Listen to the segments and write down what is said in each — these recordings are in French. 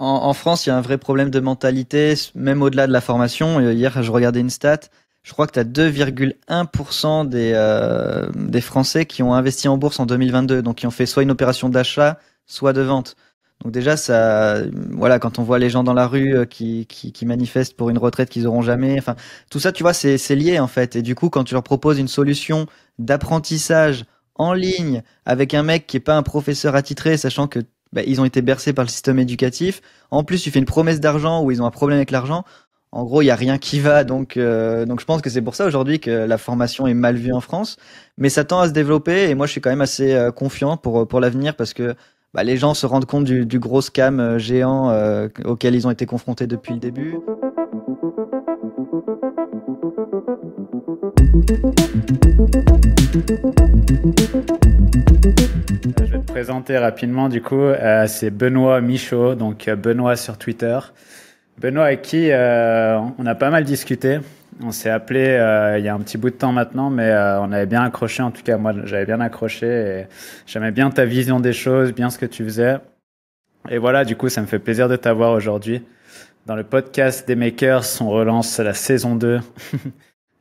en, France, il y a un vrai problème de mentalité, même au-delà de la formation. Euh, hier, je regardais une stat. Je crois que tu as 2,1% des, euh, des Français qui ont investi en bourse en 2022, donc qui ont fait soit une opération d'achat, soit de vente. Donc déjà, ça, voilà, quand on voit les gens dans la rue euh, qui, qui manifestent pour une retraite qu'ils auront jamais, enfin, tout ça, tu vois, c'est lié en fait. Et du coup, quand tu leur proposes une solution d'apprentissage en ligne avec un mec qui est pas un professeur attitré, sachant que bah, ils ont été bercés par le système éducatif. En plus, tu fais une promesse d'argent ou ils ont un problème avec l'argent. En gros, il n'y a rien qui va, donc euh, donc je pense que c'est pour ça aujourd'hui que la formation est mal vue en France, mais ça tend à se développer et moi je suis quand même assez euh, confiant pour euh, pour l'avenir parce que bah, les gens se rendent compte du, du gros scam géant auquel ils ont été confrontés depuis le début. Je vais te présenter rapidement du coup. Euh, c'est Benoît Michaud, donc euh, Benoît sur Twitter. Benoît avec qui euh, on a pas mal discuté. On s'est appelé il y a un petit bout de temps maintenant, mais on avait bien accroché. En tout cas, moi, j'avais bien accroché. J'aimais bien ta vision des choses, bien ce que tu faisais. Et voilà, du coup, ça me fait plaisir de t'avoir aujourd'hui. Dans le podcast des Makers, on relance la saison 2.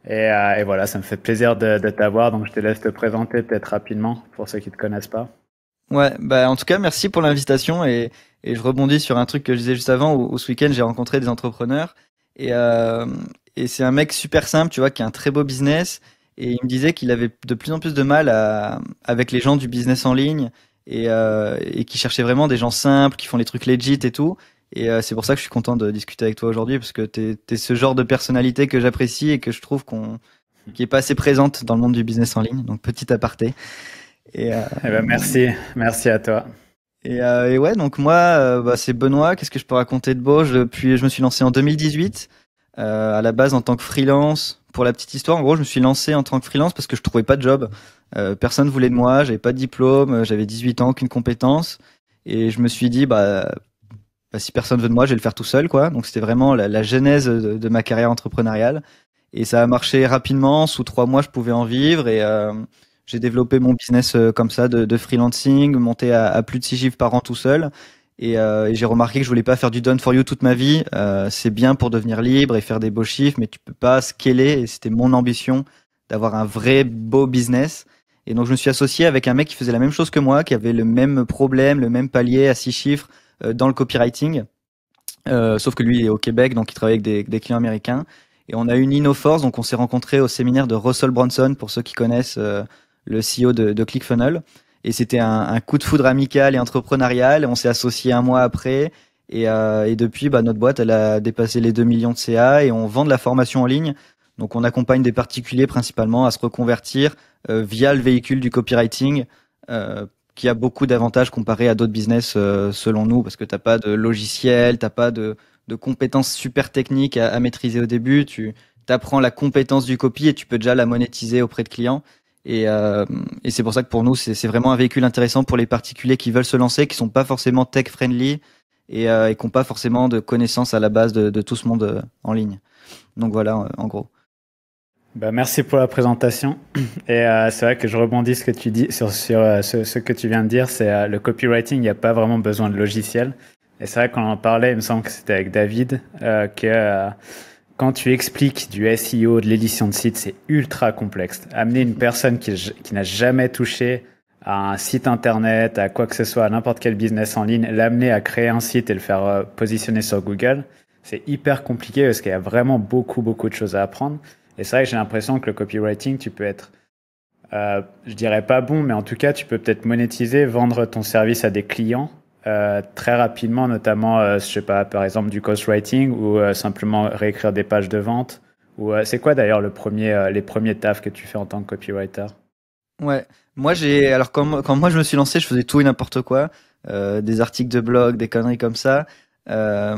Euh, et, voilà, ça me fait plaisir de, t'avoir. Donc je te laisse te présenter peut-être rapidement pour ceux qui ne te connaissent pas. Ouais, bah en tout cas merci pour l'invitation et, je rebondis sur un truc que je disais juste avant où, ce week-end j'ai rencontré des entrepreneurs euh, et, c'est un mec super simple, tu vois, qui a un très beau business et il me disait qu'il avait de plus en plus de mal avec les gens du business en ligne et, euh, qui cherchait vraiment des gens simples qui font les trucs legit et tout et euh, c'est pour ça que je suis content de discuter avec toi aujourd'hui, parce que tu es, ce genre de personnalité que j'apprécie et que je trouve qu'on hmm. qui est pas assez présente dans le monde du business en ligne. Donc petit aparté. Et, euh, eh ben, merci, merci à toi. Et, euh, et ouais, donc moi, euh, bah, c'est Benoît. Qu'est-ce que je peux raconter de beau je, puis, je me suis lancé en 2018, euh, à la base en tant que freelance. Pour la petite histoire, en gros, je me suis lancé en tant que freelance parce que je trouvais pas de job. personne voulait de moi, j'avais pas de diplôme, j'avais 18 ans, aucune compétence. Et je me suis dit, bah, bah, si personne veut de moi, je vais le faire tout seul, quoi. Donc c'était vraiment la, la genèse de, ma carrière entrepreneuriale. Et ça a marché rapidement. Sous trois mois, je pouvais en vivre et euh, j'ai développé mon business euh, comme ça de, freelancing, monté à, plus de six chiffres par an tout seul. Euh, et, j'ai remarqué que je voulais pas faire du done for you toute ma vie. c'est bien pour devenir libre et faire des beaux chiffres, mais tu peux pas scaler. Et c'était mon ambition d'avoir un vrai beau business. Et donc je me suis associé avec un mec qui faisait la même chose que moi, qui avait le même problème, le même palier à six chiffres, euh, dans le copywriting. Euh, sauf que lui est au Québec, donc il travaille avec des, des clients américains. Et on a une InnoForce, donc on s'est rencontré au séminaire de Russell Bronson, pour ceux qui connaissent euh, le CEO de, de ClickFunnels. Et c'était un, un, coup de foudre amical et entrepreneurial. On s'est associé un mois après. Et, euh, et, depuis, bah, notre boîte, elle a dépassé les 2 millions de CA et on vend de la formation en ligne. Donc, on accompagne des particuliers principalement à se reconvertir via le véhicule du copywriting euh, qui a beaucoup d'avantages comparé à d'autres business euh, selon nous, parce que t'as pas de logiciel, t'as pas de, compétences super techniques à, maîtriser au début. Tu apprends la compétence du copy et tu peux déjà la monétiser auprès de clients. Et, euh, c'est pour ça que pour nous, c'est vraiment un véhicule intéressant pour les particuliers qui veulent se lancer, qui sont pas forcément tech friendly euh, et, qui n'ont pas forcément de connaissances à la base de, de tout ce monde en ligne. Donc voilà, en gros. Bah, merci pour la présentation. Et euh, c'est vrai que je rebondis ce que tu dis sur, sur euh, ce, que tu viens de dire, c'est euh, le copywriting, il n'y a pas vraiment besoin de logiciel. Et c'est vrai qu'on en parlait, il me semble que c'était avec David, que quand tu expliques du SEO, de l'édition de site, c'est ultra complexe. Amener une personne qui, qui n'a jamais touché à un site internet, à quoi que ce soit, à n'importe quel business en ligne, l'amener à créer un site et le faire positionner sur Google, c'est hyper compliqué parce qu'il y a vraiment beaucoup, beaucoup de choses à apprendre. Et c'est vrai que j'ai l'impression que le copywriting, tu peux être, euh, je dirais pas bon, mais en tout cas, tu peux peut-être monétiser, vendre ton service à des clients euh, très rapidement, notamment, euh, je sais pas, par exemple du ghostwriting ou euh, simplement réécrire des pages de vente. Ou c'est quoi d'ailleurs le premier, les premiers tafs que tu fais en tant que copywriter Ouais, moi j'ai, alors quand, quand moi je me suis lancé, je faisais tout et n'importe quoi, des articles de blog, des conneries comme ça. Euh,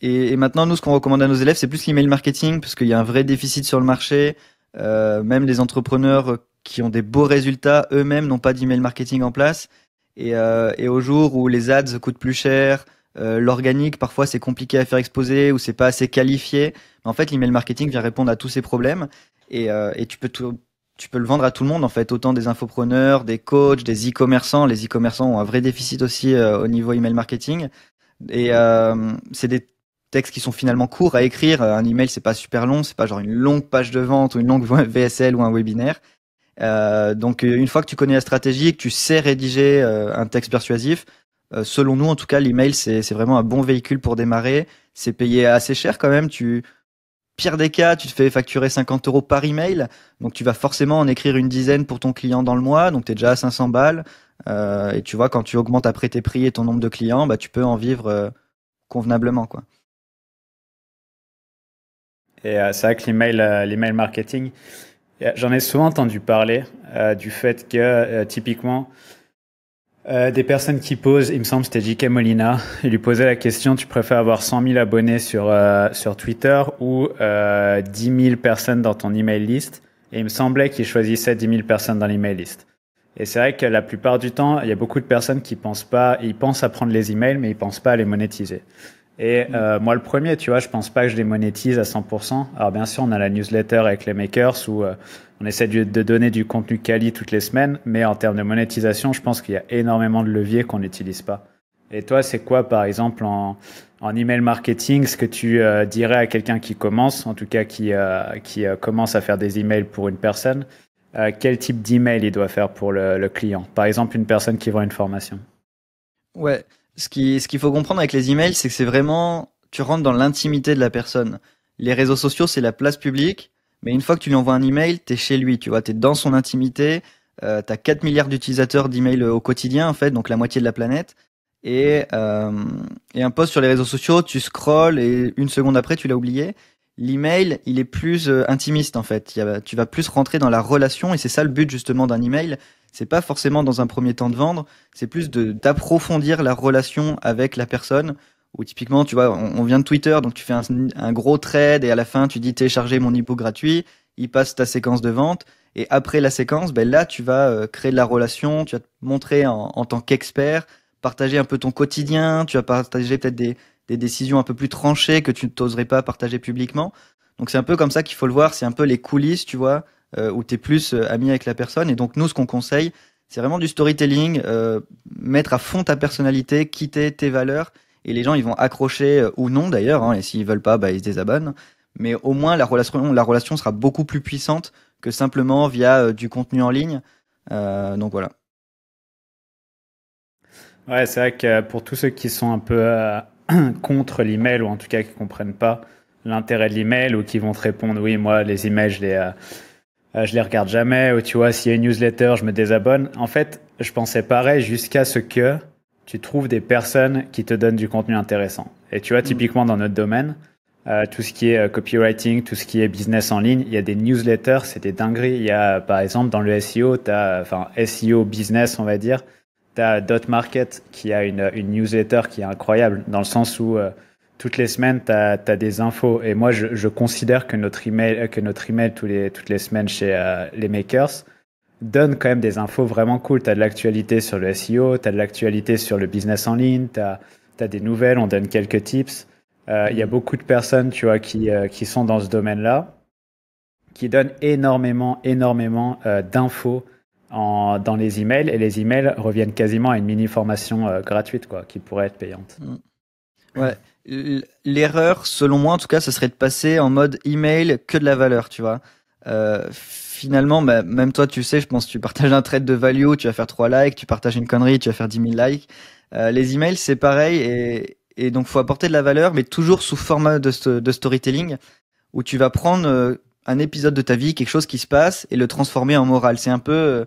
et, maintenant, nous, ce qu'on recommande à nos élèves, c'est plus l'email marketing, parce qu'il y a un vrai déficit sur le marché. Euh, même les entrepreneurs qui ont des beaux résultats, eux-mêmes n'ont pas d'email marketing en place. Et, euh, et, au jour où les ads coûtent plus cher, euh, l'organique parfois c'est compliqué à faire exposer ou c'est pas assez qualifié. En fait, l'email marketing vient répondre à tous ces problèmes et, euh, et tu peux tu peux le vendre à tout le monde en fait, autant des infopreneurs, des coachs, des e-commerçants. Les e-commerçants ont un vrai déficit aussi au niveau email marketing. Et euh, c'est des textes qui sont finalement courts à écrire. Un email, c'est pas super long, c'est pas genre une longue page de vente ou une longue VSL ou un webinaire. Euh, donc euh, une fois que tu connais la stratégie que tu sais rédiger un texte persuasif, selon nous en tout cas, l'email c'est vraiment un bon véhicule pour démarrer. C'est payé assez cher quand même. Tu pire des cas, tu te fais facturer 50 euros par email, donc tu vas forcément en écrire une dizaine pour ton client dans le mois, donc t'es déjà à 500 balles. Euh, et tu vois, quand tu augmentes après tes prix et ton nombre de clients, bah, tu peux en vivre euh, convenablement. Quoi. Et euh, c'est vrai que l'email, euh, marketing, j'en ai souvent entendu parler du fait que typiquement, des personnes qui posent, il me semble c'était JK Molina, il lui posait la question, tu préfères avoir 100 000 abonnés sur, sur Twitter ou 10 000 personnes dans ton email list Et il me semblait qu'il choisissait 10 000 personnes dans l'email list. Et c'est vrai que la plupart du temps, il y a beaucoup de personnes qui pensent pas, ils pensent à prendre les emails, mais ils pensent pas à les monétiser. Et mm. euh, moi, le premier, tu vois, je pense pas que je les monétise à 100%. Alors bien sûr, on a la newsletter avec les makers où euh, on essaie de, donner du contenu quali toutes les semaines, mais en termes de monétisation, je pense qu'il y a énormément de leviers qu'on n'utilise pas. Et toi, c'est quoi, par exemple, en, en email marketing, ce que tu euh, dirais à quelqu'un qui commence, en tout cas qui, qui commence à faire des emails pour une personne euh, quel type d'email il doit faire pour le, client. Par exemple, une personne qui vend une formation. Ouais, ce qu'il ce faut comprendre avec les emails, c'est que c'est vraiment, tu rentres dans l'intimité de la personne. Les réseaux sociaux, c'est la place publique, mais une fois que tu lui envoies un email, es chez lui, tu vois, es dans son intimité, euh, as 4 milliards d'utilisateurs d'emails au quotidien, en fait, donc la moitié de la planète. Et, euh, et un post sur les réseaux sociaux, tu scrolls et une seconde après, tu l'as oublié. L'email, il est plus euh, intimiste en fait. y tu vas plus rentrer dans la relation et c'est ça le but justement d'un email. C'est pas forcément dans un premier temps de vendre, c'est plus de d'approfondir la relation avec la personne. Ou typiquement, tu vois, on, vient de Twitter, donc tu fais un, gros trade et à la fin tu dis télécharger mon ebook gratuit. Il passe ta séquence de vente et après la séquence, ben là tu vas euh, créer de la relation, tu vas te montrer en tant qu'expert, partager un peu ton quotidien, tu vas partager peut-être des des décisions un peu plus tranchées que tu ne t'oserais pas partager publiquement. Donc c'est un peu comme ça qu'il faut le voir, c'est un peu les coulisses, tu vois, euh, où tu es plus euh, ami avec la personne. Et donc nous, ce qu'on conseille, c'est vraiment du storytelling, euh, mettre à fond ta personnalité, quitter tes valeurs. Et les gens, ils vont accrocher ou non d'ailleurs, hein, et s'ils veulent pas, bah, ils se désabonnent. Mais au moins, la relation, la relation sera beaucoup plus puissante que simplement via du contenu en ligne. donc voilà. Ouais, c'est vrai que pour tous ceux qui sont un peu contre l'email ou en tout cas qui comprennent pas l'intérêt de l'email ou qui vont te répondre oui moi les emails je les euh, euh, je les regarde jamais ou tu vois s'il y a une newsletter je me désabonne en fait je pensais pareil jusqu'à ce que tu trouves des personnes qui te donnent du contenu intéressant et tu vois mm. typiquement dans notre domaine euh, tout ce qui est copywriting, tout ce qui est business en ligne, il y a des newsletters, c'est des dingueries. Il y a, par exemple, dans le SEO, tu as, enfin, SEO business, on va dire, tu as Dot Market qui a une, newsletter qui est incroyable dans le sens où euh, toutes les semaines, tu as, des infos. Et moi, je, je, considère que notre email, euh, que notre email tous les, toutes les semaines chez euh, les makers donne quand même des infos vraiment cool. Tu as de l'actualité sur le SEO, tu as de l'actualité sur le business en ligne, tu as, des nouvelles, on donne quelques tips. Il y a mm. beaucoup de personnes tu vois, qui, qui sont dans ce domaine-là, qui donnent énormément, énormément d'infos dans les emails et les emails reviennent quasiment à une mini formation euh, gratuite quoi, qui pourrait être payante. Mm. Ouais. L'erreur, selon moi en tout cas, ce serait de passer en mode email que de la valeur, tu vois. Euh, finalement, bah, même toi, tu sais, je pense, tu partages un trade de value, tu vas faire 3 likes, tu partages une connerie, tu vas faire 10 000 likes. Euh, les emails, c'est pareil, et, et donc faut apporter de la valeur, mais toujours sous format de, de storytelling, où tu vas prendre un épisode de ta vie, quelque chose qui se passe, et le transformer en morale. C'est un peu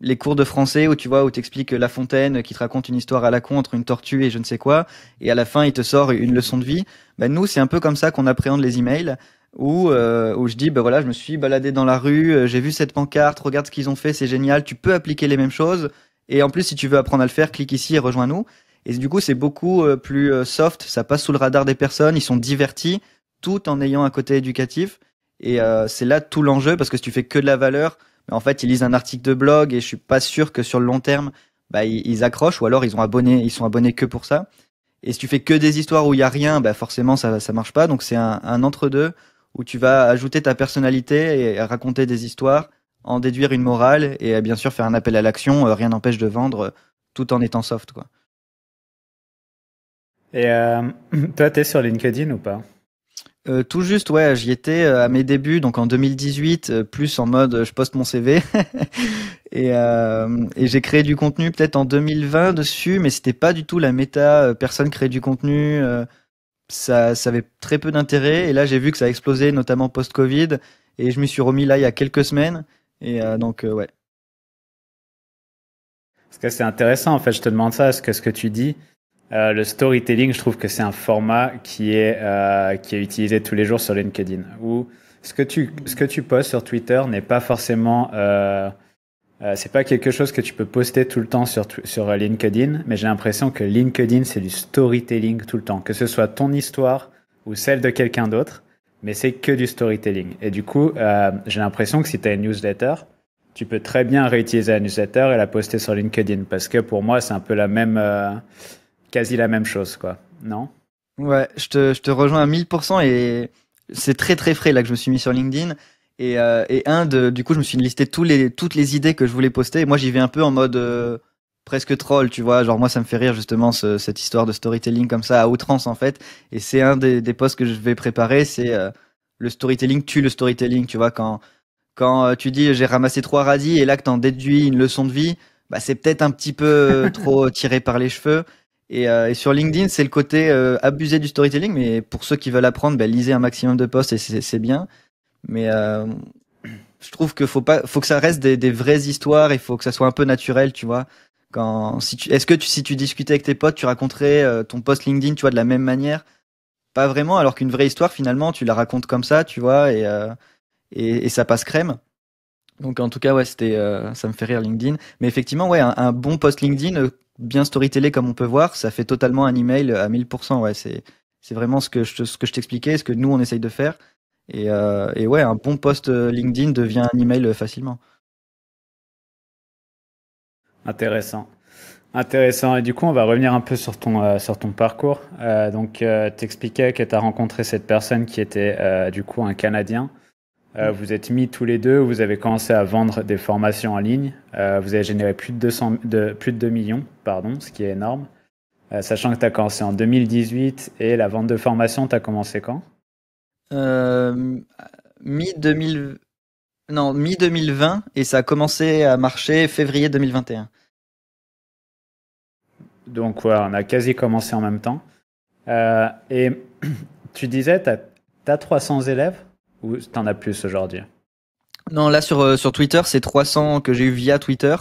les cours de français où tu vois où t'expliques euh, La Fontaine qui te raconte une histoire à la con entre une tortue et je ne sais quoi et à la fin il te sort une leçon de vie. Ben nous c'est un peu comme ça qu'on appréhende les emails où euh, je dis ben voilà je me suis baladé dans la rue euh, j'ai vu cette pancarte regarde ce qu'ils ont fait c'est génial tu peux appliquer les mêmes choses et en plus si tu veux apprendre à le faire clique ici et rejoins nous et du coup c'est beaucoup plus soft ça passe sous le radar des personnes ils sont divertis tout en ayant un côté éducatif et c'est là tout l'enjeu parce que si tu fais que de la valeur mais en fait, ils lisent un article de blog et je suis pas sûr que sur le long terme, bah, ils, accrochent ou alors ils ont ils sont abonnés que pour ça. Et si tu fais que des histoires où il y a rien, bah forcément ça ça marche pas. Donc c'est un, entre deux où tu vas ajouter ta personnalité et raconter des histoires, en déduire une morale et euh, bien sûr faire un appel à l'action. Euh, rien n'empêche de vendre euh, tout en étant soft quoi. Et euh, toi, t'es sur LinkedIn ou pas euh, tout juste, ouais, j'y étais euh, à mes débuts, donc en 2018, euh, plus en mode je poste mon CV. et, j'ai créé du contenu peut-être en 2020 dessus, mais c'était pas du tout la méta, personne crée du contenu, ça, ça avait très peu d'intérêt. Et là, j'ai vu que ça a explosé, notamment post-Covid, et je me suis remis là il y a quelques semaines. Et donc, ouais. Parce que c'est intéressant, en fait, je te demande ça, ce que ce que tu dis, euh, le storytelling, je trouve que c'est un format qui est, euh, qui est utilisé tous les jours sur LinkedIn, où ce que tu, ce que tu postes sur Twitter n'est pas forcément... Euh, euh c'est pas quelque chose que tu peux poster tout le temps sur, sur euh, LinkedIn, mais j'ai l'impression que LinkedIn, c'est du storytelling tout le temps, que ce soit ton histoire ou celle de quelqu'un d'autre, mais c'est que du storytelling. Et du coup, j'ai l'impression que si tu as une newsletter, tu peux très bien réutiliser la newsletter et la poster sur LinkedIn, parce que pour moi, c'est un peu la même quasi la même chose, quoi. Non Ouais, je te, rejoins à 1000% et c'est très très frais là que je me suis mis sur LinkedIn. Euh, et, un, de, du coup, je me suis listé tous les, toutes les idées que je voulais poster. moi, j'y vais un peu en mode euh, presque troll, tu vois. Genre, moi, ça me fait rire justement cette histoire de storytelling comme ça à outrance en fait. Et c'est un des, posts que je vais préparer. C'est euh, le storytelling tue le storytelling, tu vois. Quand, quand tu dis j'ai ramassé trois radis et là que t'en déduis une leçon de vie, bah, c'est peut-être un petit peu trop tiré par les cheveux. Et, euh, et, sur LinkedIn, c'est le côté euh, abusé du storytelling, mais pour ceux qui veulent apprendre, ben, lisez un maximum de posts et c'est bien. Mais euh, je trouve que faut pas, faut que ça reste des, des vraies histoires et faut que ça soit un peu naturel, tu vois. Quand si tu, est-ce que tu, si tu discutais avec tes potes, tu raconterais euh, ton post LinkedIn, tu vois, de la même manière Pas vraiment, alors qu'une vraie histoire, finalement, tu la racontes comme ça, tu vois, et euh, et, et, ça passe crème. Donc en tout cas, ouais, c'était, ça me fait rire LinkedIn. Mais effectivement, ouais, un, un bon post LinkedIn bien storytellé comme on peut voir, ça fait totalement un email à 1000%. Ouais, c'est c'est vraiment ce que je ce que je t'expliquais, ce que nous on essaye de faire. Et, euh, ouais, un bon post euh, LinkedIn devient un email euh, facilement. Intéressant. Intéressant. Et du coup, on va revenir un peu sur ton, sur ton parcours. donc, t'expliquais que tu as rencontré cette personne qui était du coup un Canadien. Euh, vous êtes mis tous les deux, vous avez commencé à vendre des formations en ligne, euh, vous avez généré plus de, 200, plus de 2 millions, pardon, ce qui est énorme. Euh, sachant que tu as commencé en 2018 et la vente de formation, tu as commencé quand Mi-2020 non, mi 2020 et ça a commencé à marcher février 2021. Donc voilà, on a quasi commencé en même temps. et tu disais, tu as, as 300 élèves ou t'en as plus aujourd'hui Non, là sur, euh, Twitter, c'est 300 que j'ai eu via Twitter,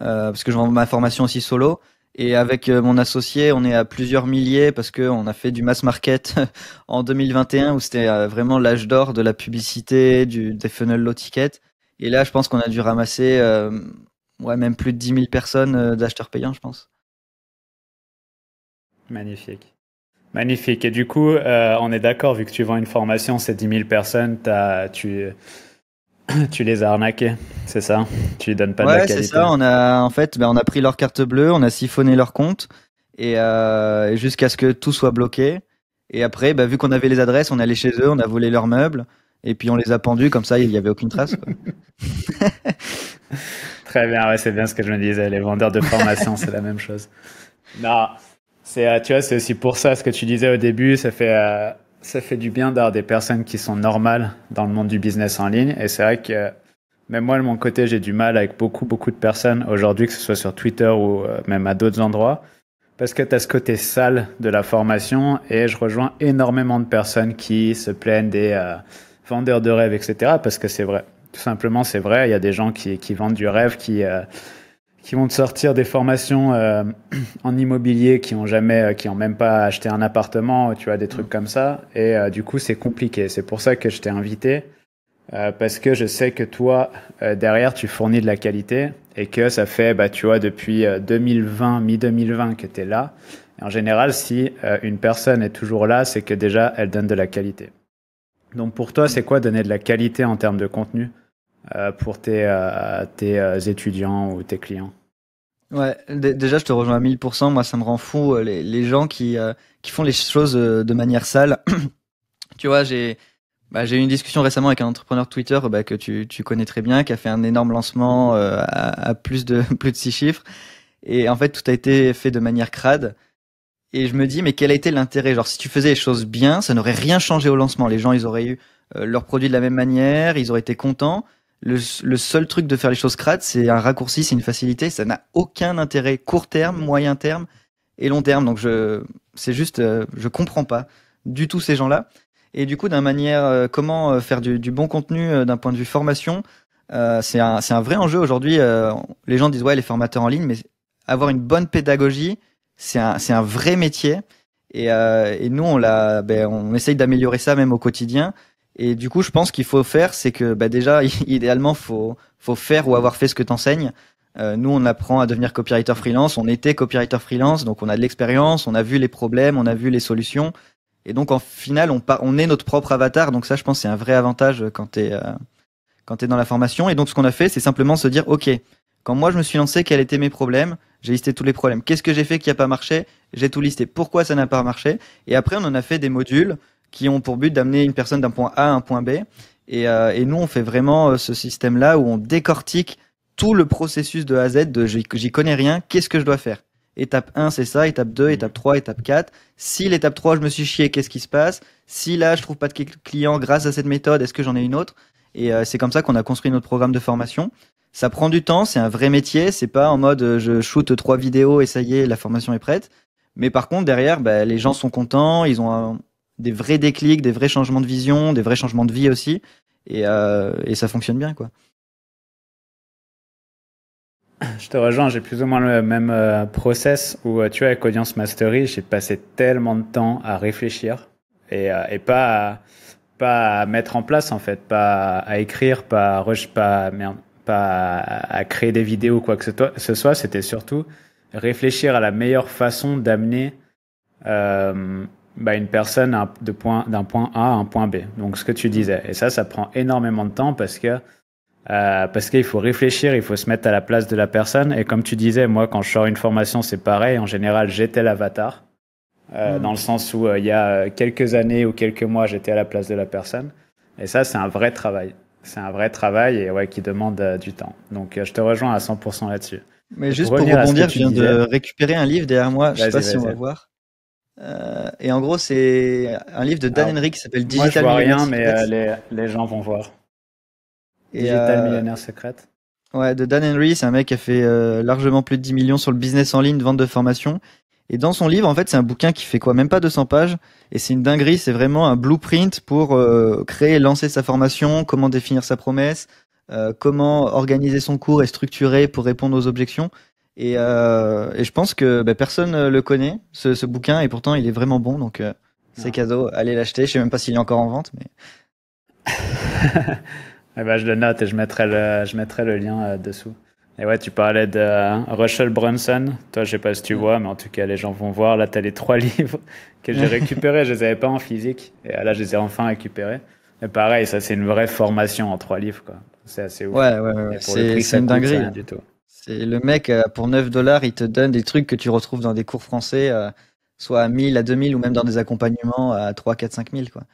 euh, parce que je vends ma formation aussi solo. Et avec euh, mon associé, on est à plusieurs milliers parce on a fait du mass market en 2021 où c'était vraiment l'âge d'or de la publicité, du, des funnels low ticket. Et là, je pense qu'on a dû ramasser euh, ouais, même plus de 10 000 personnes d'acheteurs payants, je pense. Magnifique. Magnifique. Et du coup, euh, on est d'accord, vu que tu vends une formation, ces 10 000 personnes, as, tu, tu les as arnaqués c'est ça Tu les donnes pas de la qualité. c'est ça. On a, en fait, ben, on a pris leur carte bleue, on a siphonné leur compte, euh, et jusqu'à ce que tout soit bloqué. Et après, ben, vu qu'on avait les adresses, on est allé chez eux, on a volé leurs meubles, et puis on les a pendus, comme ça, il n'y avait aucune trace. Très bien, c'est bien ce que je me disais. Les vendeurs de formation, c'est la même chose. Non, c'est, euh, tu vois, c'est aussi pour ça ce que tu disais au début, ça fait, euh, ça fait du bien d'avoir des personnes qui sont normales dans le monde du business en ligne. Et c'est vrai que même moi, de mon côté, j'ai du mal avec beaucoup, beaucoup de personnes aujourd'hui, que ce soit sur Twitter ou euh, même à d'autres endroits, parce que tu as ce côté sale de la formation. Et je rejoins énormément de personnes qui se plaignent des vendeurs de rêves, etc. Parce que c'est vrai. Tout simplement, c'est vrai. Il y a des gens qui, qui vendent du rêve, qui qui vont te sortir des formations euh, en immobilier qui ont jamais, euh, qui ont même pas acheté un appartement, tu vois, des trucs mm. comme ça. Et euh, du coup, c'est compliqué. C'est pour ça que je t'ai invité. parce que je sais que toi, derrière, tu fournis de la qualité et que ça fait, bah, tu vois, depuis 2020, mi-2020 que tu es là. en général, si une personne est toujours là, c'est que déjà, elle donne de la qualité. Donc pour toi, c'est quoi donner de la qualité en termes de contenu euh, pour tes, euh, tes euh, étudiants ou tes clients Ouais, déjà je te rejoins à 1000%, moi ça me rend fou les, les gens qui, qui font les choses de manière sale. tu vois, j'ai bah, j'ai eu une discussion récemment avec un entrepreneur Twitter bah, que tu, tu connais très bien, qui a fait un énorme lancement à, plus de plus de six chiffres, et en fait tout a été fait de manière crade. Et je me dis mais quel a été l'intérêt Genre si tu faisais les choses bien, ça n'aurait rien changé au lancement. Les gens ils auraient eu euh, leurs produits de la même manière, ils auraient été contents. Le, seul truc de faire les choses crades, c'est un raccourci, c'est une facilité, ça n'a aucun intérêt court terme, moyen terme et long terme. Donc je, c'est juste, euh, je comprends pas du tout ces gens-là. Et du coup, d'une manière, euh, comment euh, faire du, bon contenu d'un point de vue formation, c'est un, c'est un vrai enjeu aujourd'hui. les gens disent ouais, les formateurs en ligne, mais avoir une bonne pédagogie, c'est un, c'est un vrai métier. Et, et nous, on l'a, ben, on essaye d'améliorer ça même au quotidien. Et du coup, je pense qu'il faut faire, c'est que bah déjà, idéalement, faut faut faire ou avoir fait ce que t'enseignes. Euh, nous, on apprend à devenir copywriter freelance. On était copywriter freelance, donc on a de l'expérience, on a vu les problèmes, on a vu les solutions. Et donc, en final, on, est notre propre avatar. Donc ça, je pense, c'est un vrai avantage quand tu es euh, dans la formation. Et donc, ce qu'on a fait, c'est simplement se dire, ok, quand moi je me suis lancé, quels étaient mes problèmes J'ai listé tous les problèmes. Qu'est-ce que j'ai fait qui a pas marché J'ai tout listé. Pourquoi ça n'a pas marché Et après, on en a fait des modules qui ont pour but d'amener une personne d'un point A à un point B. Et, euh, et nous, on fait vraiment euh, ce système-là où on décortique tout le processus de A à Z de j'y connais rien, qu'est-ce que je dois faire Étape 1, c'est ça, étape 2, mmh. étape 3, étape 4. Si l'étape 3, je me suis chié, qu'est-ce qui se passe Si là, je trouve pas de client grâce à cette méthode, est-ce que j'en ai une autre Et euh, c'est comme ça qu'on a construit notre programme de formation. Ça prend du temps, c'est un vrai métier, c'est pas en mode euh, je shoote trois vidéos et ça y est, la formation est prête. Mais par contre, derrière, bah, les gens sont contents, ils ont un, des vrais déclics, des vrais changements de vision, des vrais changements de vie aussi. Et, euh, ça fonctionne bien, quoi. Je te rejoins, j'ai plus ou moins le même euh, process où, euh, tu vois, avec Audience Mastery, j'ai passé tellement de temps à réfléchir et, pas, à, pas à mettre en place, en fait, pas à écrire, pas à, pas, pas à, créer des vidéos ou quoi que ce soit. C'était surtout réfléchir à la meilleure façon d'amener bah, une personne d'un point, point, A à un point B. Donc ce que tu disais. Et ça, ça prend énormément de temps parce que euh, parce qu'il faut réfléchir, il faut se mettre à la place de la personne. Et comme tu disais, moi, quand je sors une formation, c'est pareil. En général, j'étais l'avatar. Euh, hmm. Dans le sens où euh, il y a euh, quelques années ou quelques mois, j'étais à la place de la personne. Et ça, c'est un vrai travail. C'est un vrai travail et ouais, qui demande euh, du temps. Donc, je te rejoins à 100% là-dessus. Mais juste pour, rebondir, je viens de récupérer un livre derrière moi. Je sais pas si on va voir. Euh, et en gros, c'est un livre de Dan Henry qui s'appelle Digital Millionaire. je vois rien, mais euh, les, gens vont voir. Digital euh, Millionaire Secrets. Ouais, de Dan Henry, c'est un mec qui a fait largement plus de 10 millions sur le business en ligne, de vente de formation. Et dans son livre, en fait, c'est un bouquin qui fait quoi Même pas 200 pages. Et c'est une dinguerie, c'est vraiment un blueprint pour créer et lancer sa formation, comment définir sa promesse, comment organiser son cours et structurer pour répondre aux objections. Euh, et, je pense que bah, personne personne euh, le connaît, ce, bouquin, et pourtant il est vraiment bon. Donc euh, c'est ah. cadeau, allez l'acheter. Je sais même pas s'il est encore en vente. mais eh ben, Je le note et je mettrai le, je mettrai le lien dessous. Et ouais, tu parlais de Russell Brunson. Toi, je sais pas si tu mm. vois, mais en tout cas, les gens vont voir. Là, tu as les trois livres que j'ai récupérés. je les avais pas en physique. Et là, je les ai enfin récupérés. Et pareil, ça, c'est une vraie formation en trois livres. quoi. C'est assez ouf. Ouais, ouais, ouais. C'est une dinguerie. du tout. C'est le mec, euh, pour 9 dollars, il te donne des trucs que tu retrouves dans des cours français, euh, soit à 1000, à 2000, ou même dans des accompagnements à 3, 4, mille, quoi.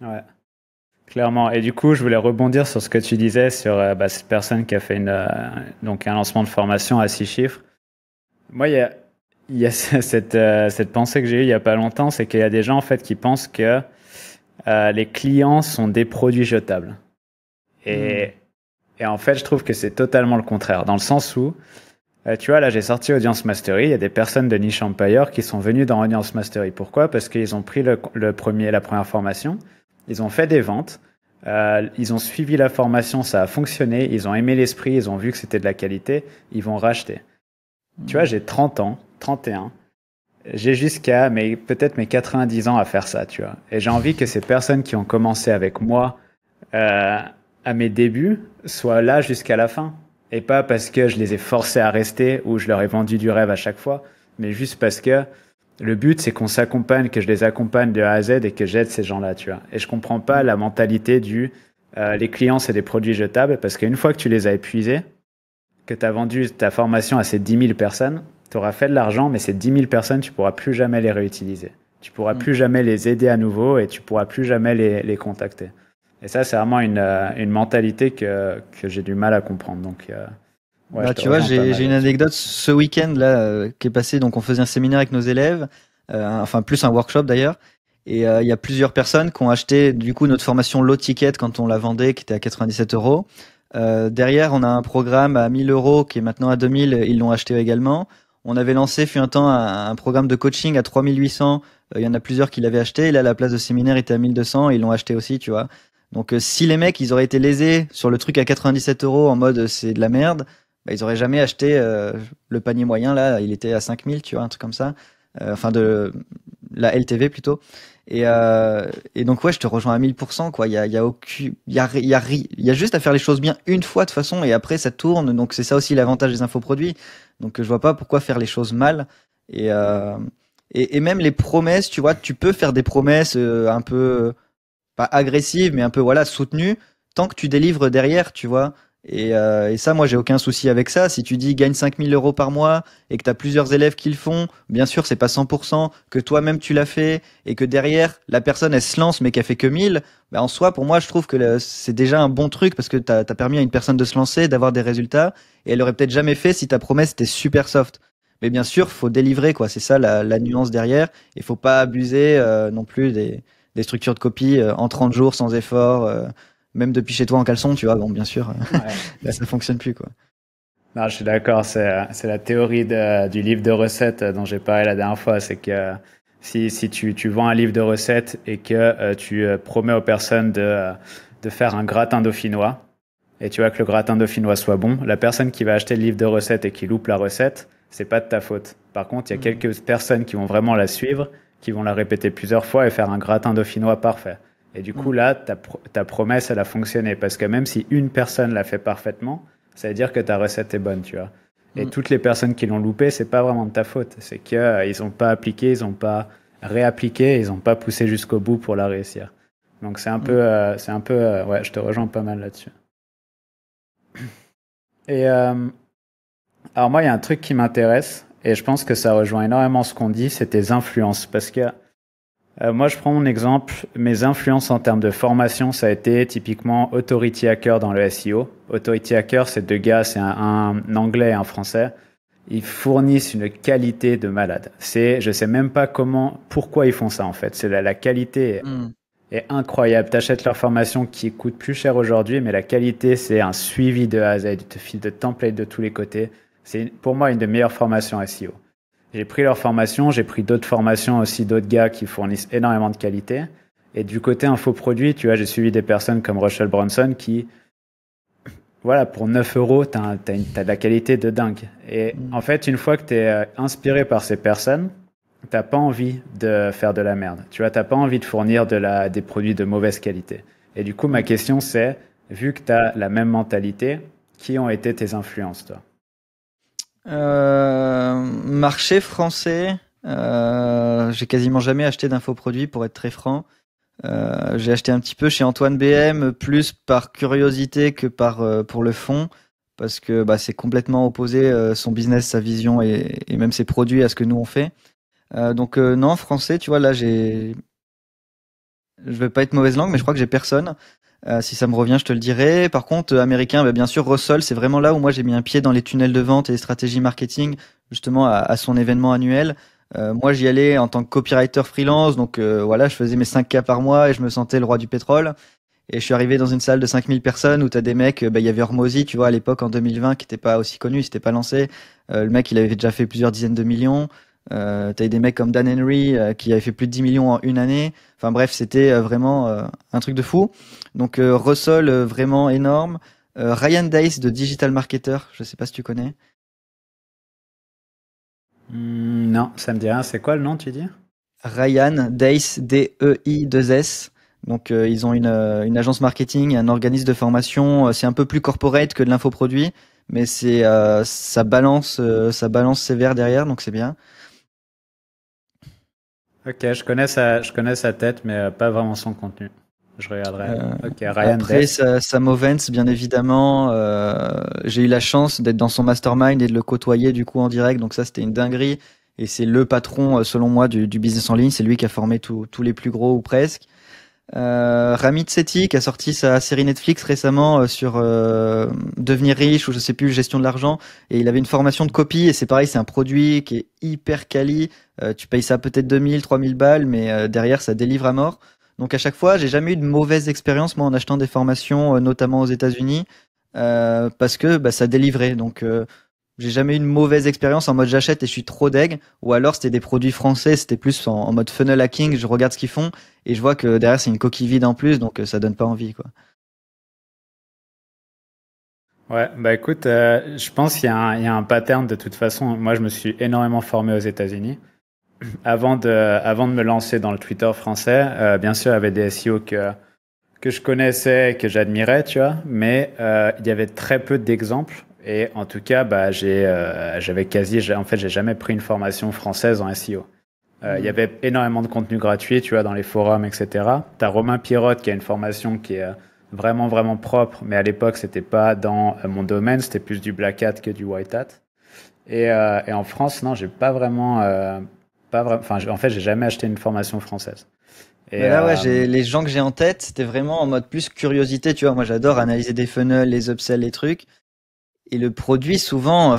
Ouais. Clairement. Et du coup, je voulais rebondir sur ce que tu disais sur euh, bah, cette personne qui a fait une, donc un lancement de formation à six chiffres. Moi, il y a, y a cette, cette, pensée que j'ai eue il n'y a pas longtemps, c'est qu'il y a des gens en fait qui pensent que les clients sont des produits jetables. Et hmm. Et en fait, je trouve que c'est totalement le contraire, dans le sens où, euh, tu vois, là, j'ai sorti Audience Mastery, il y a des personnes de Niche Empire qui sont venues dans Audience Mastery. Pourquoi Parce qu'ils ont pris le, premier, la première formation, ils ont fait des ventes, euh, ils ont suivi la formation, ça a fonctionné, ils ont aimé l'esprit, ils ont vu que c'était de la qualité, ils vont racheter. Tu vois, mmh. j'ai 30 ans, 31, j'ai jusqu'à mais peut-être mes 90 ans à faire ça, tu vois. Et j'ai envie que ces personnes qui ont commencé avec moi, euh, à mes débuts soient là jusqu'à la fin. Et pas parce que je les ai forcés à rester ou je leur ai vendu du rêve à chaque fois, mais juste parce que le but, c'est qu'on s'accompagne, que je les accompagne de A à Z et que j'aide ces gens-là, tu vois. Et je comprends pas la mentalité du euh, les clients, c'est des produits jetables, parce qu'une fois que tu les as épuisés, que tu as vendu ta formation à ces 10 000 personnes, tu auras fait de l'argent, mais ces 10 000 personnes, tu pourras plus jamais les réutiliser. Tu pourras mm. plus jamais les aider à nouveau et tu pourras plus jamais les, les contacter. Et ça, c'est vraiment une, euh, une, mentalité que, que j'ai du mal à comprendre. Donc, euh, ouais, bah, tu vois, j'ai une anecdote ce week-end là euh, qui est passé. Donc, on faisait un séminaire avec nos élèves, enfin plus un workshop d'ailleurs. Et il y a plusieurs personnes qui ont acheté du coup notre formation low ticket quand on la vendait, qui était à 97 euros. derrière, on a un programme à 1000 euros qui est maintenant à 2000. Ils l'ont acheté également. On avait lancé, a un temps, un, programme de coaching à 3800. Il y en a plusieurs qui l'avaient acheté. là, la place de séminaire était à 1200. Ils l'ont acheté aussi, tu vois. Donc euh, si les mecs ils auraient été lésés sur le truc à 97 euros en mode euh, c'est de la merde, bah, ils auraient jamais acheté euh, le panier moyen là, il était à 5000, tu vois, un truc comme ça. enfin de la LTV plutôt. Et, donc ouais, je te rejoins à 1000% quoi. Il y a, il y a, y a juste à faire les choses bien une fois de toute façon, et après ça tourne. Donc c'est ça aussi l'avantage des infoproduits. Donc je vois pas pourquoi faire les choses mal. Et, et, et même les promesses, tu vois, tu peux faire des promesses un peu pas agressive, mais un peu voilà soutenue, tant que tu délivres derrière, tu vois. Et, euh, et, ça, moi, j'ai aucun souci avec ça. Si tu dis gagne 5000 euros par mois et que tu as plusieurs élèves qui le font, bien sûr, c'est pas 100%, que toi-même tu l'as fait et que derrière, la personne, elle se lance mais qu'elle fait que 1000, mais bah, en soi, pour moi, je trouve que c'est déjà un bon truc parce que tu as, permis à une personne de se lancer, d'avoir des résultats et elle aurait peut-être jamais fait si ta promesse était super soft. Mais bien sûr, faut délivrer, quoi. C'est ça la, nuance derrière. Il faut pas abuser euh, non plus des, des structures de copie euh, en 30 jours sans effort, euh, même depuis chez toi en caleçon, tu vois. Bon, bien sûr, ça euh, ne ça fonctionne plus, quoi. Non, je suis d'accord. C'est, c'est la théorie du livre de recettes dont j'ai parlé la dernière fois. C'est que si, si tu, tu vends un livre de recettes et que tu promets aux personnes de, de faire un gratin dauphinois, et tu vois que le gratin dauphinois soit bon, la personne qui va acheter le livre de recettes et qui loupe la recette, c'est pas de ta faute. Par contre, il y a mmh. quelques personnes qui vont vraiment la suivre qui vont la répéter plusieurs fois et faire un gratin dauphinois parfait. Et du coup, mm. là, ta, ta promesse, elle a fonctionné. Parce que même si une personne l'a fait parfaitement, ça veut dire que ta recette est bonne, tu vois. Et mm. toutes les personnes qui l'ont loupé, c'est pas vraiment de ta faute. C'est qu'ils euh, n'ont pas appliqué, ils n'ont pas réappliqué, ils n'ont pas poussé jusqu'au bout pour la réussir. Donc c'est un, mm. peu euh, c'est un peu, euh, ouais, je te rejoins pas mal là-dessus. Et alors moi, il y a un truc qui m'intéresse et je pense que ça rejoint énormément ce qu'on dit, c'est tes influences. Parce que euh, moi, je prends mon exemple, mes influences en termes de formation, ça a été typiquement Authority Hacker dans le SEO. Authority Hacker, c'est deux gars, c'est un, anglais et un français. Ils fournissent une qualité de malade. C'est, je sais même pas comment, pourquoi ils font ça en fait. C'est la, la, qualité est, hmm. incroyable. T'achètes leur formation qui coûte plus cher aujourd'hui, mais la qualité, c'est un suivi de A à Z. Ils te de templates de tous les côtés. C'est pour moi une des meilleures formations SEO. J'ai pris leur formation, j'ai pris d'autres formations aussi d'autres gars qui fournissent énormément de qualité. Et du côté infoproduit, tu vois, j'ai suivi des personnes comme Rochelle Bronson qui, voilà, pour 9 euros, tu as, de la qualité de dingue. Et mm. en fait, une fois que tu es euh, inspiré par ces personnes, t'as pas envie de faire de la merde. Tu vois, t'as pas envie de fournir de la, des produits de mauvaise qualité. Et du coup, ma mm. question c'est, vu que tu as la même mentalité, qui ont été tes influences, toi euh, marché français, euh, j'ai quasiment jamais acheté d'infoproduits pour être très franc. Euh, j'ai acheté un petit peu chez Antoine BM, plus par curiosité que par pour le fond, parce que bah, c'est complètement opposé son business, sa vision et, et, même ses produits à ce que nous on fait. donc non, français, tu vois là j'ai, je vais pas être mauvaise langue, mais je crois que j'ai personne. Euh, si ça me revient, je te le dirai. Par contre, euh, américain, bah, bien sûr, Russell, c'est vraiment là où moi j'ai mis un pied dans les tunnels de vente et les stratégies marketing, justement à, son événement annuel. Euh, moi, j'y allais en tant que copywriter freelance, donc voilà, je faisais mes 5 k par mois et je me sentais le roi du pétrole. Et je suis arrivé dans une salle de 5000 personnes où t'as des mecs, bah, il y avait Hormozy, tu vois, à l'époque en 2020, qui n'était pas aussi connu, il s'était pas lancé. le mec, il avait déjà fait plusieurs dizaines de millions. Euh, t'as eu des mecs comme Dan Henry euh, qui avait fait plus de 10 millions en une année. Enfin bref, c'était euh, vraiment euh, un truc de fou. Donc Russell vraiment énorme. Ryan Dice de Digital Marketer, je sais pas si tu connais. Hmm, non, ça me dit rien. C'est quoi le nom, tu dis Ryan Dice, e D-E-I-2-S. Donc ils ont une, une, agence marketing, un organisme de formation. C'est un peu plus corporate que de l'infoproduit, mais c'est ça balance ça balance sévère derrière, donc c'est bien. Ok, je connais sa, je connais sa tête, mais euh, pas vraiment son contenu. Je regarderai. Euh, Ryan après, Sam Ovens, bien évidemment. Euh, j'ai eu la chance d'être dans son mastermind et de le côtoyer du coup en direct. Donc ça, c'était une dinguerie. Et c'est le patron, euh, selon moi, du, du business en ligne. C'est lui qui a formé tous les plus gros ou presque. Euh, Ramit Sethi qui a sorti sa série Netflix récemment euh, sur euh, devenir riche ou je sais plus gestion de l'argent et il avait une formation de copie et c'est pareil c'est un produit qui est hyper quali tu payes ça peut-être 2000 3000 balles mais derrière ça délivre à mort donc à chaque fois j'ai jamais eu de mauvaise expérience moi en achetant des formations notamment aux États-Unis parce que bah, ça délivrait donc j'ai jamais eu une mauvaise expérience en mode j'achète et je suis trop deg. Ou alors c'était des produits français, c'était plus en, mode funnel hacking, je regarde ce qu'ils font et je vois que derrière c'est une coquille vide en plus, donc euh, ça donne pas envie quoi. Ouais, bah écoute, euh, je pense qu'il y, a un pattern de toute façon. Moi je me suis énormément formé aux États-Unis. Avant de, me lancer dans le Twitter français, euh, bien sûr il y avait des SEO que, que je connaissais, que j'admirais, tu vois, mais il y avait très peu d'exemples et en tout cas, bah, j'ai, euh, j'avais quasi, en fait, j'ai jamais pris une formation française en SEO. Euh, il euh, y mhm. avait énormément de contenu gratuit, tu vois, dans les forums, etc. T'as Romain Pirotte qui a une formation qui est euh, vraiment, vraiment propre, mais à l'époque, c'était pas dans mon domaine, c'était plus du black hat que du white hat. Et, euh, et en France, non, j'ai pas vraiment, pas vraiment, enfin, en fait, j'ai jamais acheté une formation française. Et là, ouais, j'ai, les gens que j'ai en tête, c'était vraiment en mode plus curiosité, tu vois. Moi, j'adore analyser des funnels, les upsells, les trucs et le produit souvent euh,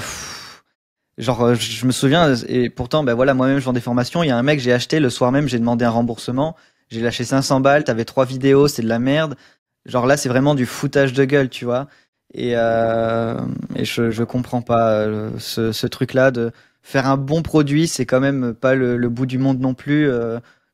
genre euh, je me souviens et pourtant ben voilà moi-même je vends des formations il y a un mec j'ai acheté le soir même j'ai demandé un remboursement j'ai lâché 500 balles t'avais trois vidéos c'est de la merde genre là c'est vraiment du foutage de gueule tu vois et, euh, et je je comprends pas ce, truc là de faire un bon produit c'est quand même pas le, bout du monde non plus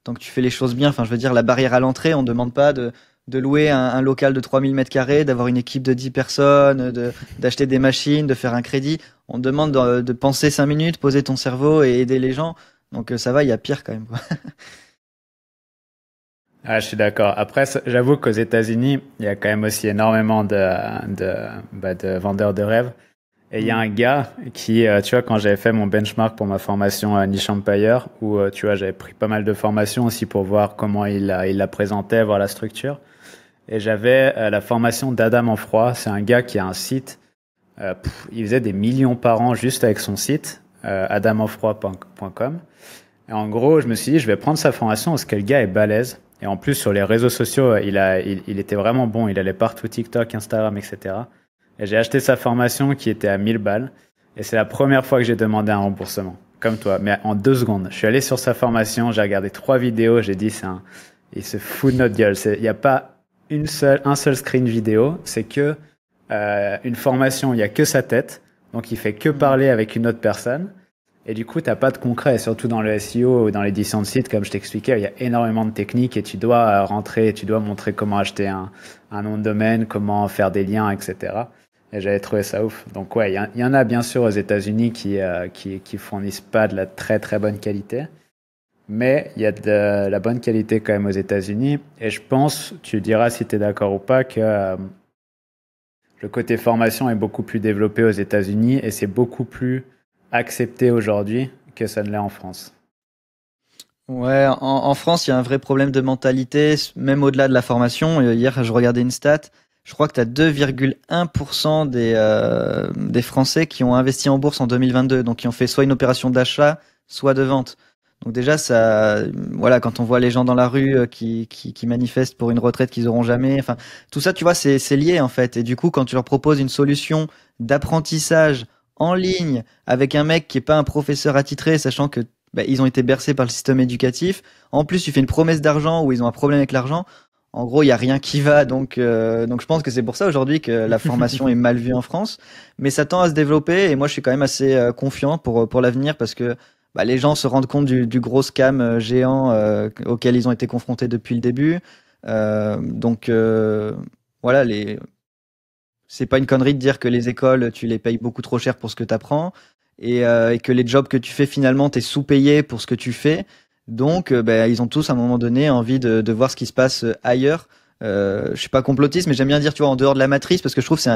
tant que tu fais les choses bien enfin je veux dire la barrière à l'entrée on demande pas de de louer un, local de 3000 mètres carrés, d'avoir une équipe de 10 personnes, de, d'acheter des machines, de faire un crédit. On te demande de, penser 5 minutes, poser ton cerveau et aider les gens. Donc euh, ça va, il y a pire quand même. ah, je suis d'accord. Après, j'avoue qu'aux États-Unis, il y a quand même aussi énormément de, de, bah, vendeurs de rêves. Et il y a un gars qui, euh, tu vois, quand j'avais fait mon benchmark pour ma formation à Niche où, euh, tu vois, j'avais pris pas mal de formations aussi pour voir comment il il la présentait, voir la structure. Et j'avais euh, la formation d'Adam Enfroy. C'est un gars qui a un site. Euh, il faisait des millions par an juste avec son site, euh, Et en gros, je me suis dit, je vais prendre sa formation parce que le gars est balèze. Et en plus, sur les réseaux sociaux, il, a, il, était vraiment bon. Il allait partout, TikTok, Instagram, etc. Et j'ai acheté sa formation qui était à 1000 balles. Et c'est la première fois que j'ai demandé un remboursement, comme toi, mais en deux secondes. Je suis allé sur sa formation, j'ai regardé trois vidéos, j'ai dit, c'est un... il se fout de notre gueule. Il n'y a pas une un seul screen vidéo, c'est que euh, une formation, il y a que sa tête, donc il fait que mm. parler avec une autre personne. Et du coup, t'as pas de concret, surtout dans le SEO ou dans l'édition de site, comme je t'expliquais, il y a énormément de techniques et tu dois euh, rentrer, tu dois montrer comment acheter un, un nom de domaine, comment faire des liens, etc. Et j'avais trouvé ça ouf. Donc ouais, il y, en a bien sûr aux États-Unis qui, euh, qui, qui fournissent pas de la très très bonne qualité, mais il y a de la bonne qualité quand même aux États-Unis. Et je pense, tu diras si tu es d'accord ou pas, que euh, le côté formation est beaucoup plus développé aux États-Unis et c'est beaucoup plus accepté aujourd'hui que ça ne l'est en France. Ouais, en, France, il y a un vrai problème de mentalité, même au-delà de la formation. Euh, hier, je regardais une stat. Je crois que tu as 2,1% des Français qui ont investi en bourse en 2022, donc qui ont fait soit une opération d'achat, soit de vente. Donc déjà, ça, voilà, quand on voit les gens dans la rue euh, qui, qui, manifestent pour une retraite qu'ils auront jamais, enfin, tout ça, tu vois, c'est lié en fait. Et du coup, quand tu leur proposes une solution d'apprentissage en ligne avec un mec qui est pas un professeur attitré, sachant que bah, ils ont été bercés par le système éducatif, en plus tu fais une promesse d'argent où ils ont un problème avec l'argent, en gros, il y a rien qui va, donc euh, donc je pense que c'est pour ça aujourd'hui que la formation est mal vue en France, mais ça tend à se développer et moi je suis quand même assez euh, confiant pour pour l'avenir parce que bah, les gens se rendent compte du, du gros scam euh, géant euh, auquel ils ont été confrontés depuis le début. Euh, donc euh, voilà, les... c'est pas une connerie de dire que les écoles, tu les payes beaucoup trop cher pour ce que tu apprends et, que les jobs que tu fais finalement, tu es sous-payé pour ce que tu fais. Donc bah, ils ont tous à un moment donné envie de, voir ce qui se passe ailleurs. je suis pas complotiste, mais j'aime bien dire, tu vois, en dehors de la matrice, parce que je trouve que c'est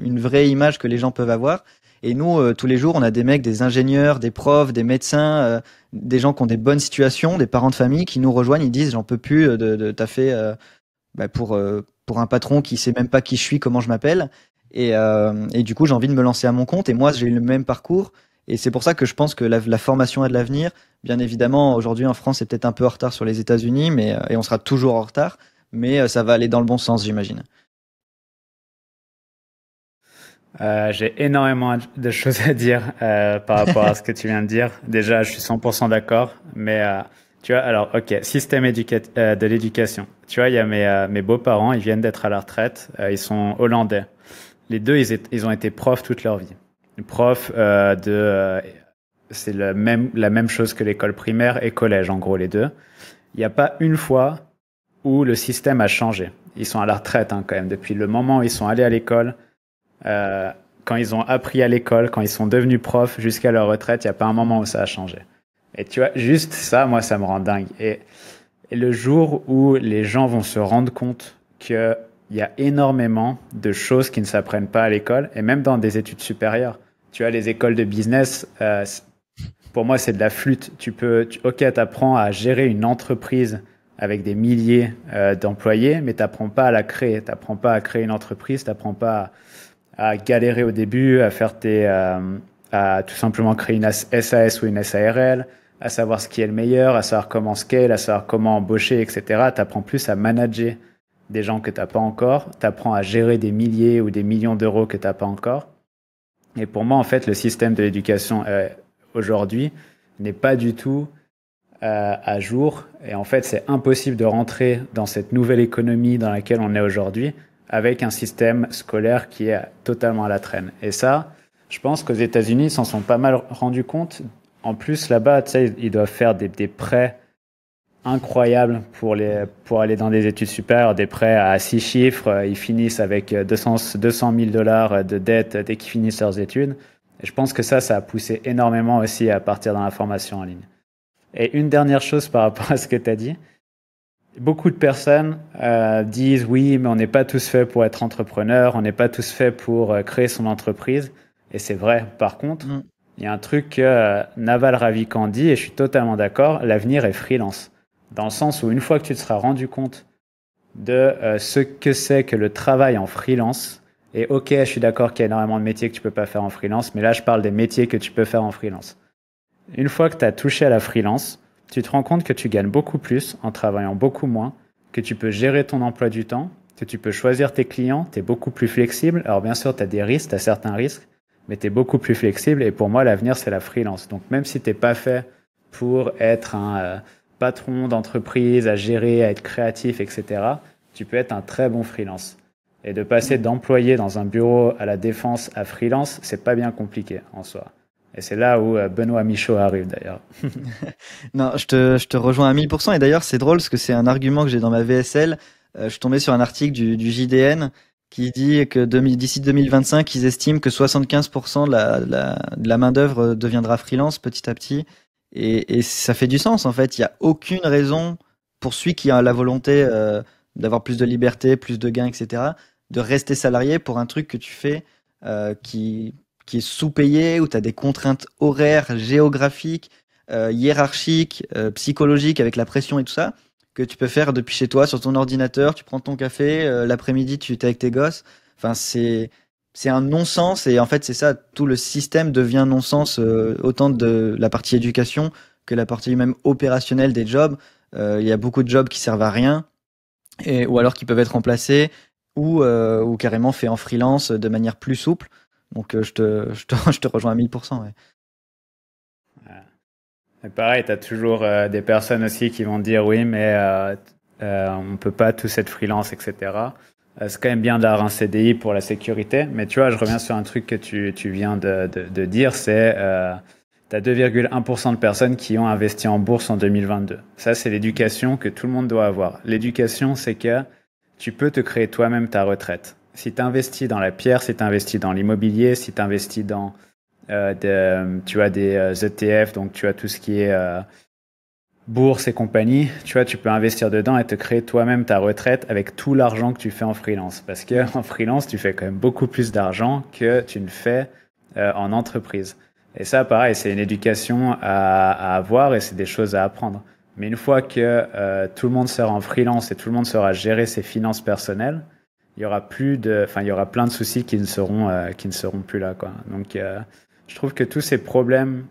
une vraie image que les gens peuvent avoir. Et nous, euh, tous les jours, on a des mecs, des ingénieurs, des profs, des médecins, euh, des gens qui ont des bonnes situations, des parents de famille qui nous rejoignent. Ils disent, j'en peux plus euh, de, de taffer bah, pour pour un patron qui sait même pas qui je suis, comment je m'appelle. Et, du coup, j'ai envie de me lancer à mon compte. Et moi, j'ai eu le même parcours. Et c'est pour ça que je pense que la, formation a de l'avenir. Bien évidemment, aujourd'hui en France, c'est peut-être un peu en retard sur les États-Unis, mais et on sera toujours en retard. Mais ça va aller dans le bon sens, j'imagine. Euh, j'ai énormément de choses à dire euh, par rapport à ce que tu viens de dire. Déjà, je suis 100% d'accord, mais euh, tu vois, alors, ok, système euh, de l'éducation. Tu vois, il y a mes, euh, mes beaux-parents, ils viennent d'être à la retraite, ils sont hollandais. Les deux, ils, ils, ont été profs toute leur vie. Profs de, c'est la même, la même chose que l'école primaire et collège, en gros, les deux. Il n'y a pas une fois où le système a changé. Ils sont à la retraite hein, quand même. Depuis le moment où ils sont allés à l'école, euh, quand ils ont appris à l'école, quand ils sont devenus profs, jusqu'à leur retraite, il n'y a pas un moment où ça a changé. Et tu vois, juste ça, moi, ça me rend dingue. Et, le jour où les gens vont se rendre compte qu'il y a énormément de choses qui ne s'apprennent pas à l'école, et même dans des études supérieures. Tu as les écoles de business, euh, pour moi, c'est de la flûte. Tu peux, tu, ok, t'apprends à gérer une entreprise avec des milliers euh, d'employés, mais t'apprends pas à la créer. T'apprends pas à créer une entreprise, t'apprends pas à à galérer au début, à faire euh, à tout simplement créer une SAS ou une SARL, à savoir ce qui est le meilleur, à savoir comment scale, à savoir comment embaucher, etc. T'apprends plus à manager des gens que t'as pas encore, t'apprends à gérer des milliers ou des millions d'euros que t'as pas encore. Et pour moi, en fait, le système de l'éducation euh, aujourd'hui n'est pas du tout euh, à jour. Et en fait, c'est impossible de rentrer dans cette nouvelle économie dans laquelle on est aujourd'hui avec un système scolaire qui est totalement à la traîne. Et ça, je pense qu'aux États-Unis, ils s'en sont pas mal rendus compte. En plus, là-bas, tu sais, ils doivent faire des, prêts incroyables pour, les, pour aller dans des études supérieures, des prêts à six chiffres. Ils finissent avec 200, euh, 000 dollars de dettes dès qu'ils finissent leurs études. Et je pense que ça, ça a poussé énormément aussi à partir dans la formation en ligne. Et une dernière chose par rapport à ce que tu as dit, Beaucoup de personnes euh, disent oui, mais on n'est pas tous faits pour être entrepreneur, on n'est pas tous faits pour euh, créer son entreprise. Et c'est vrai. Par contre, mm. il y a un truc que euh, Naval Ravikant dit, et je suis totalement d'accord, l'avenir est freelance. Dans le sens où une fois que tu te seras rendu compte de ce que c'est que le travail en freelance, et ok, je suis d'accord qu'il y a énormément de métiers que tu peux pas faire en freelance, mais là je parle des métiers que tu peux faire en freelance. Une fois que tu as touché à la freelance, tu te rends compte que tu gagnes beaucoup plus en travaillant beaucoup moins, que tu peux gérer ton emploi du temps, que tu peux choisir tes clients, tu es beaucoup plus flexible. Alors bien sûr, tu as des risques, tu as certains risques, mais tu es beaucoup plus flexible. Et pour moi, l'avenir, c'est la freelance. Donc même si t'es pas fait pour être un euh, patron d'entreprise, à gérer, à être créatif, etc., tu peux être un très bon freelance. Et de passer d'employé dans un bureau à la défense à freelance, c'est pas bien compliqué en soi. Et c'est là où euh, Benoît Michaud arrive d'ailleurs. non, je te, je te, rejoins à 1000%. Et d'ailleurs, c'est drôle parce que c'est un argument que j'ai dans ma VSL. Euh, je suis tombé sur un article du, du JDN qui dit que d'ici 2025, ils estiment que 75% de la, la, de la main-d'œuvre deviendra freelance petit à petit. Et, et, ça fait du sens en fait. Il n'y a aucune raison pour celui qui a la volonté euh, d'avoir plus de liberté, plus de gains, etc., de rester salarié pour un truc que tu fais euh, qui qui est sous-payé, où tu as des contraintes horaires, géographiques, euh, hiérarchiques, euh, psychologiques, avec la pression et tout ça, que tu peux faire depuis chez toi, sur ton ordinateur, tu prends ton café, euh, l'après-midi, tu es avec tes gosses. Enfin, c'est... C'est un non-sens et en fait c'est ça, tout le système devient non-sens autant de la partie éducation que la partie même opérationnelle des jobs. Il y a beaucoup de jobs qui servent à rien et, ou alors qui peuvent être remplacés ou, ou carrément fait en freelance de manière plus souple. Donc euh, je, te, rejoins à 1000%. Ouais. pareil, tu as toujours euh, des personnes aussi qui vont dire oui, mais euh, on ne peut pas tous être freelance, etc. c'est quand même bien d'avoir un CDI pour la sécurité. Mais tu vois, je reviens sur un truc que tu, viens de, de dire, c'est... tu as 2,1% de personnes qui ont investi en bourse en 2022. Ça, c'est l'éducation que tout le monde doit avoir. L'éducation, c'est que tu peux te créer toi-même ta retraite si tu investis dans la pierre, si tu investis dans l'immobilier, si tu investis dans euh, de, tu as des ETF, euh, e donc tu as tout ce qui est euh, bourse et compagnie, tu vois, tu peux investir dedans et te créer toi-même ta retraite avec tout l'argent que tu fais en freelance. Parce que en freelance, tu fais quand même beaucoup plus d'argent que tu ne fais euh, en entreprise. Et ça, pareil, c'est une éducation à, à avoir et c'est des choses à apprendre. Mais une fois que tout le monde sera en freelance et tout le monde sera gérer ses finances personnelles, il y aura plus de, enfin, il y aura plein de soucis qui ne seront, euh, qui ne seront plus là, quoi. Donc, euh, je trouve que tous ces problèmes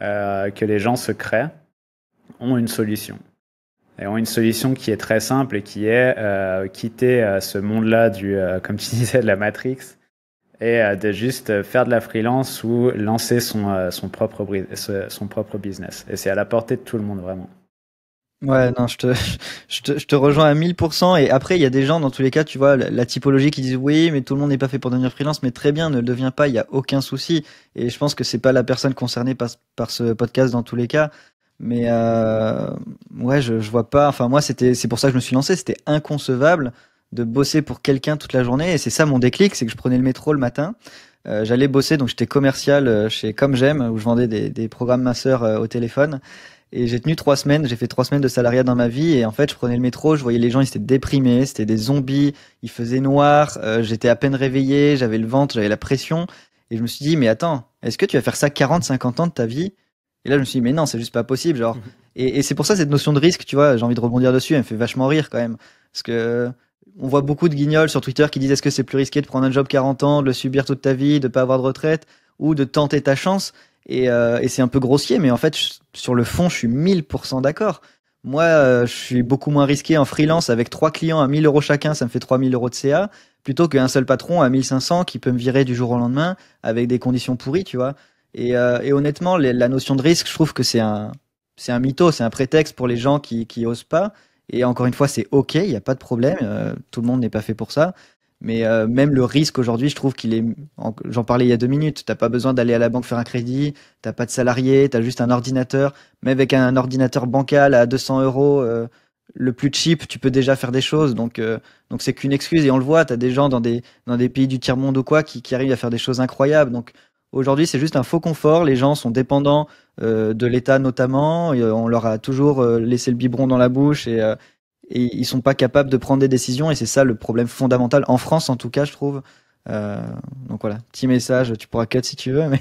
euh, que les gens se créent ont une solution. Et ont une solution qui est très simple et qui est quitter ce monde-là du, comme tu disais, de la Matrix et de juste faire de la freelance ou lancer son, son, propre, son propre business. Et c'est à la portée de tout le monde vraiment. Ouais, non, je te, je te, je te rejoins à 1000%. Et après, il y a des gens, dans tous les cas, tu vois, la, typologie qui disent oui, mais tout le monde n'est pas fait pour devenir freelance, mais très bien, ne le deviens pas, il n'y a aucun souci. Et je pense que c'est pas la personne concernée par, ce podcast dans tous les cas. Mais euh, ouais, je, je vois pas. Enfin, moi, c'était, c'est pour ça que je me suis lancé. C'était inconcevable de bosser pour quelqu'un toute la journée. Et c'est ça mon déclic, c'est que je prenais le métro le matin. Euh, j'allais bosser, donc j'étais commercial euh, chez Comme J'aime, où je vendais des, programmes masseurs euh, au téléphone. Et j'ai tenu trois semaines, j'ai fait trois semaines de salariat dans ma vie. Et en fait, je prenais le métro, je voyais les gens, ils étaient déprimés, c'était des zombies, il faisait noir, euh, j'étais à peine réveillé, j'avais le ventre, j'avais la pression. Et je me suis dit, mais attends, est-ce que tu vas faire ça 40, 50 ans de ta vie Et là, je me suis dit, mais non, c'est juste pas possible. Genre. Mhm. Et, c'est pour ça cette notion de risque, tu vois, j'ai envie de rebondir dessus, elle me fait vachement rire quand même. Parce que euh, on voit beaucoup de guignols sur Twitter qui disent est-ce que c'est plus risqué de prendre un job 40 ans, de le subir toute ta vie, de pas avoir de retraite, ou de tenter ta chance euh, et, c'est un peu grossier, mais en fait, sur le fond, je suis 1000% d'accord. Moi, euh, je suis beaucoup moins risqué en freelance avec trois clients à 1000 euros chacun, ça me fait 3000 euros de CA, plutôt qu'un seul patron à 1500 qui peut me virer du jour au lendemain avec des conditions pourries, tu vois. Et, euh, honnêtement, la notion de risque, je trouve que c'est un, c'est un mytho, c'est un prétexte pour les gens qui, qui osent pas. Et encore une fois, c'est ok, il n'y a pas de problème, tout le monde n'est pas fait pour ça. Mais euh, même le risque aujourd'hui, je trouve qu'il est. J'en parlais il y a deux minutes. T'as pas besoin d'aller à la banque faire un crédit. T'as pas de salarié. T'as juste un ordinateur. Mais avec un ordinateur bancal à 200 euros, euh, le plus cheap, tu peux déjà faire des choses. Donc, euh, donc c'est qu'une excuse. Et on le voit. T'as des gens dans des dans des pays du tiers monde ou quoi qui, qui arrivent à faire des choses incroyables. Donc aujourd'hui, c'est juste un faux confort. Les gens sont dépendants de l'État notamment. on leur a toujours laissé le biberon dans la bouche et et ils sont pas capables de prendre des décisions et c'est ça le problème fondamental en France en tout cas je trouve euh, donc voilà petit message tu pourras cut si tu veux mais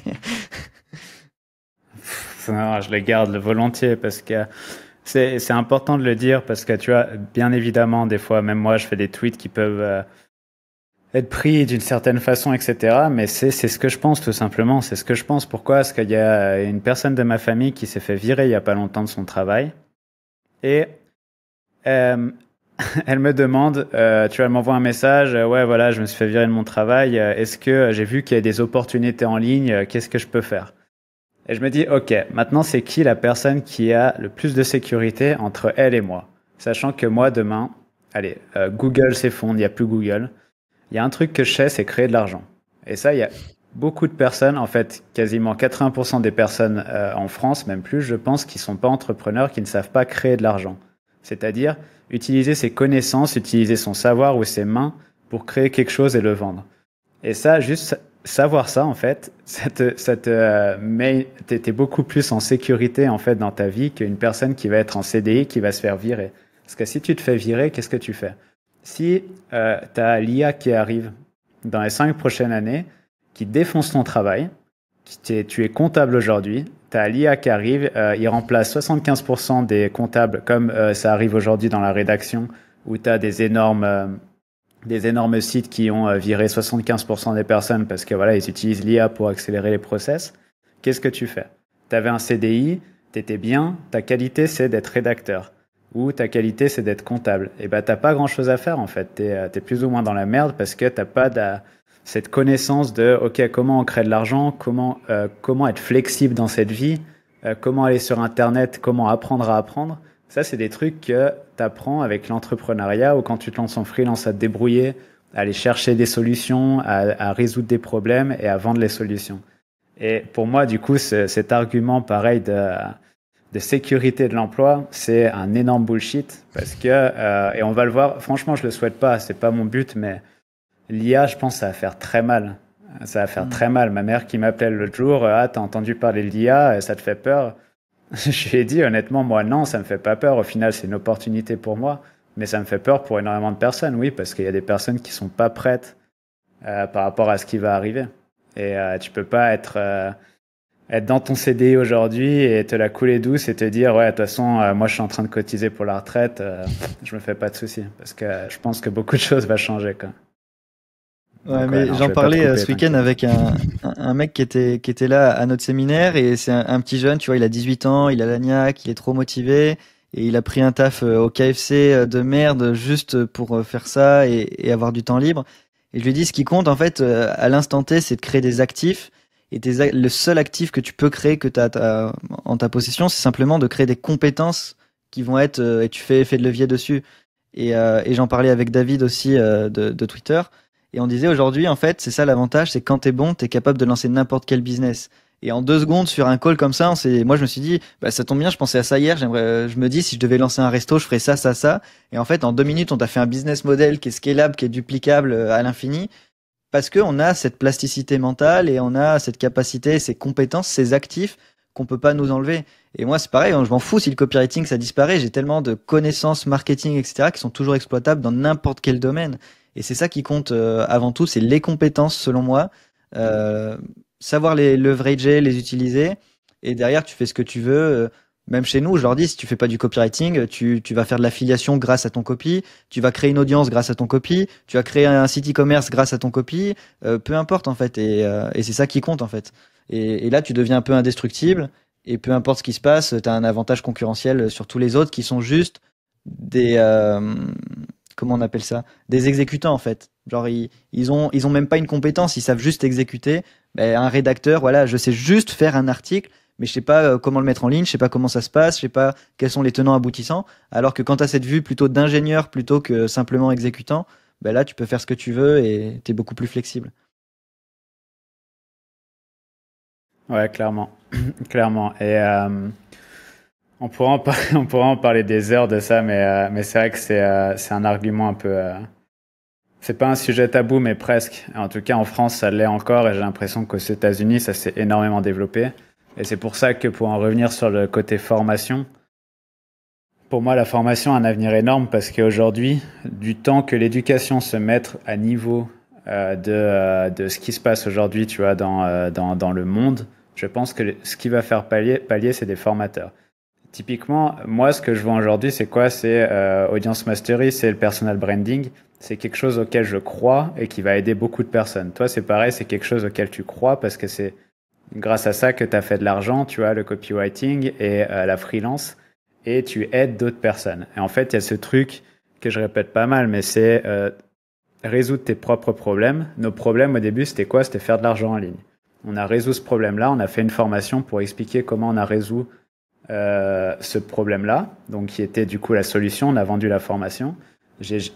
non, je le garde volontiers parce que c'est important de le dire parce que tu vois bien évidemment des fois même moi je fais des tweets qui peuvent euh, être pris d'une certaine façon, etc. Mais c'est ce que je pense tout simplement. C'est ce que je pense. Pourquoi Parce qu'il y a une personne de ma famille qui s'est fait virer il y a pas longtemps de son travail. Et euh, elle me demande, euh, tu vois, elle m'envoie un message, euh, ouais, voilà, je me suis fait virer de mon travail, euh, est-ce que euh, j'ai vu qu'il y a des opportunités en ligne, qu'est-ce que je peux faire Et je me dis, ok, maintenant c'est qui la personne qui a le plus de sécurité entre elle et moi Sachant que moi, demain, allez, Google s'effondre, il n'y a plus Google. Il y a un truc que je sais, c'est créer de l'argent. Et ça, il y a beaucoup de personnes, en fait, quasiment 80% des personnes en France, même plus, je pense, qui sont pas entrepreneurs, qui ne savent pas créer de l'argent c'est-à-dire utiliser ses connaissances, utiliser son savoir ou ses mains pour créer quelque chose et le vendre. Et ça, juste savoir ça, en fait, ça te, ça met, t'es beaucoup plus en sécurité, en fait, dans ta vie qu'une personne qui va être en CDI, qui va se faire virer. Parce que si tu te fais virer, qu'est-ce que tu fais Si euh, tu as l'IA qui arrive dans les cinq prochaines années, qui défonce ton travail, tu es comptable aujourd'hui, tu as l'IA qui arrive, euh, il remplace 75% des comptables, comme euh, ça arrive aujourd'hui dans la rédaction, où tu as des énormes, euh, des énormes sites qui ont euh, viré 75% des personnes parce que voilà, ils utilisent l'IA pour accélérer les process. Qu'est-ce que tu fais Tu avais un CDI, tu étais bien, ta qualité c'est d'être rédacteur ou ta qualité c'est d'être comptable. Et eh ben bah, t'as pas grand chose à faire en fait, tu es, plus ou moins dans la merde parce que t'as pas de cette connaissance de ok comment on crée de l'argent, comment euh, comment être flexible dans cette vie, euh, comment aller sur internet, comment apprendre à apprendre. Ça c'est des trucs que tu apprends avec l'entrepreneuriat ou quand tu te lances en freelance à te débrouiller, à aller chercher des solutions, à, résoudre des problèmes et à vendre les solutions. Et pour moi du coup cet argument pareil de de sécurité de l'emploi, c'est un énorme bullshit parce que euh, et on va le voir. Franchement, je le souhaite pas, c'est pas mon but, mais L'IA, je pense, ça va faire très mal. Ça va faire hmm. très mal. Ma mère qui m'appelait l'autre jour, euh, ah, t'as entendu parler de l'IA, euh, ça te fait peur Je lui ai dit, honnêtement, moi, non, ça me fait pas peur. Au final, c'est une opportunité pour moi, mais ça me fait peur pour énormément de personnes, oui, parce qu'il y a des personnes qui sont pas prêtes euh, par rapport à ce qui va arriver. Et euh, tu peux pas être être dans ton CDI aujourd'hui et te la couler douce et te dire ouais de toute façon moi je suis en train de cotiser pour la retraite, je me fais pas de soucis parce que je pense que beaucoup de choses vont changer quoi. Ouais, mais j'en parlais euh, ce week-end avec un, un, mec qui était, qui était là à notre séminaire et c'est un, petit jeune, tu vois, il a 18 ans, il a l'agnac, il est trop motivé et il a pris un taf euh, au KFC euh, de merde juste pour faire ça et, et avoir du temps libre. Et je lui dis, ce qui compte en fait à l'instant T, c'est de créer des actifs. Et le seul actif que tu peux créer que tu as, en ta possession, c'est simplement de créer des compétences qui vont être et tu fais effet de levier dessus. Et, et j'en parlais avec David aussi de, de, Twitter. Et on disait aujourd'hui, en fait, c'est ça l'avantage, c'est quand t'es bon, t'es capable de lancer n'importe quel business. Et en deux secondes sur un call comme ça, on moi je me suis dit, bah, ça tombe bien, je pensais à ça hier. J'aimerais, euh, je me dis si je devais lancer un resto, je ferais ça, ça, ça. Et en fait, en deux minutes, on t'a fait un business model qui est scalable, qui est duplicable euh, à l'infini, parce qu'on a cette plasticité mentale et on a cette capacité, ces compétences, ces actifs qu'on peut pas nous enlever. Et moi, c'est pareil, hein, je m'en fous si le copywriting ça disparaît. J'ai tellement de connaissances marketing, etc., qui sont toujours exploitables dans n'importe quel domaine. Et c'est ça qui compte euh, avant tout, c'est les compétences selon moi. Euh, savoir les leverager, les utiliser. Et derrière, tu fais ce que tu veux euh, même chez nous, je leur dis, si tu fais pas du copywriting, tu, tu vas faire de l'affiliation grâce à ton copy, tu vas créer une audience grâce à ton copy, tu vas créer un site e-commerce grâce à ton copy, peu importe en fait, et, et c'est ça qui compte en fait. Et, là, tu deviens un peu indestructible, et peu importe ce qui se passe, tu as un avantage concurrentiel sur tous les autres qui sont juste des, comment on appelle ça Des exécutants en fait. Genre ils, ils ont ils ont même pas une compétence, ils savent juste exécuter. Ben, un rédacteur, voilà, je sais juste faire un article, mais je sais pas euh, comment le mettre en ligne, je sais pas comment ça se passe, je sais pas quels sont les tenants aboutissants. Alors que quand tu as cette vue plutôt d'ingénieur plutôt que simplement exécutant, ben là tu peux faire ce que tu veux et tu es beaucoup plus flexible. Ouais, clairement, clairement. Et euh, On pourra, en parler, des heures de ça, mais, euh, c'est vrai que euh, c'est un argument un peu. Euh, c'est pas un sujet tabou, mais presque. En tout cas, en France, ça l'est encore, et j'ai l'impression qu'aux États-Unis, ça s'est énormément développé. Et c'est pour ça que, pour en revenir sur le côté formation, pour moi, la formation a un avenir énorme parce qu'aujourd'hui, du temps que l'éducation se mette à niveau de, ce qui se passe aujourd'hui, dans, le monde, je pense que ce qui va faire pallier, pallier c'est des formateurs. Typiquement, moi, ce que je vois aujourd'hui, c'est quoi C'est euh, audience mastery, c'est le personal branding. C'est quelque chose auquel je crois et qui va aider beaucoup de personnes. Toi, c'est pareil, c'est quelque chose auquel tu crois parce que c'est grâce à ça que tu as fait de l'argent, tu vois, le copywriting et euh, la freelance, et tu aides d'autres personnes. Et en fait, il y a ce truc que je répète pas mal, mais c'est euh, résoudre tes propres problèmes. Nos problèmes au début, c'était quoi C'était faire de l'argent en ligne. On a résolu ce problème-là, on a fait une formation pour expliquer comment on a résolu euh, ce problème-là, donc qui était du coup la solution. On a vendu la formation.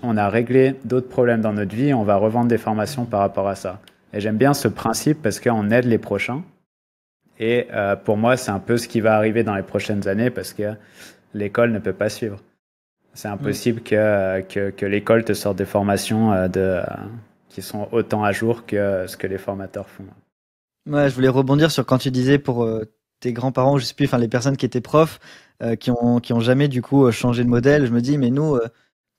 On a réglé d'autres problèmes dans notre vie. On va revendre des formations par rapport à ça. Et j'aime bien ce principe parce qu'on aide les prochains. Et euh, pour moi, c'est un peu ce qui va arriver dans les prochaines années parce que l'école ne peut pas suivre. C'est impossible que, que, l'école te sorte des formations euh, de, qui sont autant à jour que ce que les formateurs font. Ouais, je voulais rebondir sur quand tu disais pour euh, tes grands-parents, je sais plus, enfin les personnes qui étaient profs, euh, qui ont jamais du coup euh, changé de modèle. Je me dis, mais nous, euh,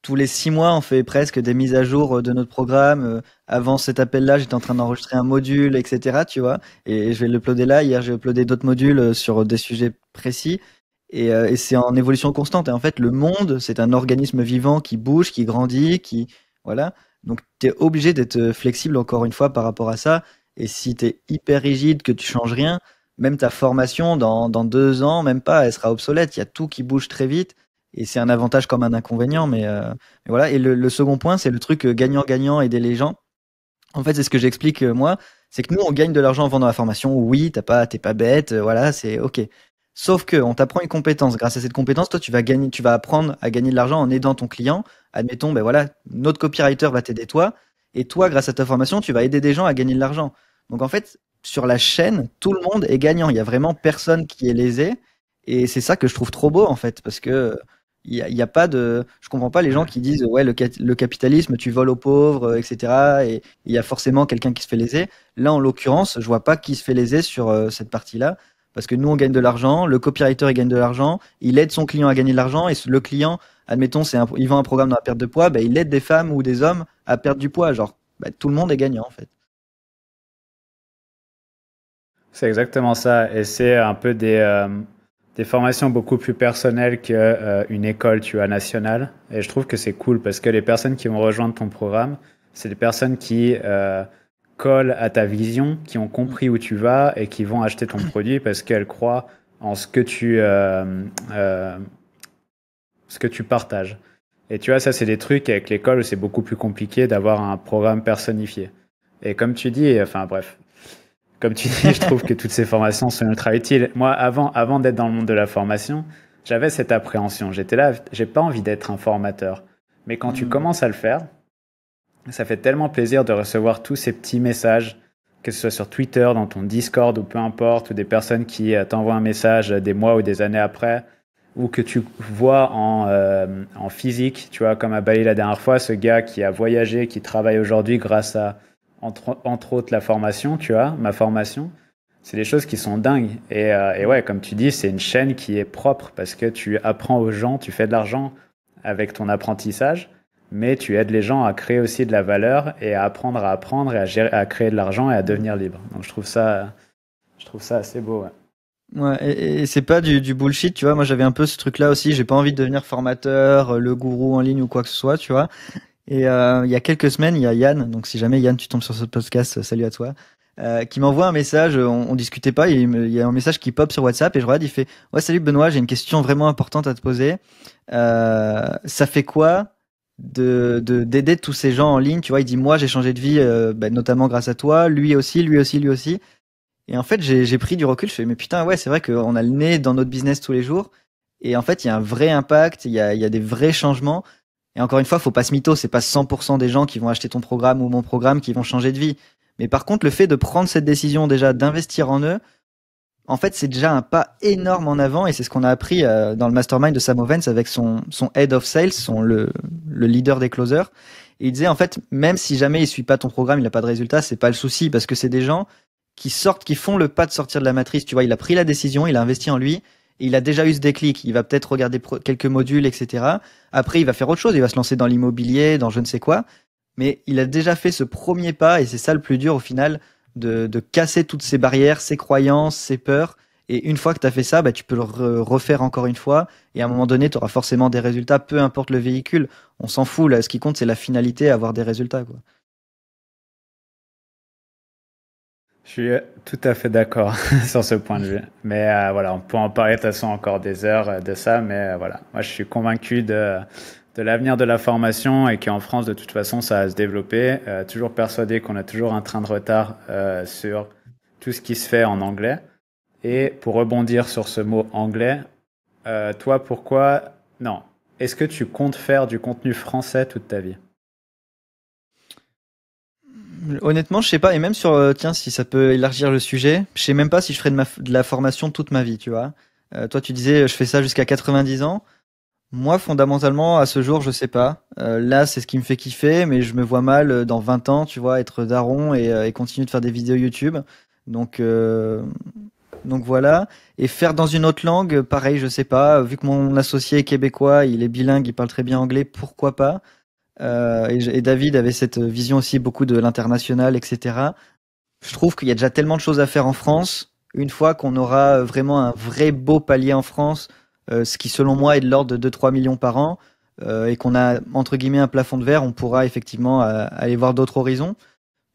tous les six mois, on fait presque des mises à jour de notre programme. avant cet appel-là, j'étais en train d'enregistrer un module, etc. Tu vois, et, je vais le l'uploader là. Hier, j'ai uploadé d'autres modules sur des sujets précis. Et, et c'est en évolution constante. Et en fait, le monde, c'est un organisme vivant qui bouge, qui grandit, qui voilà. Donc, tu es obligé d'être flexible encore une fois par rapport à ça. Et si tu es hyper rigide, que tu changes rien, même ta formation dans, deux ans, même pas, elle sera obsolète. Il y a tout qui bouge très vite et c'est un avantage comme un inconvénient. Mais, euh, voilà. Et le, second point, c'est le truc euh, gagnant-gagnant, aider les gens. En fait, c'est ce que j'explique euh, moi, c'est que nous on gagne de l'argent en vendant la formation. Oui, t'as pas, t'es pas bête, voilà, c'est ok. Sauf que on t'apprend une compétence. Grâce à cette compétence, toi, tu vas gagner, tu vas apprendre à gagner de l'argent en aidant ton client. Admettons, ben voilà, notre copywriter va t'aider toi, et toi, grâce à ta formation, tu vas aider des gens à gagner de l'argent. Donc en fait, sur la chaîne, tout le monde est gagnant. Il n'y a vraiment personne qui est lésé. Et c'est ça que je trouve trop beau, en fait, parce que il n'y a, y a, pas de. Je comprends pas les gens qui disent ouais, le, capitalisme, tu voles aux pauvres, euh, etc. Et il y a forcément quelqu'un qui se fait léser. Là, en l'occurrence, je vois pas qui se fait léser sur euh, cette partie-là. Parce que nous, on gagne de l'argent, le copywriter, il gagne de l'argent, il aide son client à gagner de l'argent, et le client, admettons, il vend un programme dans la perte de poids, ben, il aide des femmes ou des hommes à perdre du poids. Genre, ben, tout le monde est gagnant, en fait. C'est exactement ça. Et c'est un peu des, euh, des formations beaucoup plus personnelles qu'une euh, école, tu vois, nationale. Et je trouve que c'est cool parce que les personnes qui vont rejoindre ton programme, c'est des personnes qui euh, collent à ta vision, qui ont compris où tu vas et qui vont acheter ton produit parce qu'elles croient en ce que tu, euh, ce que tu partages. Et tu vois, ça, c'est des trucs avec l'école où c'est beaucoup plus compliqué d'avoir un programme personnifié. Et comme tu dis, enfin bref, comme tu dis, je trouve que toutes ces formations sont ultra utiles. Moi, avant, avant d'être dans le monde de la formation, j'avais cette appréhension. J'étais là, j'ai pas envie d'être un formateur. Mais quand tu mm. commences à le faire, ça fait tellement plaisir de recevoir tous ces petits messages, que ce soit sur Twitter, dans ton Discord ou peu importe, ou des personnes qui euh, t'envoient un message euh, des mois ou des années après, ou que tu vois en, euh, en physique, tu vois, comme à Bali la dernière fois, ce gars qui a voyagé, qui travaille aujourd'hui grâce à entre, entre autres la formation, tu vois, ma formation. C'est des choses qui sont dingues. Et, euh, et ouais, comme tu dis, c'est une chaîne qui est propre parce que tu apprends aux gens, tu fais de l'argent avec ton apprentissage, mais tu aides les gens à créer aussi de la valeur et à apprendre à apprendre et à, à créer de l'argent et à devenir libre. Donc je trouve ça, je trouve ça assez beau. Ouais. Ouais, et, c'est pas du, du, bullshit, tu vois. Moi, j'avais un peu ce truc-là aussi. J'ai pas envie de devenir formateur, euh, le gourou en ligne ou quoi que ce soit, tu vois. Et euh, il y a quelques semaines, il y a Yann, donc si jamais Yann, tu tombes sur ce podcast, euh, salut à toi, euh, qui m'envoie un message, euh, on, ne discutait pas, il, y a un message qui pop sur WhatsApp et je regarde, il fait « Ouais, salut Benoît, j'ai une question vraiment importante à te poser. Euh, ça fait quoi de d'aider tous ces gens en ligne Tu vois, il dit « Moi, j'ai changé de vie, euh, ben, notamment grâce à toi, lui aussi, lui aussi, lui aussi. » Et en fait, j'ai pris du recul, je fais « Mais putain, ouais, c'est vrai qu'on a le nez dans notre business tous les jours. » Et en fait, il y a un vrai impact, il y a, il y a des vrais changements. » Et encore une fois, faut pas se mytho, c'est pas 100% des gens qui vont acheter ton programme ou mon programme qui vont changer de vie. Mais par contre, le fait de prendre cette décision déjà d'investir en eux, en fait, c'est déjà un pas énorme en avant et c'est ce qu'on a appris euh, dans le mastermind de Sam Ovens avec son, son head of sales, son, le, leader des closers. il disait en fait, même si jamais il suit pas ton programme, il n'a pas de résultat, c'est pas le souci parce que c'est des gens qui sortent, qui font le pas de sortir de la matrice. Tu vois, il a pris la décision, il a investi en lui il a déjà eu ce déclic. Il va peut-être regarder quelques modules, etc. Après, il va faire autre chose. Il va se lancer dans l'immobilier, dans je ne sais quoi. Mais il a déjà fait ce premier pas et c'est ça le plus dur au final de, casser toutes ces barrières, ces croyances, ces peurs. Et une fois que tu as fait ça, bah, tu peux le refaire encore une fois. Et à un moment donné, tu auras forcément des résultats, peu importe le véhicule. On s'en fout. Là, ce qui compte, c'est la finalité, avoir des résultats. Quoi. Je suis euh, tout à fait d'accord sur ce point de vue. Mais euh, voilà, on peut en parler de toute façon encore des heures euh, de ça, mais voilà, moi je suis convaincu de, de l'avenir de la formation et qu'en France, de toute façon, ça va se développer. toujours persuadé qu'on a toujours un train de retard sur tout ce qui se fait en anglais. Et pour rebondir sur ce mot anglais, toi, pourquoi... Non. Est-ce que tu comptes faire du contenu français toute ta vie Honnêtement, je sais pas. Et même sur, euh, tiens, si ça peut élargir le sujet, je sais même pas si je ferais de, la formation toute ma vie, tu vois. Euh, toi, tu disais, je fais ça jusqu'à 90 ans. Moi, fondamentalement, à ce jour, je sais pas. Euh, là, c'est ce qui me fait kiffer, mais je me vois mal dans 20 ans, tu vois, être daron et, continuer de faire des vidéos YouTube. Donc, donc voilà. Et faire dans une autre langue, pareil, je sais pas. Vu que mon associé est québécois, il est bilingue, il parle très bien anglais, pourquoi pas euh, et, David avait cette vision aussi beaucoup de l'international, etc. Je trouve qu'il y a déjà tellement de choses à faire en France. Une fois qu'on aura vraiment un vrai beau palier en France, euh, ce qui selon moi est de l'ordre de 2-3 millions par an, euh, et qu'on a entre guillemets un plafond de verre, on pourra effectivement aller voir d'autres horizons.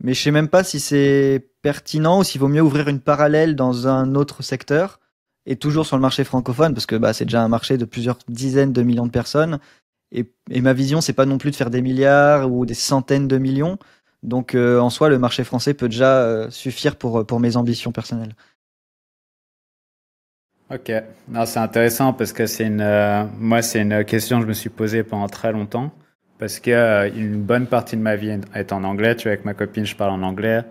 Mais je sais même pas si c'est pertinent ou s'il vaut mieux ouvrir une parallèle dans un autre secteur et toujours sur le marché francophone parce que bah, c'est déjà un marché de plusieurs dizaines de millions de personnes et, ma vision, c'est pas non plus de faire des milliards ou des centaines de millions. Donc euh, en soi, le marché français peut déjà euh, suffire pour, euh, pour mes ambitions personnelles. Ok, c'est intéressant parce que c'est une, moi c'est une question que je me suis posée pendant très longtemps parce qu'une bonne partie de ma vie est en anglais. Tu vois, avec ma copine, je parle en anglais.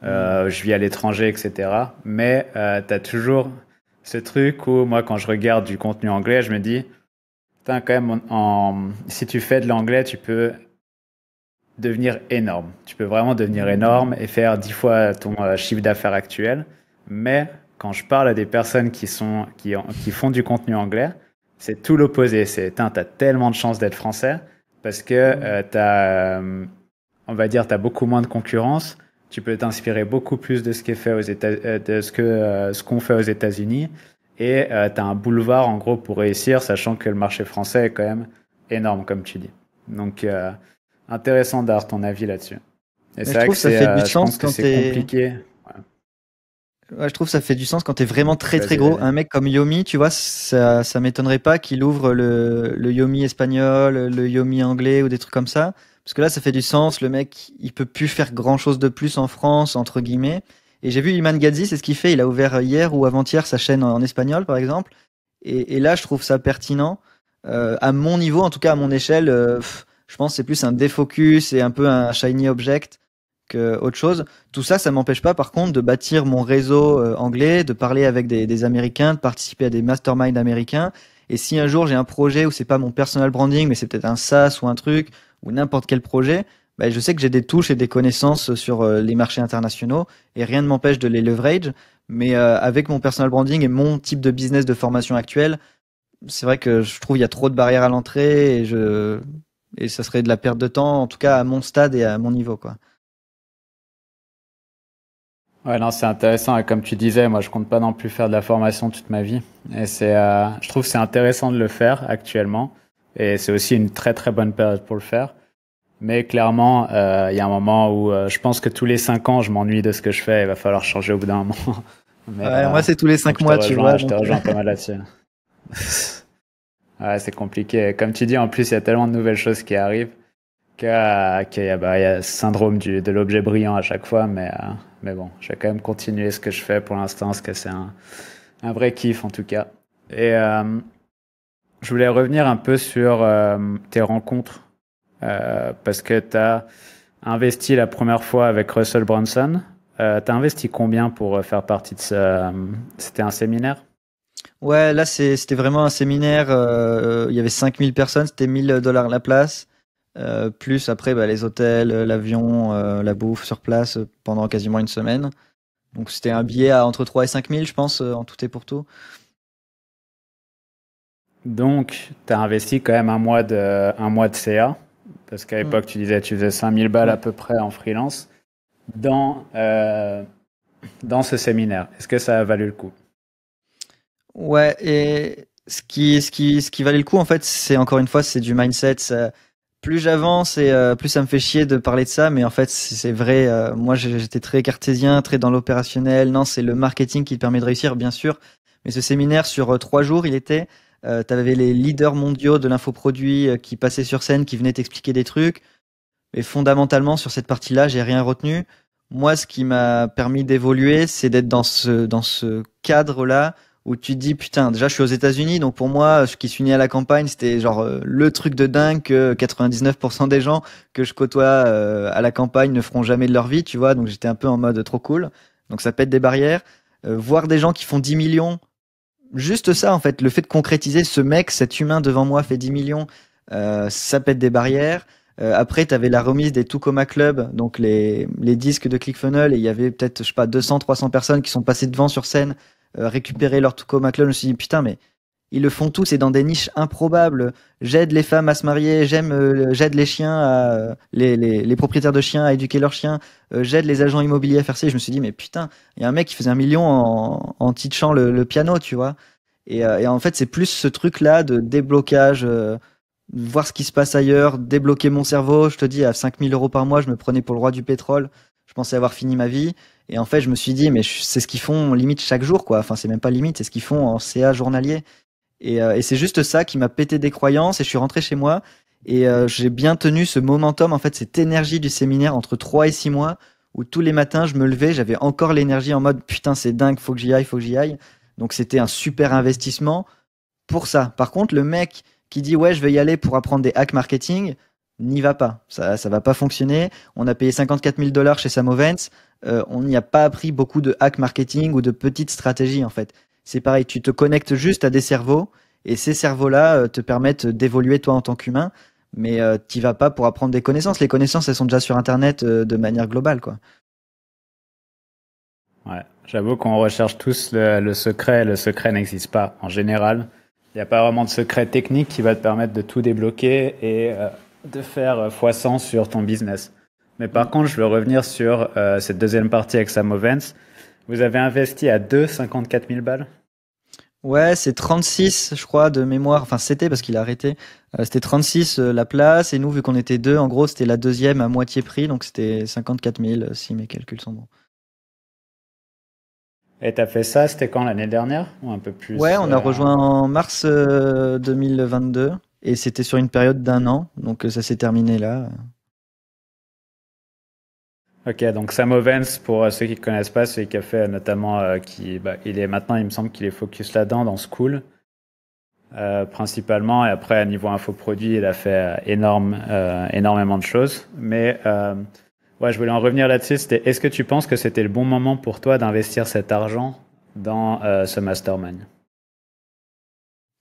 Mm. je vis à l'étranger, etc. Mais tu as toujours ce truc où moi, quand je regarde du contenu anglais, je me dis, quand même, en, si tu fais de l'anglais, tu peux devenir énorme. Tu peux vraiment devenir énorme et faire dix fois ton euh, chiffre d'affaires actuel. Mais quand je parle à des personnes qui sont qui, font du contenu anglais, c'est tout l'opposé. C'est t'as tellement de chances d'être français parce que euh, tu as euh, on va dire, t'as beaucoup moins de concurrence. Tu peux t'inspirer beaucoup plus de ce qui fait aux États, de ce que ce qu'on fait aux États-Unis et euh, t'as tu as un boulevard, en gros, pour réussir, sachant que le marché français est quand même énorme, comme tu dis. Donc, euh, intéressant d'art ton avis là-dessus. Et c'est c'est compliqué. je trouve que ça fait du sens quand t'es vraiment très très gros. Un mec comme Yomi, tu vois, ça, ça m'étonnerait pas qu'il ouvre le, le Yomi espagnol, le Yomi anglais ou des trucs comme ça. Parce que là, ça fait du sens. Le mec, il peut plus faire grand chose de plus en France, entre guillemets. Et j'ai vu Iman Gadzi, c'est ce qu'il fait. Il a ouvert euh, hier ou avant-hier sa chaîne en, espagnol, par exemple. Et, là, je trouve ça pertinent. Euh, à mon niveau, en tout cas à mon échelle, euh, je pense c'est plus un défocus et un peu un shiny object que autre chose. Tout ça, ça m'empêche pas, par contre, de bâtir mon réseau euh, anglais, de parler avec des, Américains, de participer à des masterminds américains. Et si un jour j'ai un projet où c'est pas mon personal branding, mais c'est peut-être un SaaS ou un truc ou n'importe quel projet, bah, je sais que j'ai des touches et des connaissances sur euh, les marchés internationaux et rien ne m'empêche de les leverage. Mais euh, avec mon personal branding et mon type de business de formation actuelle, c'est vrai que je trouve qu'il y a trop de barrières à l'entrée et je et ça serait de la perte de temps, en tout cas à mon stade et à mon niveau, quoi. Ouais, non, c'est intéressant. Et comme tu disais, moi, je compte pas non plus faire de la formation toute ma vie. Et c'est, euh, je trouve, c'est intéressant de le faire actuellement. Et c'est aussi une très très bonne période pour le faire. Mais clairement, euh, il y a un moment où euh, je pense que tous les cinq ans, je m'ennuie de ce que je fais. Il va falloir changer au bout d'un moment. moi, euh, c'est tous les cinq mois, tu vois. Je te rejoins pas mal là-dessus. ouais, c'est compliqué. Comme tu dis, en plus, il y a tellement de nouvelles choses qui arrivent qu'il y, bah, y, a le syndrome du, de l'objet brillant à chaque fois. Mais, mais bon, je vais quand même continuer ce que je fais pour l'instant, parce que c'est un, un, vrai kiff en tout cas. Et je voulais revenir un peu sur tes rencontres euh, parce que tu as investi la première fois avec Russell Brunson. Euh, tu as investi combien pour euh, faire partie de ça euh, C'était un séminaire Ouais, là c'était vraiment un séminaire. il y avait 5000 personnes, c'était 1000 dollars la place. plus après bah, les hôtels, l'avion, la bouffe sur place pendant quasiment une semaine. Donc c'était un billet à entre 3 et 5000, je pense, en tout et pour tout. Donc, tu as investi quand même un mois de, un mois de CA. Parce qu'à l'époque, tu disais, tu faisais 5000 balles à peu près en freelance dans, euh, dans ce séminaire. Est-ce que ça a valu le coup Ouais, et ce qui, ce, qui, ce qui valait le coup, en fait, c'est encore une fois, c'est du mindset. plus j'avance et euh, plus ça me fait chier de parler de ça, mais en fait, c'est vrai. Euh, moi, j'étais très cartésien, très dans l'opérationnel. Non, c'est le marketing qui te permet de réussir, bien sûr. Mais ce séminaire sur trois jours, il était euh, tu les leaders mondiaux de l'infoproduit euh, qui passaient sur scène, qui venaient t'expliquer des trucs. Mais fondamentalement, sur cette partie-là, j'ai rien retenu. Moi, ce qui m'a permis d'évoluer, c'est d'être dans ce, dans ce cadre-là où tu dis, putain, déjà, je suis aux États-Unis, donc pour moi, ce qui s'unit à la campagne, c'était genre euh, le truc de dingue que 99% des gens que je côtoie euh, à la campagne ne feront jamais de leur vie, tu vois. Donc j'étais un peu en mode trop cool. Donc ça pète des barrières. voir des gens qui font 10 millions, juste ça, en fait, le fait de concrétiser ce mec, cet humain devant moi fait 10 millions, euh, ça pète des barrières. Euh, après, tu avais la remise des Toukoma Club, donc les, les disques de Clickfunnel et il y avait peut-être, je sais pas, 200, 300 personnes qui sont passées devant sur scène, euh, récupérer leur Tucoma Club. Je me suis dit, putain, mais ils le font tous et dans des niches improbables. J'aide les femmes à se marier, euh, j'aide les chiens, les, propriétaires de chiens à éduquer leurs chiens, euh, j'aide les agents immobiliers à faire ça. je me suis dit, mais putain, il y a un mec qui faisait un million en, en teachant le, piano, tu vois. Et, euh, et, en fait, c'est plus ce truc-là de déblocage, voir ce qui se passe ailleurs, débloquer mon cerveau. Je te dis, à 5000 euros par mois, je me prenais pour le roi du pétrole. Je pensais avoir fini ma vie. Et en fait, je me suis dit, mais c'est ce qu'ils font limite chaque jour, quoi. Enfin, c'est même pas limite, c'est ce qu'ils font en CA journalier. Et, euh, et c'est juste ça qui m'a pété des croyances et je suis rentré chez moi et euh, j'ai bien tenu ce momentum, en fait, cette énergie du séminaire entre 3 et 6 mois où tous les matins je me levais, j'avais encore l'énergie en mode putain c'est dingue, faut que j'y aille, faut que j'y aille. Donc c'était un super investissement pour ça. Par contre, le mec qui dit ouais je vais y aller pour apprendre des hacks marketing, n'y va pas. Ça, ça va pas fonctionner. On a payé 54 000 dollars chez Samovens. Euh, on n'y a pas appris beaucoup de hack marketing ou de petites stratégies, en fait. C'est pareil, tu te connectes juste à des cerveaux et ces cerveaux-là euh, te permettent d'évoluer toi en tant qu'humain, mais euh, tu n'y vas pas pour apprendre des connaissances. Les connaissances, elles sont déjà sur Internet euh, de manière globale, quoi. Ouais, j'avoue qu'on recherche tous le, secret. Le secret n'existe pas en général. Il n'y a pas vraiment de secret technique qui va te permettre de tout débloquer et de faire x100 sur ton business. Mais par contre, je veux revenir sur cette deuxième partie avec Sam Ovens vous avez investi à 2 54 000 balles Ouais, c'est 36, je crois, de mémoire. Enfin, c'était parce qu'il a arrêté. Euh, c'était 36 euh, la place. Et nous, vu qu'on était deux, en gros, c'était la deuxième à moitié prix. Donc, c'était 54 000, euh, si mes calculs sont bons. Et t'as fait ça, c'était quand l'année dernière Ou un peu plus Ouais, on a rejoint en mars 2022. Et c'était sur une période d'un an. Donc, ça s'est terminé là. Ok, donc Sam Ovens, pour euh, ceux qui ne connaissent pas, c'est qui a fait euh, notamment, euh, qui, bah, il est maintenant, il me semble qu'il est focus là-dedans, dans School, euh, principalement. Et après, à niveau infoproduit, il a fait énorme, énormément de choses. Mais ouais, je voulais en revenir là-dessus. C'était, est-ce que tu penses que c'était le bon moment pour toi d'investir cet argent dans ce mastermind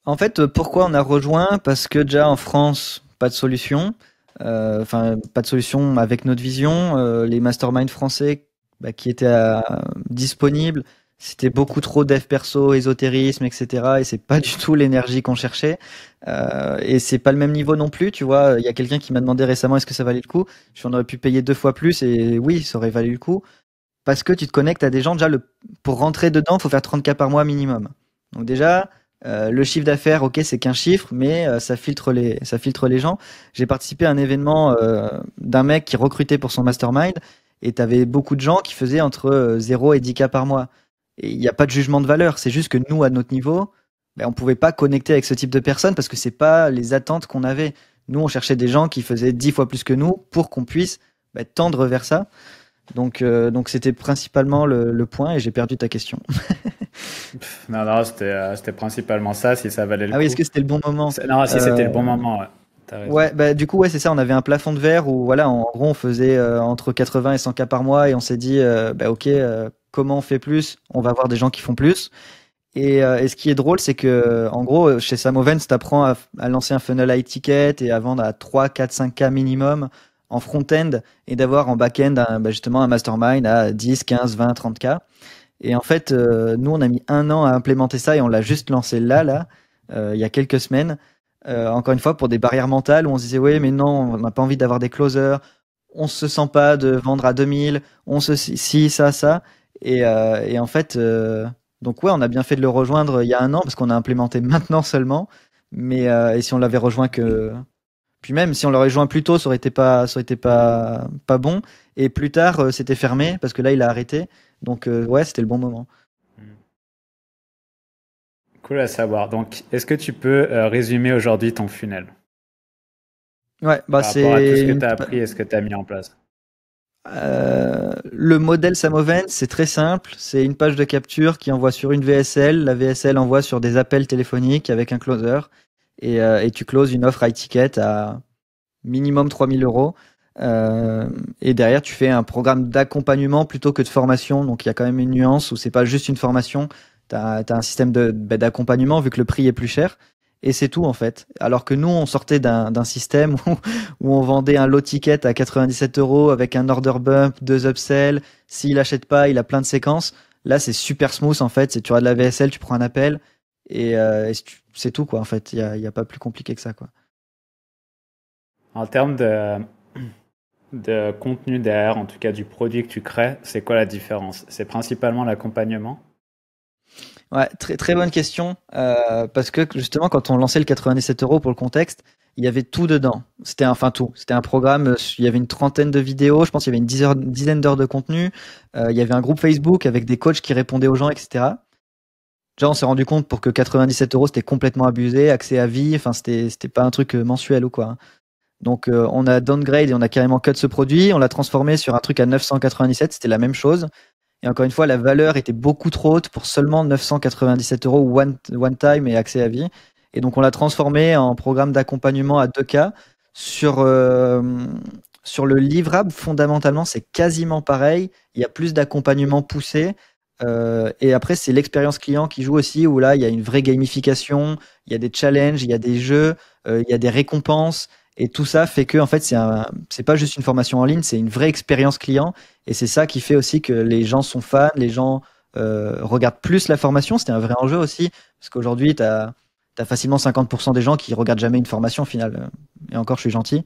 En fait, pourquoi on a rejoint Parce que déjà en France, pas de solution. Euh, enfin, pas de solution avec notre vision. Euh, les masterminds français bah, qui étaient euh, disponibles, c'était beaucoup trop dev perso, ésotérisme, etc. Et c'est pas du tout l'énergie qu'on cherchait. Euh, et c'est pas le même niveau non plus, tu vois. Il y a quelqu'un qui m'a demandé récemment est-ce que ça valait le coup. J'en aurais pu payer deux fois plus et oui, ça aurait valu le coup. Parce que tu te connectes à des gens, déjà, le, pour rentrer dedans, faut faire 30K par mois minimum. Donc déjà, euh, le chiffre d'affaires, ok, c'est qu'un chiffre, mais euh, ça filtre les, ça filtre les gens. J'ai participé à un événement euh, d'un mec qui recrutait pour son mastermind, et t'avais beaucoup de gens qui faisaient entre 0 et 10 k par mois. Et il n'y a pas de jugement de valeur, c'est juste que nous, à notre niveau, ben, on pouvait pas connecter avec ce type de personnes parce que c'est pas les attentes qu'on avait. Nous, on cherchait des gens qui faisaient 10 fois plus que nous pour qu'on puisse ben, tendre vers ça. Donc, euh, donc c'était principalement le, point et j'ai perdu ta question. non, non, euh, c'était, principalement ça, si ça valait le coup. Ah oui, est-ce que c'était le bon moment Non, si c'était le euh, bon moment, ouais. Ouais, bah, du coup, ouais, c'est ça. On avait un plafond de verre où, voilà, en gros, on faisait entre 80 et 100 cas par mois et on s'est dit, bah, ok, comment on fait plus On va voir des gens qui font plus. Et, ce qui est drôle, c'est que, en gros, chez Samovens, tu à, à lancer un funnel à ticket et à vendre à 3, 4, 5 cas minimum en front-end et d'avoir en back-end bah, justement un mastermind à 10, 15, 20, 30K. Et en fait, euh, nous, on a mis un an à implémenter ça et on l'a juste lancé là, là, euh, il y a quelques semaines. Euh, encore une fois, pour des barrières mentales où on se disait, oui, mais non, on n'a pas envie d'avoir des closers, on se sent pas de vendre à 2000, on se si, ça, ça. Et, et en fait, donc ouais, on a bien fait de le rejoindre il y a un an parce qu'on a implémenté maintenant seulement. Mais et si on l'avait rejoint que puis même si on l'aurait joint plus tôt, ça aurait été pas, été pas, bon. Et plus tard, euh, c'était fermé parce que là, il a arrêté. Donc euh, ouais, c'était le bon moment. Hmm. Cool à savoir. Donc, est-ce que tu peux euh, résumer aujourd'hui ton funnel Ouais, bah c'est. ce que tu as appris et ce que tu as mis en place. le modèle Samoven, c'est très simple. C'est une page de capture qui envoie sur une VSL. La VSL envoie sur des appels téléphoniques avec un closer et, euh, et tu closes une offre high ticket à minimum 3000 euros. Euh, et derrière, tu fais un programme d'accompagnement plutôt que de formation. Donc, il y a quand même une nuance où c'est pas juste une formation. Tu as, un système bah, d'accompagnement vu que le prix est plus cher. Et c'est tout, en fait. Alors que nous, on sortait d'un système où, on vendait un lot ticket à 97 euros avec un order bump, deux upsells. S'il achète pas, il a plein de séquences. Là, c'est super smooth, en fait. C'est tu as de la VSL, tu prends un appel. Et, euh, et tu, c'est tout, quoi, en fait. Il n'y a, y a, pas plus compliqué que ça, quoi. En termes de, contenu derrière, en tout cas du produit que tu crées, c'est quoi la différence C'est principalement l'accompagnement Ouais, très, très bonne question. Euh, parce que justement, quand on lançait le 97 euros pour le contexte, il y avait tout dedans. C'était enfin tout. C'était un programme. Euh, il y avait une trentaine de vidéos. Je pense qu'il y avait une dizaine d'heures de contenu. Euh, il y avait un groupe Facebook avec des coachs qui répondaient aux gens, etc. Déjà, on s'est rendu compte pour que 97 euros, c'était complètement abusé, accès à vie, enfin, c'était, pas un truc euh, mensuel ou quoi. Hein. Donc, euh, on a downgrade et on a carrément cut ce produit, on l'a transformé sur un truc à 997, c'était la même chose. Et encore une fois, la valeur était beaucoup trop haute pour seulement 997 euros one, time et accès à vie. Et donc, on l'a transformé en programme d'accompagnement à 2K sur, euh, sur le livrable. Fondamentalement, c'est quasiment pareil. Il y a plus d'accompagnement poussé euh, et après, c'est l'expérience client qui joue aussi, où là, il y a une vraie gamification, il y a des challenges, il y a des jeux, euh, il y a des récompenses. Et tout ça fait que, en fait, c'est c'est pas juste une formation en ligne, c'est une vraie expérience client. Et c'est ça qui fait aussi que les gens sont fans, les gens euh, regardent plus la formation. C'était un vrai enjeu aussi, parce qu'aujourd'hui, tu as, facilement 50% des gens qui regardent jamais une formation au final. Et encore, je suis gentil.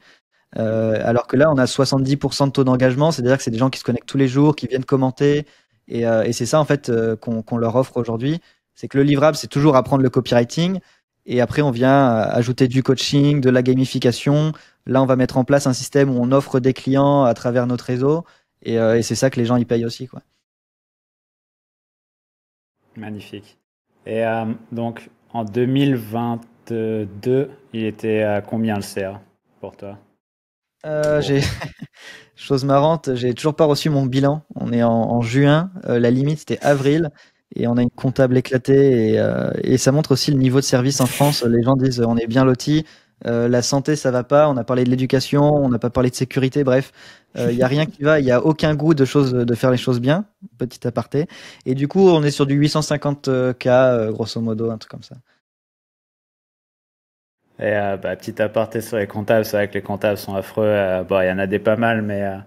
alors que là, on a 70% de taux d'engagement, c'est-à-dire que c'est des gens qui se connectent tous les jours, qui viennent commenter, euh, et, c'est ça en fait euh, qu'on leur offre aujourd'hui, c'est que le livrable c'est toujours apprendre le copywriting, et après on vient euh, ajouter du coaching, de la gamification. Là on va mettre en place un système où on offre des clients à travers notre réseau, et, c'est ça que les gens y payent aussi quoi. Magnifique. Et donc, en 2022, il était à combien le CA pour toi euh, Chose marrante, j'ai toujours pas reçu mon bilan. On est en, juin, euh, la limite c'était avril, et on a une comptable éclatée, euh, et, ça montre aussi le niveau de service en France. Les gens disent euh, on est bien lotis, la santé ça va pas, on a parlé de l'éducation, on n'a pas parlé de sécurité, bref, il n'y a rien qui va, il n'y a aucun goût de, choses, de faire les choses bien, petit aparté. Et du coup, on est sur du 850K, grosso modo, un truc comme ça. Et euh, bah, petit aparté sur les comptables, c'est vrai que les comptables sont affreux. Euh, bon, il y en a des pas mal, mais euh,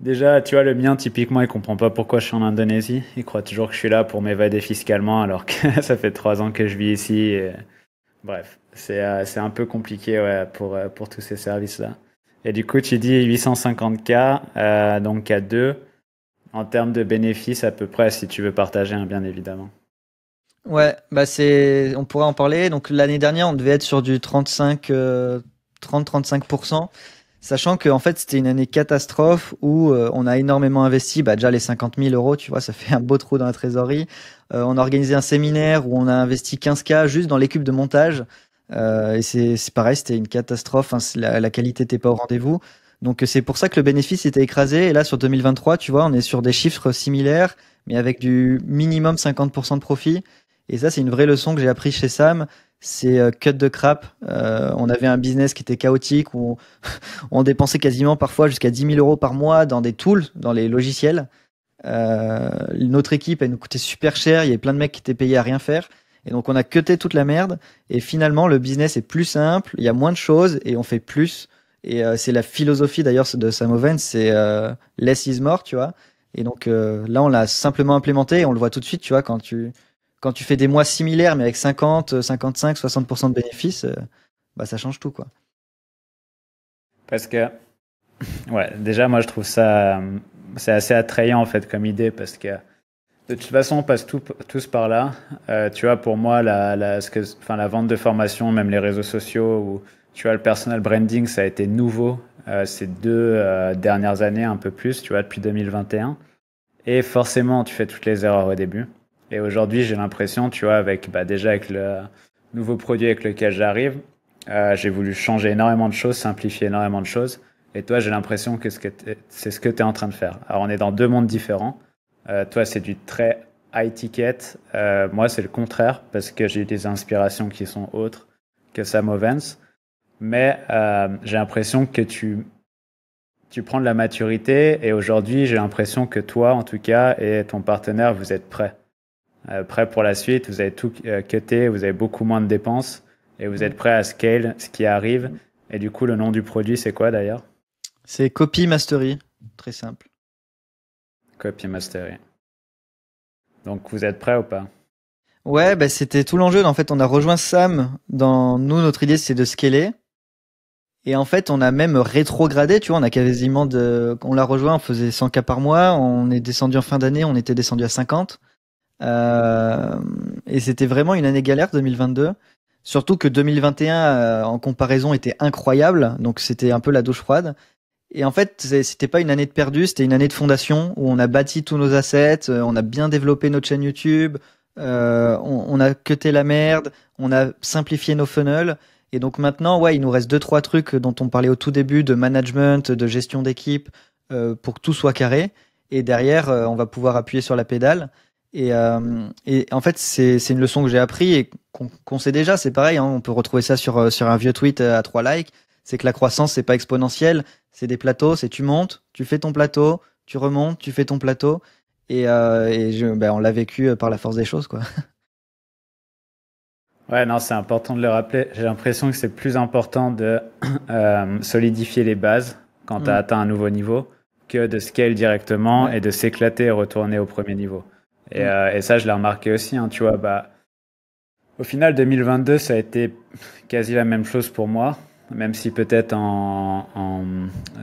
déjà, tu vois, le mien, typiquement, il comprend pas pourquoi je suis en Indonésie. Il croit toujours que je suis là pour m'évader fiscalement, alors que ça fait trois ans que je vis ici. Bref, euh, c'est un peu compliqué ouais, pour, pour tous ces services-là. Et du coup, tu dis 850K, donc à deux, en termes de bénéfices à peu près, si tu veux partager, un hein, bien évidemment. Ouais, bah c'est, on pourrait en parler. Donc l'année dernière, on devait être sur du 35, 30-35%, euh, sachant que en fait c'était une année catastrophe où euh, on a énormément investi. Bah déjà les 50 000 euros, tu vois, ça fait un beau trou dans la trésorerie. Euh, on a organisé un séminaire où on a investi 15K juste dans l'équipe de montage. et c'est, c'est pareil, c'était une catastrophe. la, qualité n'était pas au rendez-vous. Donc c'est pour ça que le bénéfice était écrasé. Et là, sur 2023, tu vois, on est sur des chiffres similaires, mais avec du minimum 50% de profit. Et ça, c'est une vraie leçon que j'ai appris chez Sam. C'est euh, cut de crap. Euh, on avait un business qui était chaotique où on, dépensait quasiment parfois jusqu'à 10 000 euros par mois dans des tools, dans les logiciels. Euh, notre équipe, elle nous coûtait super cher. Il y avait plein de mecs qui étaient payés à rien faire. Et donc, on a cuté toute la merde. Et finalement, le business est plus simple. Il y a moins de choses et on fait plus. Et euh, c'est la philosophie d'ailleurs de Sam Oven c'est euh, less is more, tu vois. Et donc là, on l'a simplement implémenté et on le voit tout de suite, tu vois, quand tu quand tu fais des mois similaires mais avec 50, 55, 60% de bénéfices, euh, bah ça change tout quoi. Parce que ouais, déjà moi je trouve ça euh, c'est assez attrayant en fait comme idée parce que de toute façon on passe tous par là. Euh, tu vois pour moi la vente de formation, même les réseaux sociaux ou tu vois le personal branding ça a été nouveau ces deux dernières années un peu plus, tu vois depuis 2021. Et forcément, tu fais toutes les erreurs au début. Et aujourd'hui, j'ai l'impression, tu vois, avec bah, déjà avec le nouveau produit avec lequel j'arrive, euh, j'ai voulu changer énormément de choses, simplifier énormément de choses. Et toi, j'ai l'impression que c'est ce que tu es en train de faire. Alors, on est dans deux mondes différents. Euh, toi, c'est du très high ticket. Euh, moi, c'est le contraire parce que j'ai des inspirations qui sont autres que Sam Mais euh, j'ai l'impression que tu, tu prends de la maturité et aujourd'hui, j'ai l'impression que toi, en tout cas, et ton partenaire, vous êtes prêts. Euh, prêt pour la suite, vous avez tout euh, cuté, vous avez beaucoup moins de dépenses et vous êtes prêt à scale ce qui arrive. Et du coup, le nom du produit, c'est quoi d'ailleurs C'est Copy Mastery, très simple. Copy Mastery. Donc, vous êtes prêt ou pas Ouais, bah, c'était tout l'enjeu. En fait, on a rejoint Sam dans nous. Notre idée, c'est de scaler. Et en fait, on a même rétrogradé, tu vois, on a quasiment de, on l'a rejoint, on faisait 100 cas par mois, on est descendu en fin d'année, on était descendu à 50. Euh, et c'était vraiment une année galère 2022. Surtout que 2021, euh, en comparaison, était incroyable. Donc c'était un peu la douche froide. Et en fait, c'était pas une année de perdu, c'était une année de fondation où on a bâti tous nos assets, euh, on a bien développé notre chaîne YouTube, on, a cuté la merde, on a simplifié nos funnels. Et donc maintenant, ouais, il nous reste deux trois trucs dont on parlait au tout début de management, de gestion d'équipe, pour que tout soit carré. Et derrière, on va pouvoir appuyer sur la pédale. Euh, et, en fait, c'est une leçon que j'ai appris et qu'on sait déjà. C'est pareil, hein. on peut retrouver ça sur, euh, un vieux tweet euh, à trois likes. C'est que la croissance, c'est pas exponentielle. C'est des plateaux. C'est tu montes, tu fais ton plateau, tu remontes, tu fais ton plateau. Et, ben, on l'a vécu par la force des choses, quoi. Ouais, non, c'est important de le rappeler. J'ai l'impression que c'est plus important de solidifier les bases quand tu as mm. atteint un nouveau niveau que de scale directement et de s'éclater et retourner au premier niveau. Mm. Euh, et, ça, je l'ai remarqué aussi, hein, tu vois. Bah, au final, 2022, ça a été quasi la même chose pour moi, même si peut-être en,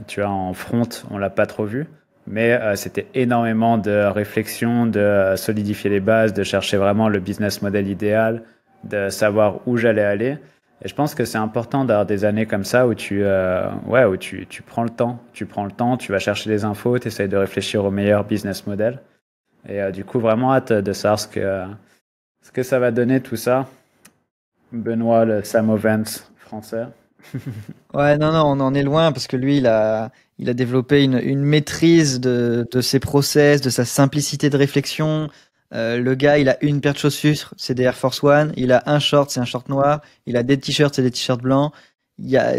tu vois, en front, on l'a pas trop vu. Mais euh, c'était énormément de réflexion, de euh, solidifier les bases, de chercher vraiment le business model idéal, de savoir où j'allais aller. Et je pense que c'est important d'avoir des années comme ça où tu, ouais, où tu, tu prends le temps, tu prends le temps, tu vas chercher des infos, tu essayes de réfléchir au meilleur business model. Et euh, du coup, vraiment hâte euh, de savoir ce que, euh, ce que ça va donner tout ça. Benoît, le Samovens français. ouais, non, non, on en est loin parce que lui, il a, il a développé une, une maîtrise de, de, ses process, de sa simplicité de réflexion. le gars, il a une paire de chaussures, c'est des Air Force One. Il a un short, c'est un short noir. Il a des t-shirts, c'est des t-shirts blancs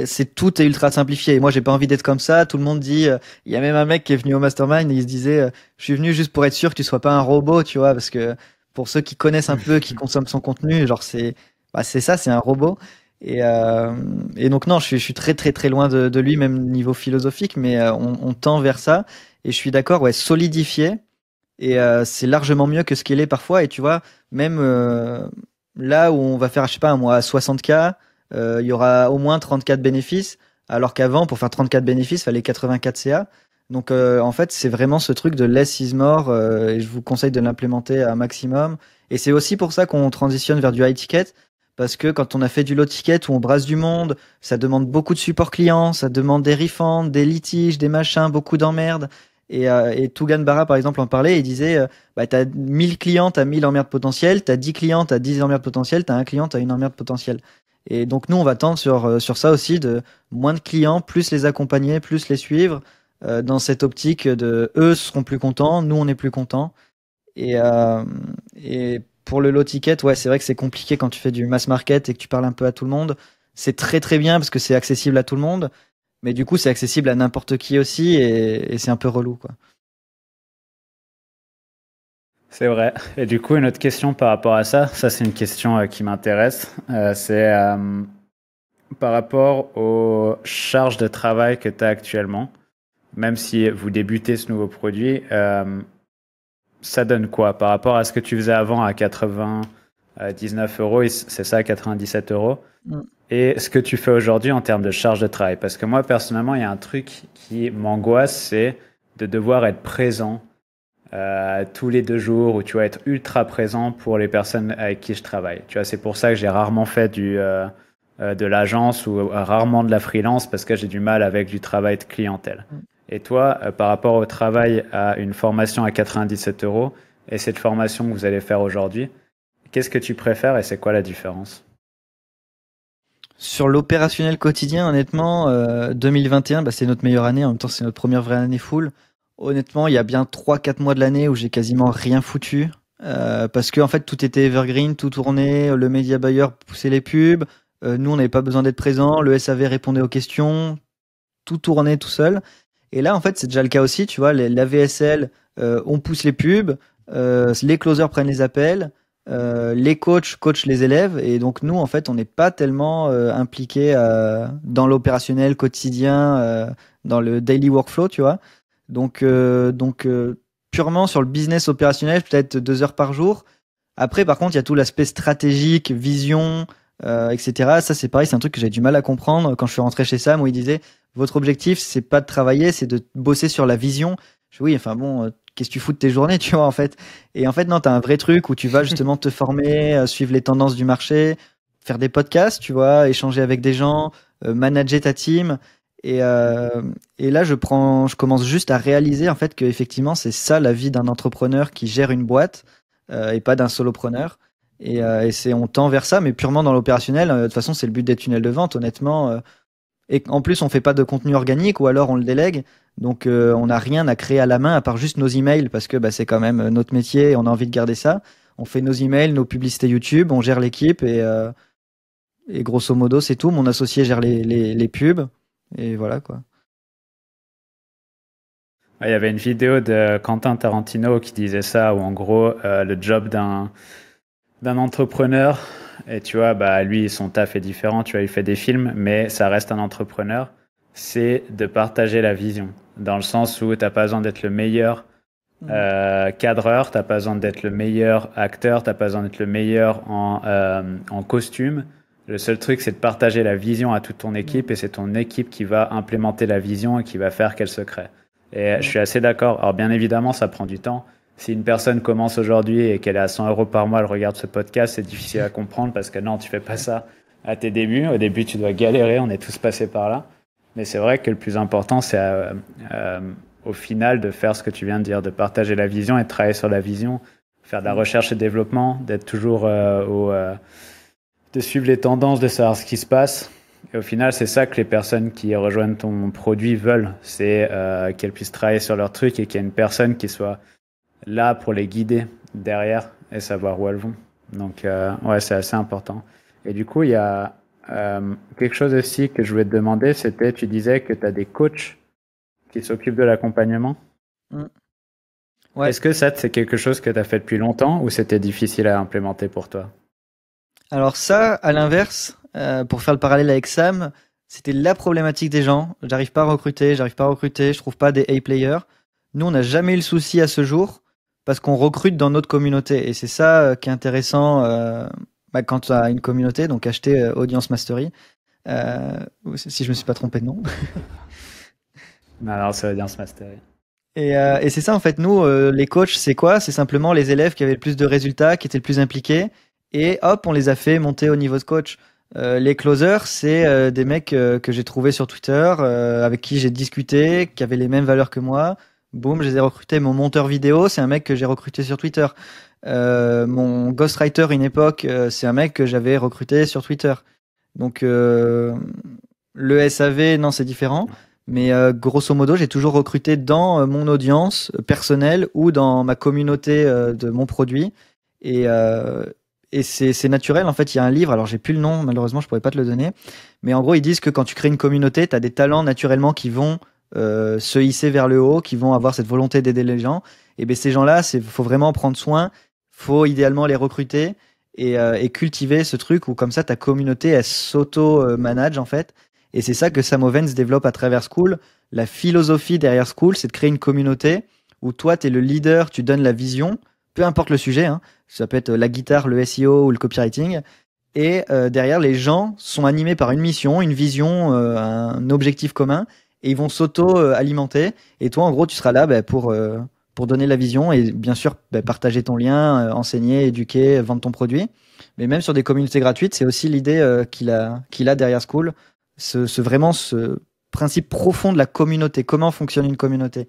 c'est tout est ultra simplifié. Et moi, j'ai pas envie d'être comme ça. Tout le monde dit, euh, il y a même un mec qui est venu au mastermind et il se disait, euh, je suis venu juste pour être sûr que tu sois pas un robot, tu vois, parce que pour ceux qui connaissent un peu, qui consomment son contenu, genre c'est, bah, c'est ça, c'est un robot. Et, euh, et donc non, je suis, je suis, très très très loin de, de lui, même niveau philosophique, mais on, on, tend vers ça. Et je suis d'accord, ouais, solidifié. Et c'est largement mieux que ce qu'il est parfois. Et tu vois, même là où on va faire, je sais pas, moi, à 60K, euh, il y aura au moins 34 bénéfices, alors qu'avant, pour faire 34 bénéfices, il fallait 84 CA. Donc euh, en fait, c'est vraiment ce truc de less is more, euh, et je vous conseille de l'implémenter à maximum. Et c'est aussi pour ça qu'on transitionne vers du high ticket, parce que quand on a fait du low ticket où on brasse du monde, ça demande beaucoup de support client, ça demande des refunds, des litiges, des machins, beaucoup d'emmerdes. Et, euh, et Barra, par exemple, en parlait, il disait, bah, t'as 1000 clients, t'as 1000 emmerdes potentielles, t'as 10 clients, t'as 10 emmerdes potentielles, t'as un client, t'as une emmerde potentielle. Et donc nous, on va tendre sur, euh, sur ça aussi, de moins de clients, plus les accompagner, plus les suivre, euh, dans cette optique de eux seront plus contents, nous on est plus contents. Et, euh, et pour le low ticket, ouais, c'est vrai que c'est compliqué quand tu fais du mass market et que tu parles un peu à tout le monde. C'est très très bien parce que c'est accessible à tout le monde, mais du coup c'est accessible à n'importe qui aussi et, et c'est un peu relou quoi. C'est vrai. Et du coup, une autre question par rapport à ça, ça c'est une question euh, qui m'intéresse, euh, c'est euh, par rapport aux charges de travail que tu as actuellement, même si vous débutez ce nouveau produit, ça donne quoi par rapport à ce que tu faisais avant à 99 euros, c'est ça, 97 euros, mm. et ce que tu fais aujourd'hui en termes de charge de travail Parce que moi, personnellement, il y a un truc qui m'angoisse, c'est de devoir être présent euh, tous les deux jours où tu vas être ultra présent pour les personnes avec qui je travaille. Tu vois, c'est pour ça que j'ai rarement fait du, euh, euh, de l'agence ou euh, rarement de la freelance parce que j'ai du mal avec du travail de clientèle. Mm. Et toi, par rapport au travail à une formation à 97 euros et cette formation que vous allez faire aujourd'hui, qu'est-ce que tu préfères et c'est quoi la différence sur l'opérationnel quotidien, honnêtement, 2021, bah, c'est notre meilleure année. En même temps, c'est notre première vraie année full. Honnêtement, il y a bien 3-4 mois de l'année où j'ai quasiment rien foutu. Euh, parce que en fait tout était evergreen, tout tournait, le média buyer poussait les pubs, euh, nous on n'avait pas besoin d'être présent, le SAV répondait aux questions, tout tournait tout seul. Et là en fait c'est déjà le cas aussi, tu vois, les, la VSL, euh, on pousse les pubs, les closers prennent les appels, les coachs coachent les élèves, et donc nous en fait on n'est pas tellement impliqués dans l'opérationnel quotidien, dans le daily workflow, tu vois. Donc, euh, donc euh, purement sur le business opérationnel, peut-être deux heures par jour. Après, par contre, il y a tout l'aspect stratégique, vision, euh, etc. Ça, c'est pareil, c'est un truc que j'ai du mal à comprendre quand je suis rentré chez Sam où il disait votre objectif, c'est pas de travailler, c'est de bosser sur la vision. Je dis, oui, enfin bon, euh, qu'est-ce que tu fous de tes journées, tu vois, en fait. Et en fait, non, t'as un vrai truc où tu vas justement te former, suivre les tendances du marché, faire des podcasts, tu vois, échanger avec des gens, manager ta team. Et, euh, et, là, je je commence juste à réaliser en fait que effectivement, c'est ça la vie d'un entrepreneur qui gère une boîte euh, et pas d'un solopreneur. Et, euh, et c'est on tend vers ça, mais purement dans l'opérationnel. de toute façon, c'est le but des tunnels de vente, honnêtement. et en plus, on fait pas de contenu organique ou alors on le délègue. Donc, on n'a rien à créer à la main à part juste nos emails parce que bah, c'est quand même notre métier et on a envie de garder ça. On fait nos emails, nos publicités YouTube, on gère l'équipe et, grosso modo, c'est tout. Mon associé gère les pubs. Et voilà quoi. Il y avait une vidéo de Quentin Tarantino qui disait ça, où en gros, euh, le job d'un, d'un entrepreneur, et tu vois, bah, lui, son taf est différent, tu vois, il fait des films, mais ça reste un entrepreneur, c'est de partager la vision. Dans le sens où tu t'as pas besoin d'être le meilleur mmh. euh, cadreur, t'as pas besoin d'être le meilleur acteur, t'as pas besoin d'être le meilleur en, euh, en costume, le seul truc, c'est de partager la vision à toute ton équipe et c'est ton équipe qui va implémenter la vision et qui va faire qu'elle se crée. Et je suis assez d'accord. Alors bien évidemment, ça prend du temps. Si une personne commence aujourd'hui et qu'elle a à 100 euros par mois, elle regarde ce podcast, c'est difficile à comprendre parce que non, tu fais pas ça à tes débuts. Au début, tu dois galérer. On est tous passés par là. Mais c'est vrai que le plus important, c'est euh, euh, au final de faire ce que tu viens de dire, de partager la vision et de travailler sur la vision, faire de la mm. recherche et développement, d'être toujours euh, au de suivre les tendances, de savoir ce qui se passe. Et au final, c'est ça que les personnes qui rejoignent ton produit veulent. C'est euh, qu'elles puissent travailler sur leur truc et qu'il y ait une personne qui soit là pour les guider derrière et savoir où elles vont. Donc, euh, ouais, c'est assez important. Et du coup, il y a euh, quelque chose aussi que je voulais te demander, c'était, tu disais que tu as des coachs qui s'occupent de l'accompagnement. Mm. Est-ce que ça, c'est quelque chose que tu as fait depuis longtemps ou c'était difficile à implémenter pour toi alors ça, à l'inverse, euh, pour faire le parallèle avec Sam, c'était la problématique des gens. J'arrive pas à recruter, j'arrive pas à recruter, je trouve pas des A-players. Nous, on n'a jamais eu le souci à ce jour parce qu'on recrute dans notre communauté. Et c'est ça euh, qui est intéressant euh, bah, quand tu as une communauté, donc acheter Audience Mastery. si je me suis pas trompé de nom. non, non, c'est Audience Mastery. Et, c'est ça en fait, nous, les coachs, c'est quoi C'est simplement les élèves qui avaient le plus de résultats, qui étaient le plus impliqués, et hop, on les a fait monter au niveau de coach. Euh, les closers, c'est euh, des mecs euh, que j'ai trouvés sur Twitter, avec qui j'ai discuté, qui avaient les mêmes valeurs que moi. Boum, je les ai recrutés. Mon monteur vidéo, c'est un mec que j'ai recruté sur Twitter. mon ghostwriter, une époque, c'est un mec que j'avais recruté sur Twitter. Donc le SAV, non, c'est différent. Mais grosso modo, j'ai toujours recruté dans mon audience personnelle ou dans ma communauté de mon produit. Et, et c'est naturel. En fait, il y a un livre, alors j'ai plus le nom, malheureusement, je pourrais pas te le donner. Mais en gros, ils disent que quand tu crées une communauté, tu as des talents naturellement qui vont euh, se hisser vers le haut, qui vont avoir cette volonté d'aider les gens. Et bien, ces gens-là, il faut vraiment prendre soin. faut idéalement les recruter euh, et, cultiver ce truc où, comme ça, ta communauté, elle s'auto-manage, en fait. Et c'est ça que Sam se développe à travers School. La philosophie derrière School, c'est de créer une communauté où toi, tu es le leader, tu donnes la vision, peu importe le sujet. Hein. Ça peut être euh, la guitare, le SEO ou le copywriting. Et euh, derrière, les gens sont animés par une mission, une vision, euh, un objectif commun, et ils vont s'auto-alimenter. Et toi, en gros, tu seras là bah, pour, pour donner la vision et bien sûr bah, partager ton lien, enseigner, éduquer, vendre ton produit. Mais même sur des communautés gratuites, c'est aussi l'idée qu'il a, qu'il a derrière School, ce vraiment ce principe profond de la communauté, comment fonctionne une communauté.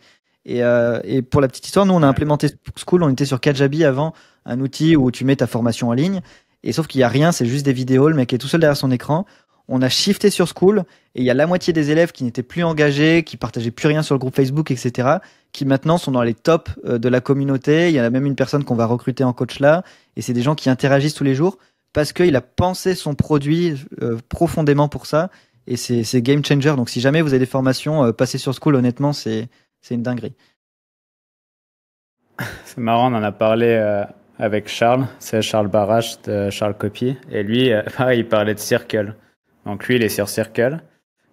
Euh, et, pour la petite histoire, nous, on a implémenté School, on était sur Kajabi avant, un outil où tu mets ta formation en ligne. Et sauf qu'il n'y a rien, c'est juste des vidéos, le mec est tout seul derrière son écran. On a shifté sur School et il y a la moitié des élèves qui n'étaient plus engagés, qui partageaient plus rien sur le groupe Facebook, etc., qui maintenant sont dans les tops euh, de la communauté. Il y en a même une personne qu'on va recruter en coach là, et c'est des gens qui interagissent tous les jours parce qu'il a pensé son produit euh, profondément pour ça, et c'est game changer. Donc si jamais vous avez des formations, passez sur School, honnêtement, c'est c'est une dinguerie. C'est marrant, on en a parlé euh, avec Charles, c'est Charles Barrache de Charles Copy, et lui, euh, il parlait de Circle. Donc lui, il est sur Circle,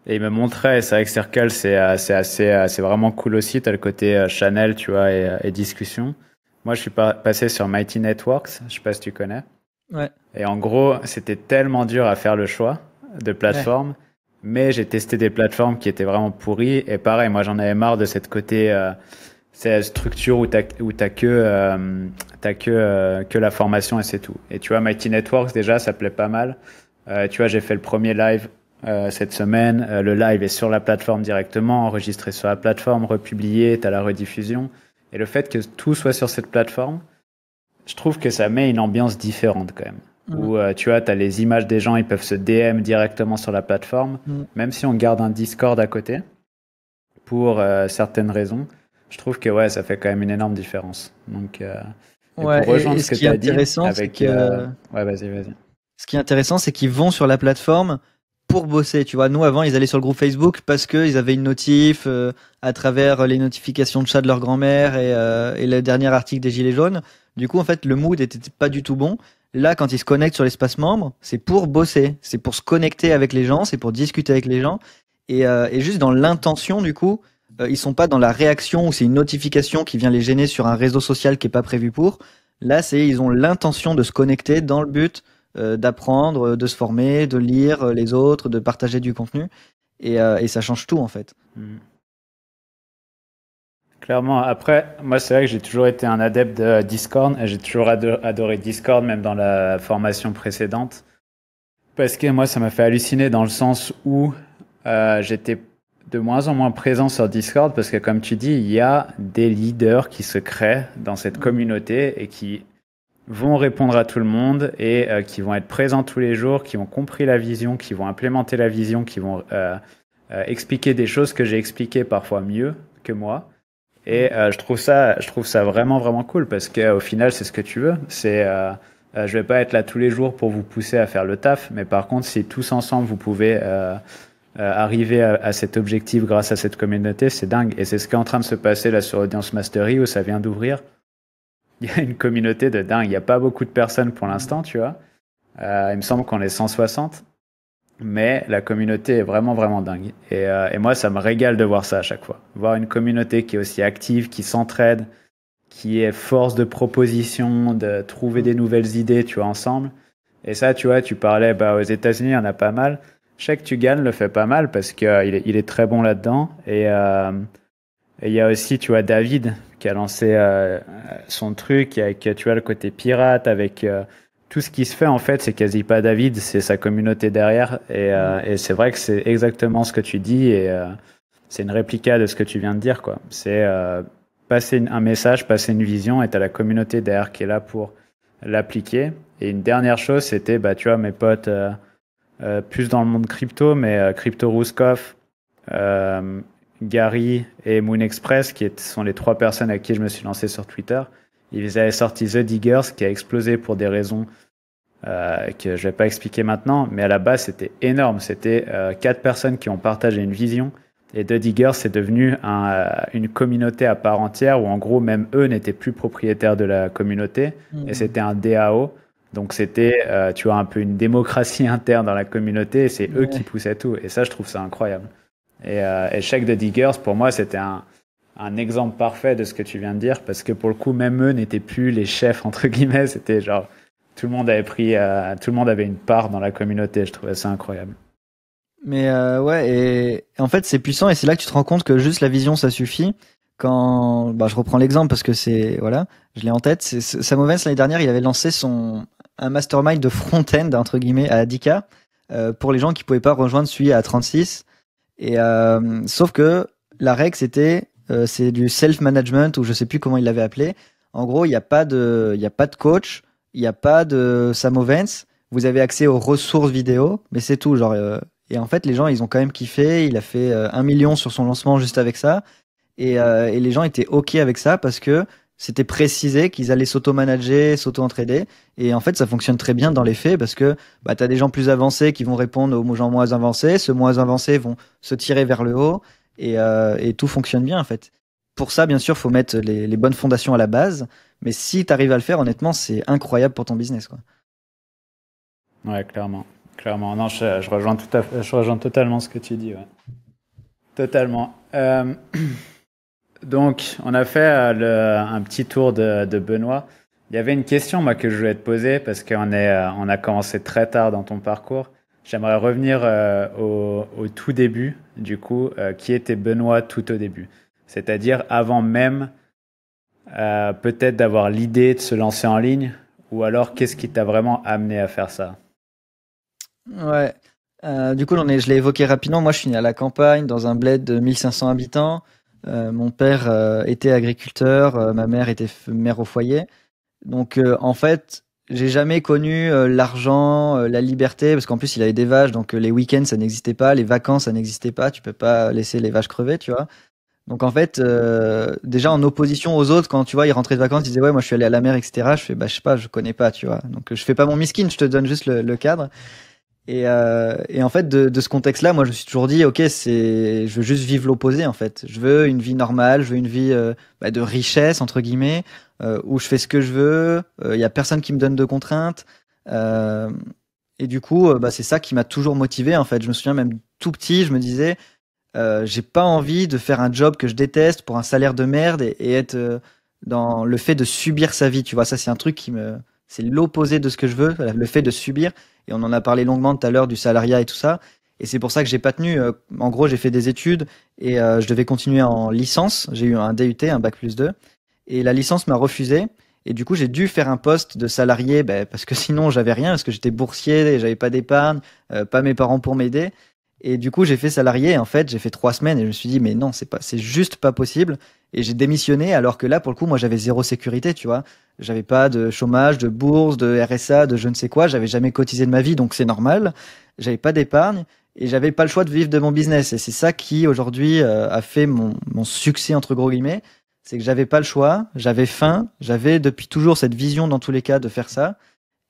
et il me montrait, c'est vrai que Circle, c'est euh, assez, c'est vraiment cool aussi, t'as le côté Chanel, tu vois, et, discussion. Moi, je suis passé sur Mighty Networks, je sais pas si tu connais. Ouais. Et en gros, c'était tellement dur à faire le choix de plateforme. Mais j'ai testé des plateformes qui étaient vraiment pourries. Et pareil, moi, j'en avais marre de cette côté, euh, cette structure où t'as, où que, euh, t'as que, euh, que la formation et c'est tout. Et tu vois, Mighty Networks, déjà, ça plaît pas mal. Euh, tu vois, j'ai fait le premier live euh, cette semaine. le live est sur la plateforme directement, enregistré sur la plateforme, republié, t'as la rediffusion. Et le fait que tout soit sur cette plateforme, je trouve que ça met une ambiance différente quand même. Ou Où euh, tu vois, tu as les images des gens, ils peuvent se DM directement sur la plateforme, mm. même si on garde un Discord à côté, pour euh, certaines raisons. Je trouve que ouais, ça fait quand même une énorme différence. Donc, euh, pour rejoindre ce, que vas-y, vas-y. Ce qui est intéressant, c'est qu'ils vont sur la plateforme pour bosser. Tu vois, nous avant, ils allaient sur le groupe Facebook parce qu'ils avaient une notif à travers les notifications de chat de leur grand-mère et, et le dernier article des Gilets jaunes. Du coup, en fait, le mood n'était pas du tout bon. Là, quand ils se connectent sur l'espace membre, c'est pour bosser, c'est pour se connecter avec les gens, c'est pour discuter avec les gens. Et, euh, juste dans l'intention, du coup, euh, ils sont pas dans la réaction où c'est une notification qui vient les gêner sur un réseau social qui est pas prévu pour. Là, c'est ils ont l'intention de se connecter dans le but euh, d'apprendre, de se former, de lire les autres, de partager du contenu. Et, ça change tout en fait. Mmh. Clairement. Après, moi, c'est vrai que j'ai toujours été un adepte de Discord. et J'ai toujours adoré Discord, même dans la formation précédente. Parce que moi, ça m'a fait halluciner dans le sens où euh, j'étais de moins en moins présent sur Discord parce que, comme tu dis, il y a des leaders qui se créent dans cette communauté et qui vont répondre à tout le monde et euh, qui vont être présents tous les jours, qui ont compris la vision, qui vont implémenter la vision, qui vont euh, euh, expliquer des choses que j'ai expliquées parfois mieux que moi. Et euh, je trouve ça, je trouve ça vraiment vraiment cool parce que au final, c'est ce que tu veux. C'est, euh, euh, je vais pas être là tous les jours pour vous pousser à faire le taf, mais par contre, si tous ensemble vous pouvez euh, arriver à, à, cet objectif grâce à cette communauté, c'est dingue. Et c'est ce qui est en train de se passer là sur Audience Mastery où ça vient d'ouvrir. Il y a une communauté de dingue. Il n'y a pas beaucoup de personnes pour l'instant, tu vois. il me semble qu'on est 160 mais la communauté est vraiment vraiment dingue. Et, euh, et, moi, ça me régale de voir ça à chaque fois. Voir une communauté qui est aussi active, qui s'entraide, qui est force de proposition, de trouver mm. des nouvelles idées, tu vois, ensemble. Et ça, tu vois, tu parlais, bah, aux États-Unis, il y en a pas mal. tu Tugan le fait pas mal parce qu'il euh, est, il est très bon là-dedans. Et euh, il y a aussi, tu vois, David qui a lancé euh, son truc, avec, tu vois, le côté pirate, avec tout ce qui se fait en fait, c'est quasi pas David, c'est sa communauté derrière. Et, euh, et c'est vrai que c'est exactement ce que tu dis et euh, c'est une réplica de ce que tu viens de dire. quoi. C'est euh, passer un message, passer une vision et tu la communauté derrière qui est là pour l'appliquer. Et une dernière chose, c'était, bah, tu vois, mes potes, plus dans le monde crypto, mais Crypto Ruskov, Gary et Moon Express, qui sont les trois personnes à qui je me suis lancé sur Twitter, ils avaient sorti The Diggers, qui a explosé pour des raisons euh, que je vais pas expliquer maintenant, mais à la base c'était énorme. C'était euh, quatre personnes qui ont partagé une vision. Et The Diggers, c'est devenu un, euh, une communauté à part entière où en gros même eux n'étaient plus propriétaires de la communauté mhm. et c'était un DAO. Donc c'était, tu vois, un peu une démocratie interne dans la communauté et c'est eux qui poussaient tout. Et ça, je trouve ça incroyable. Et, et chaque The Diggers, pour moi, c'était un, un exemple parfait de ce que tu viens de dire parce que pour le coup, même eux n'étaient plus les chefs entre guillemets. C'était genre tout le monde avait pris, euh, tout le monde avait une part dans la communauté. Je trouvais ça incroyable. Mais euh, ouais, et en fait, c'est puissant et c'est là que tu te rends compte que juste la vision, ça suffit. Quand, bah, je reprends l'exemple parce que c'est, voilà, je l'ai en tête. C'est, Samovens l'année dernière, il avait lancé son un mastermind de front-end entre guillemets à 10 euh, pour les gens qui pouvaient pas rejoindre celui à 36. Et sauf que la règle c'était, c'est du self-management ou je sais plus comment il l'avait appelé. En gros, il n'y a pas de, il y a pas de coach il n'y a pas de Samovens. Vous avez accès aux ressources vidéo, mais c'est tout. Genre, euh, et en fait, les gens, ils ont quand même kiffé. Il a fait euh, un million sur son lancement juste avec ça. Et, euh, et, les gens étaient OK avec ça parce que c'était précisé qu'ils allaient s'auto-manager, s'auto-entraider. Et en fait, ça fonctionne très bien dans les faits parce que bah, tu as des gens plus avancés qui vont répondre aux gens moins avancés. ce moins avancés vont se tirer vers le haut et, et tout fonctionne bien en fait. Pour ça, bien sûr, faut mettre les bonnes fondations à la base. Mais si tu arrives à le faire, honnêtement, c'est incroyable pour ton business. Quoi. Ouais, clairement. clairement. Non, je, rejoins tout je rejoins totalement ce que tu dis. Totalement. Euh, donc, on a fait euh, un petit tour de, Benoît. Il y avait une question moi, que je voulais te poser parce qu'on est, euh, on a commencé très tard dans ton parcours. J'aimerais revenir au, tout début, du coup, qui était Benoît tout au début, c'est-à-dire avant même euh, peut-être d'avoir l'idée de se lancer en ligne Ou alors, qu'est-ce qui t'a vraiment amené à faire ça Ouais. Euh, du coup, je l'ai évoqué rapidement. Moi, je suis né à la campagne, dans un bled de 1500 habitants. Euh, mon père était agriculteur, ma mère était mère au foyer. Donc, en fait, j'ai jamais connu l'argent, la liberté, parce qu'en plus, il avait des vaches, donc les week-ends, ça n'existait pas, les vacances, ça n'existait pas. Tu peux pas laisser les vaches crever, tu vois. Donc en fait, euh, déjà en opposition aux autres, quand tu vois, ils rentraient de vacances, ils disaient ouais, moi je suis allé à la mer, etc. Je fais bah je sais pas, je connais pas, tu vois. Donc euh, je fais pas mon miskin, je te donne juste le, cadre. Euh, et, en fait, de, ce contexte-là, moi je me suis toujours dit ok, c'est, je veux juste vivre l'opposé en fait. Je veux une vie normale, je veux une vie bah, de richesse entre guillemets, où je fais ce que je veux, il y a personne qui me donne de contraintes. et du coup, bah, c'est ça qui m'a toujours motivé en fait. Je me souviens même tout petit, je me disais euh, j'ai pas envie de faire un job que je déteste pour un salaire de merde et, être euh, dans le fait de subir sa vie. Tu vois, ça c'est un truc qui me, c'est l'opposé de ce que je veux, le fait de subir. Et on en a parlé longuement tout à l'heure du salariat et tout ça. Et c'est pour ça que j'ai pas tenu. Euh, en gros, j'ai fait des études et je devais continuer en licence. J'ai eu un DUT, un bac plus 2, et la licence m'a refusé. Et du coup, j'ai dû faire un poste de salarié, ben, parce que sinon j'avais rien, parce que j'étais boursier, et j'avais pas d'épargne, pas mes parents pour m'aider. Et du coup, j'ai fait salarié. En fait, j'ai fait trois semaines et je me suis dit, mais non, c'est pas, c'est juste pas possible. Et j'ai démissionné alors que là, pour le coup, moi, j'avais zéro sécurité, tu vois. J'avais pas de chômage, de bourse, de RSA, de je ne sais quoi. J'avais jamais cotisé de ma vie, donc c'est normal. J'avais pas d'épargne et j'avais pas le choix de vivre de mon business. Et c'est ça qui, aujourd'hui, euh, a fait mon, mon succès, entre gros guillemets. C'est que j'avais pas le choix. J'avais faim. J'avais depuis toujours cette vision, dans tous les cas, de faire ça.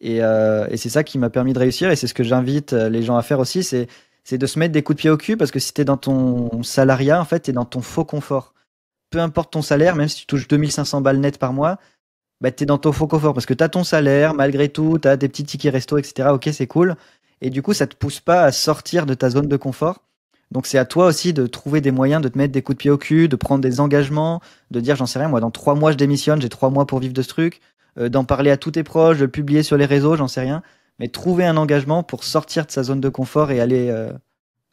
Et, euh, et c'est ça qui m'a permis de réussir. Et c'est ce que j'invite euh, les gens à faire aussi. C'est, c'est de se mettre des coups de pied au cul parce que si tu es dans ton salariat, en fait, tu dans ton faux confort. Peu importe ton salaire, même si tu touches 2500 balles nettes par mois, bah, tu dans ton faux confort parce que tu as ton salaire, malgré tout, t'as des petits tickets resto, etc. Ok, c'est cool. Et du coup, ça te pousse pas à sortir de ta zone de confort. Donc c'est à toi aussi de trouver des moyens de te mettre des coups de pied au cul, de prendre des engagements, de dire j'en sais rien, moi dans trois mois je démissionne, j'ai trois mois pour vivre de ce truc, euh, d'en parler à tous tes proches, de publier sur les réseaux, j'en sais rien mais trouver un engagement pour sortir de sa zone de confort et aller euh,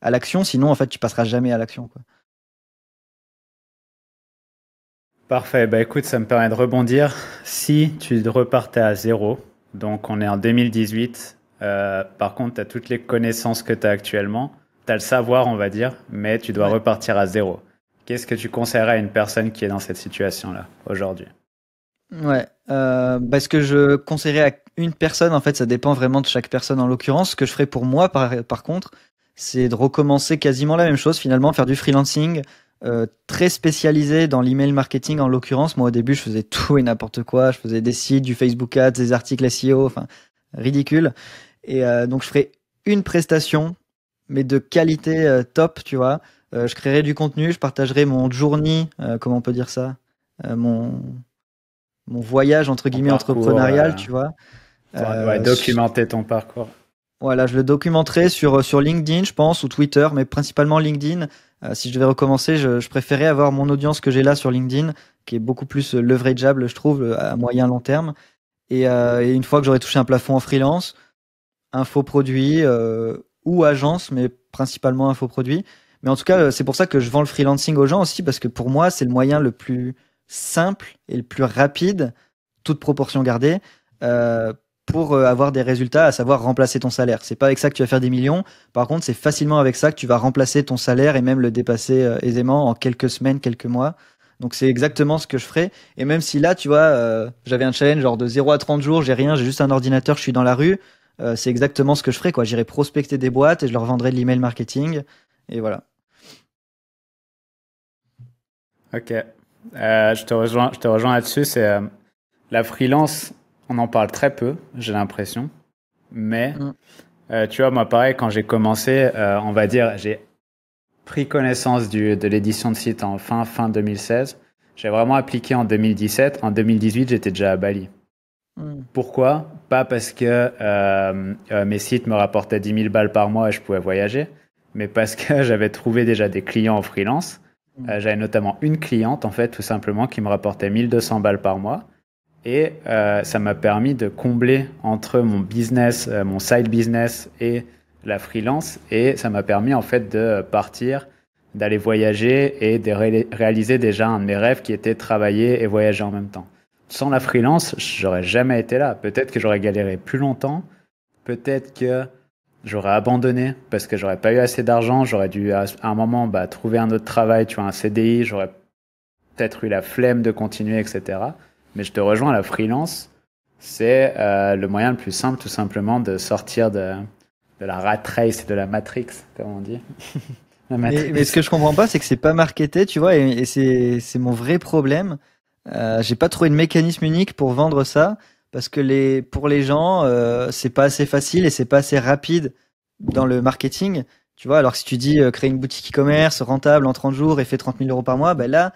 à l'action. Sinon, en fait, tu passeras jamais à l'action. Parfait. Bah écoute, ça me permet de rebondir. Si tu repartais à zéro, donc on est en 2018, euh, par contre, tu as toutes les connaissances que tu as actuellement, tu as le savoir, on va dire, mais tu dois repartir à zéro. Qu'est-ce que tu conseillerais à une personne qui est dans cette situation-là aujourd'hui Ouais, euh, parce que je conseillerais à une personne, en fait, ça dépend vraiment de chaque personne en l'occurrence. Ce que je ferais pour moi, par, contre, c'est de recommencer quasiment la même chose, finalement, faire du freelancing, euh, très spécialisé dans l'email marketing en l'occurrence. Moi, au début, je faisais tout et n'importe quoi. Je faisais des sites, du Facebook Ads, des articles SEO, enfin, ridicule. Et euh, donc, je ferais une prestation, mais de qualité euh, top, tu vois. Euh, je créerais du contenu, je partagerais mon journey, euh, comment on peut dire ça Mon mon voyage entre guillemets entrepreneurial, euh, tu vois. Euh, documenter ton parcours. Voilà, je le documenterai euh, sur LinkedIn, je pense, ou Twitter, mais principalement LinkedIn. si je devais recommencer, je, je, préférais avoir mon audience que j'ai là sur LinkedIn, qui est beaucoup plus leverageable, je trouve, à moyen long terme. Et, une fois que j'aurai touché un plafond en freelance, produit ou agence, mais principalement info produit. Mais en tout cas, c'est pour ça que je vends le freelancing aux gens aussi, parce que pour moi, c'est le moyen le plus simple et le plus rapide, toute proportion gardée, euh, pour euh, avoir des résultats, à savoir remplacer ton salaire. C'est pas avec ça que tu vas faire des millions. Par contre, c'est facilement avec ça que tu vas remplacer ton salaire et même le dépasser euh, aisément en quelques semaines, quelques mois. Donc c'est exactement ce que je ferai. Et même si là, tu vois, j'avais un challenge genre de 0 à 30 jours, j'ai rien, j'ai juste un ordinateur, je suis dans la rue, c'est exactement ce que je ferai. quoi. J'irai prospecter des boîtes et je leur vendrai de l'email marketing. Et voilà. Ok. Euh, je te rejoins, je te rejoins là-dessus. C'est euh, la freelance, on en parle très peu, j'ai l'impression. Mais mm. euh, tu vois, moi, pareil, quand j'ai commencé, on va dire, j'ai pris connaissance du, de l'édition de site en fin fin 2016. J'ai vraiment appliqué en 2017. En 2018, j'étais déjà à Bali. Mm. Pourquoi Pas parce que mes sites me rapportaient 10 000 balles par mois et je pouvais voyager, mais parce que j'avais trouvé déjà des clients en freelance euh, j'avais notamment une cliente, en fait, tout simplement, qui me rapportait 1200 balles par mois. Et euh, ça m'a permis de combler entre mon business, euh, mon side business et la freelance. Et ça m'a permis, en fait, de partir, d'aller voyager et de réaliser déjà un de mes rêves qui était travailler et voyager en même temps. Sans la freelance, j'aurais jamais été là. Peut-être que j'aurais galéré plus longtemps. Peut-être que j'aurais abandonné parce que j'aurais pas eu assez d'argent, j'aurais dû à un moment bah, trouver un autre travail, tu vois, un CDI, j'aurais peut-être eu la flemme de continuer, etc. Mais je te rejoins, la freelance, c'est euh, le moyen le plus simple tout simplement de sortir de, de la rat race et de la matrix, comme on dit. mais, ce que je comprends pas, c'est que c'est pas marketé, tu vois, et, c'est mon vrai problème. Euh, J'ai pas trouvé de mécanisme unique pour vendre ça parce que les, pour les gens, euh, c'est pas assez facile et c'est pas assez rapide dans le marketing. Tu vois, alors que si tu dis euh, créer une boutique e-commerce rentable en 30 jours et fait 30 000 euros par mois, ben là,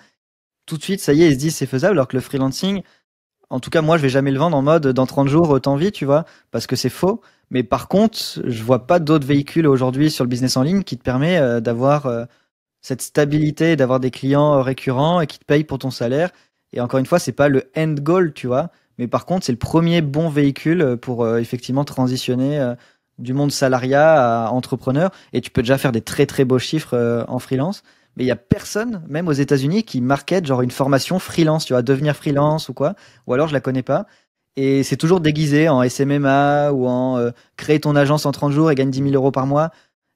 tout de suite, ça y est, ils se disent c'est faisable, alors que le freelancing, en tout cas, moi, je vais jamais le vendre en mode dans 30 jours, tant vie, tu vois, parce que c'est faux. Mais par contre, je vois pas d'autres véhicules aujourd'hui sur le business en ligne qui te permet euh, d'avoir euh, cette stabilité, d'avoir des clients récurrents et qui te payent pour ton salaire. Et encore une fois, c'est pas le end goal, tu vois. Mais par contre, c'est le premier bon véhicule euh, pour euh, effectivement transitionner euh, du monde salariat à entrepreneur. Et tu peux déjà faire des très très beaux chiffres en freelance. Mais il y a personne, même aux États-Unis, qui market genre une formation freelance, tu vas devenir freelance ou quoi. Ou alors je la connais pas. Et c'est toujours déguisé en SMMA ou en créer ton agence en 30 jours et gagne 10 000 euros par mois.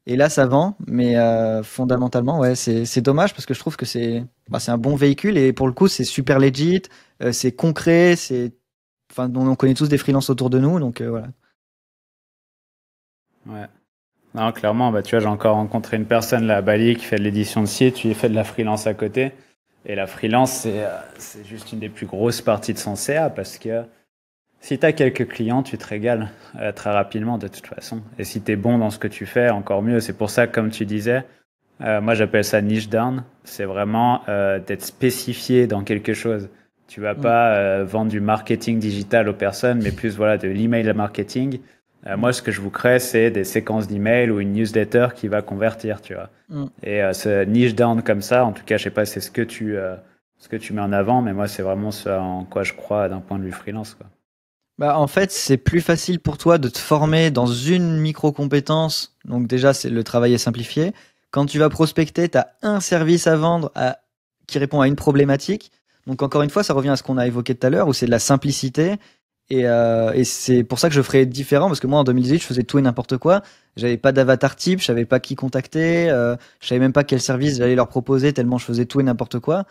Et là, ça vend, mais fondamentalement, ouais, c'est dommage parce que je trouve que c'est bah, un bon véhicule et pour le coup, c'est super legit, c'est concret, c'est enfin, on, connaît tous des freelances autour de nous, donc euh, voilà. Ouais. Non, clairement, bah, tu vois, j'ai encore rencontré une personne là à Bali qui fait de l'édition de site, qui fait de la freelance à côté. Et la freelance, c'est, euh, juste une des plus grosses parties de son CA parce que si tu as quelques clients, tu te régales euh, très rapidement de toute façon. Et si t'es bon dans ce que tu fais, encore mieux. C'est pour ça, comme tu disais, moi j'appelle ça niche down. C'est vraiment d'être spécifié dans quelque chose. Tu vas pas euh, vendre du marketing digital aux personnes, mais plus voilà de l'email marketing. Euh, moi, ce que je vous crée, c'est des séquences d'emails ou une newsletter qui va convertir, tu vois. Mm. Et euh, ce niche down comme ça, en tout cas, je sais pas, c'est ce que tu ce que tu mets en avant, mais moi, c'est vraiment ce en quoi je crois d'un point de vue freelance, Bah, en fait, c'est plus facile pour toi de te former dans une micro-compétence. Donc, déjà, c'est le travail est simplifié. Quand tu vas prospecter, tu as un service à vendre qui répond à une problématique. Donc encore une fois, ça revient à ce qu'on a évoqué tout à l'heure, où c'est de la simplicité. Et, euh, c'est pour ça que je ferais différent, parce que moi en 2018, je faisais tout et n'importe quoi. J'avais pas d'avatar type, je savais pas qui contacter, euh, je savais même pas quel service j'allais leur proposer, tellement je faisais tout et n'importe quoi.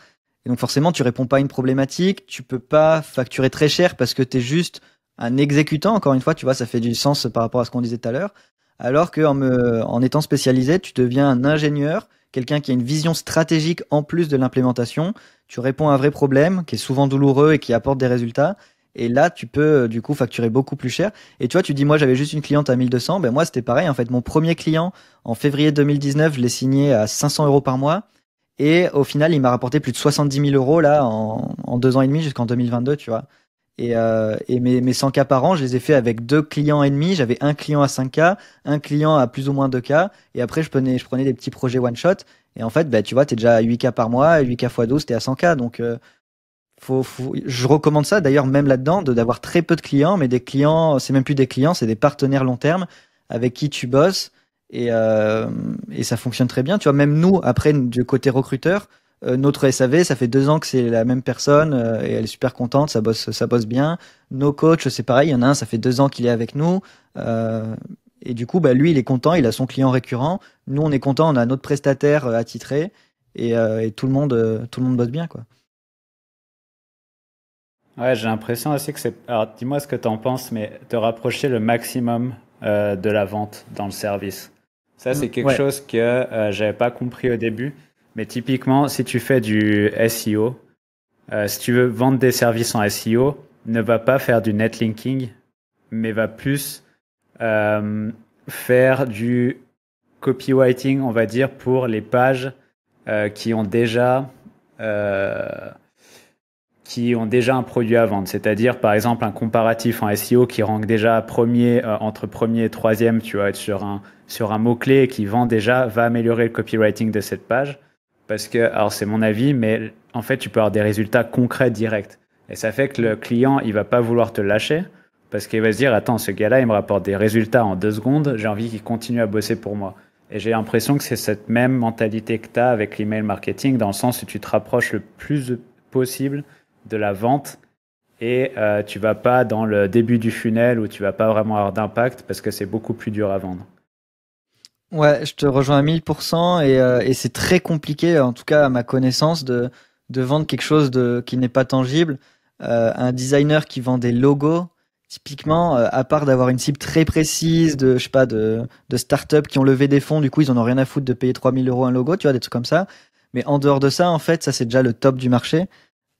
Et donc forcément, tu réponds pas à une problématique, tu peux pas facturer très cher parce que tu es juste un exécutant. Encore une fois, tu vois, ça fait du sens par rapport à ce qu'on disait tout à l'heure. Alors que me, en étant spécialisé, tu deviens un ingénieur quelqu'un qui a une vision stratégique en plus de l'implémentation. Tu réponds à un vrai problème qui est souvent douloureux et qui apporte des résultats. Et là, tu peux euh, du coup facturer beaucoup plus cher. Et tu vois, tu dis moi j'avais juste une cliente à 1200, ben moi c'était pareil. En fait, mon premier client en février 2019, je l'ai signé à 500 euros par mois. Et au final, il m'a rapporté plus de 70 000 euros là en, en deux ans et demi jusqu'en 2022, tu vois. Et, euh, et mes, mes 100K par an, je les ai fait avec deux clients et demi. J'avais un client à 5K, un client à plus ou moins 2K. Et après, je prenais, je prenais des petits projets one shot. Et en fait, bah, tu vois, t'es déjà à 8K par mois. Et 8K x 12, t'es à 100K. Donc, euh, je recommande ça d'ailleurs même là-dedans d'avoir très peu de clients, mais des clients, c'est même plus des clients, c'est des partenaires long terme avec qui tu bosses et, euh, et ça fonctionne très bien. Tu vois, même nous après du côté recruteur, euh, notre SAV, ça fait deux ans que c'est la même personne euh, et elle est super contente, ça bosse, ça bosse bien. Nos coachs, c'est pareil, il y en a un, ça fait deux ans qu'il est avec nous. Euh, et du coup, bah, lui, il est content, il a son client récurrent. Nous, on est content, on a notre prestataire attitré et, tout, le monde, tout le monde bosse bien. quoi. Ouais, j'ai l'impression aussi que c'est. Alors, dis-moi ce que tu en penses, mais te rapprocher le maximum de la vente dans le service. Ça, c'est mm, quelque chose que j'avais pas compris au début mais typiquement, si tu fais du SEO, euh, si tu veux vendre des services en SEO, ne va pas faire du netlinking, mais va plus euh, faire du copywriting, on va dire, pour les pages euh, qui ont déjà qui ont déjà un produit à vendre. C'est-à-dire, par exemple, un comparatif en SEO qui rank déjà premier, entre premier et troisième, tu vois, sur un, sur un mot-clé qui vend déjà, va améliorer le copywriting de cette page. Parce que, alors c'est mon avis, mais en fait, tu peux avoir des résultats concrets directs. Et ça fait que le client, il va pas vouloir te lâcher parce qu'il va se dire, attends, ce gars-là, il me rapporte des résultats en deux secondes, j'ai envie qu'il continue à bosser pour moi. Et j'ai l'impression que c'est cette même mentalité que tu as avec l'email marketing, dans le sens où tu te rapproches le plus possible de la vente et euh, tu vas pas dans le début du funnel où tu vas pas vraiment avoir d'impact parce que c'est beaucoup plus dur à vendre. Ouais, je te rejoins à 1000% et, euh, et c'est très compliqué, en tout cas à ma connaissance, de, vendre quelque chose qui n'est pas tangible. Euh, un designer qui vend des logos, typiquement, euh, à part d'avoir une cible très précise de, je sais pas, de, start-up qui ont levé des fonds, du coup, ils en ont rien à foutre de payer 3000 euros un logo, tu vois, des trucs comme ça. Mais en dehors de ça, en fait, ça, c'est déjà le top du marché.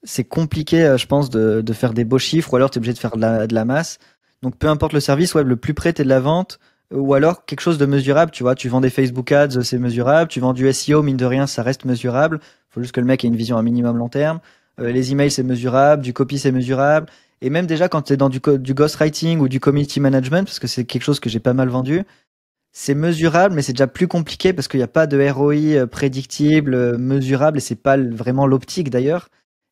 C'est compliqué, euh, je pense, de, de faire des beaux chiffres, ou alors tu es obligé de faire de la, masse. Donc, peu importe le service, ouais, le plus près tu de la vente, ou alors quelque chose de mesurable, tu vois, tu vends des Facebook Ads, euh, c'est mesurable, tu vends du SEO, mine de rien, ça reste mesurable, faut juste que le mec ait une vision à minimum long terme, euh, les emails, c'est mesurable, du copy, c'est mesurable, et même déjà quand tu es dans du, du ghostwriting ou du community management, parce que c'est quelque chose que j'ai pas mal vendu, c'est mesurable, mais c'est déjà plus compliqué parce qu'il n'y a pas de ROI euh, prédictible, euh, mesurable, et c'est pas vraiment l'optique d'ailleurs.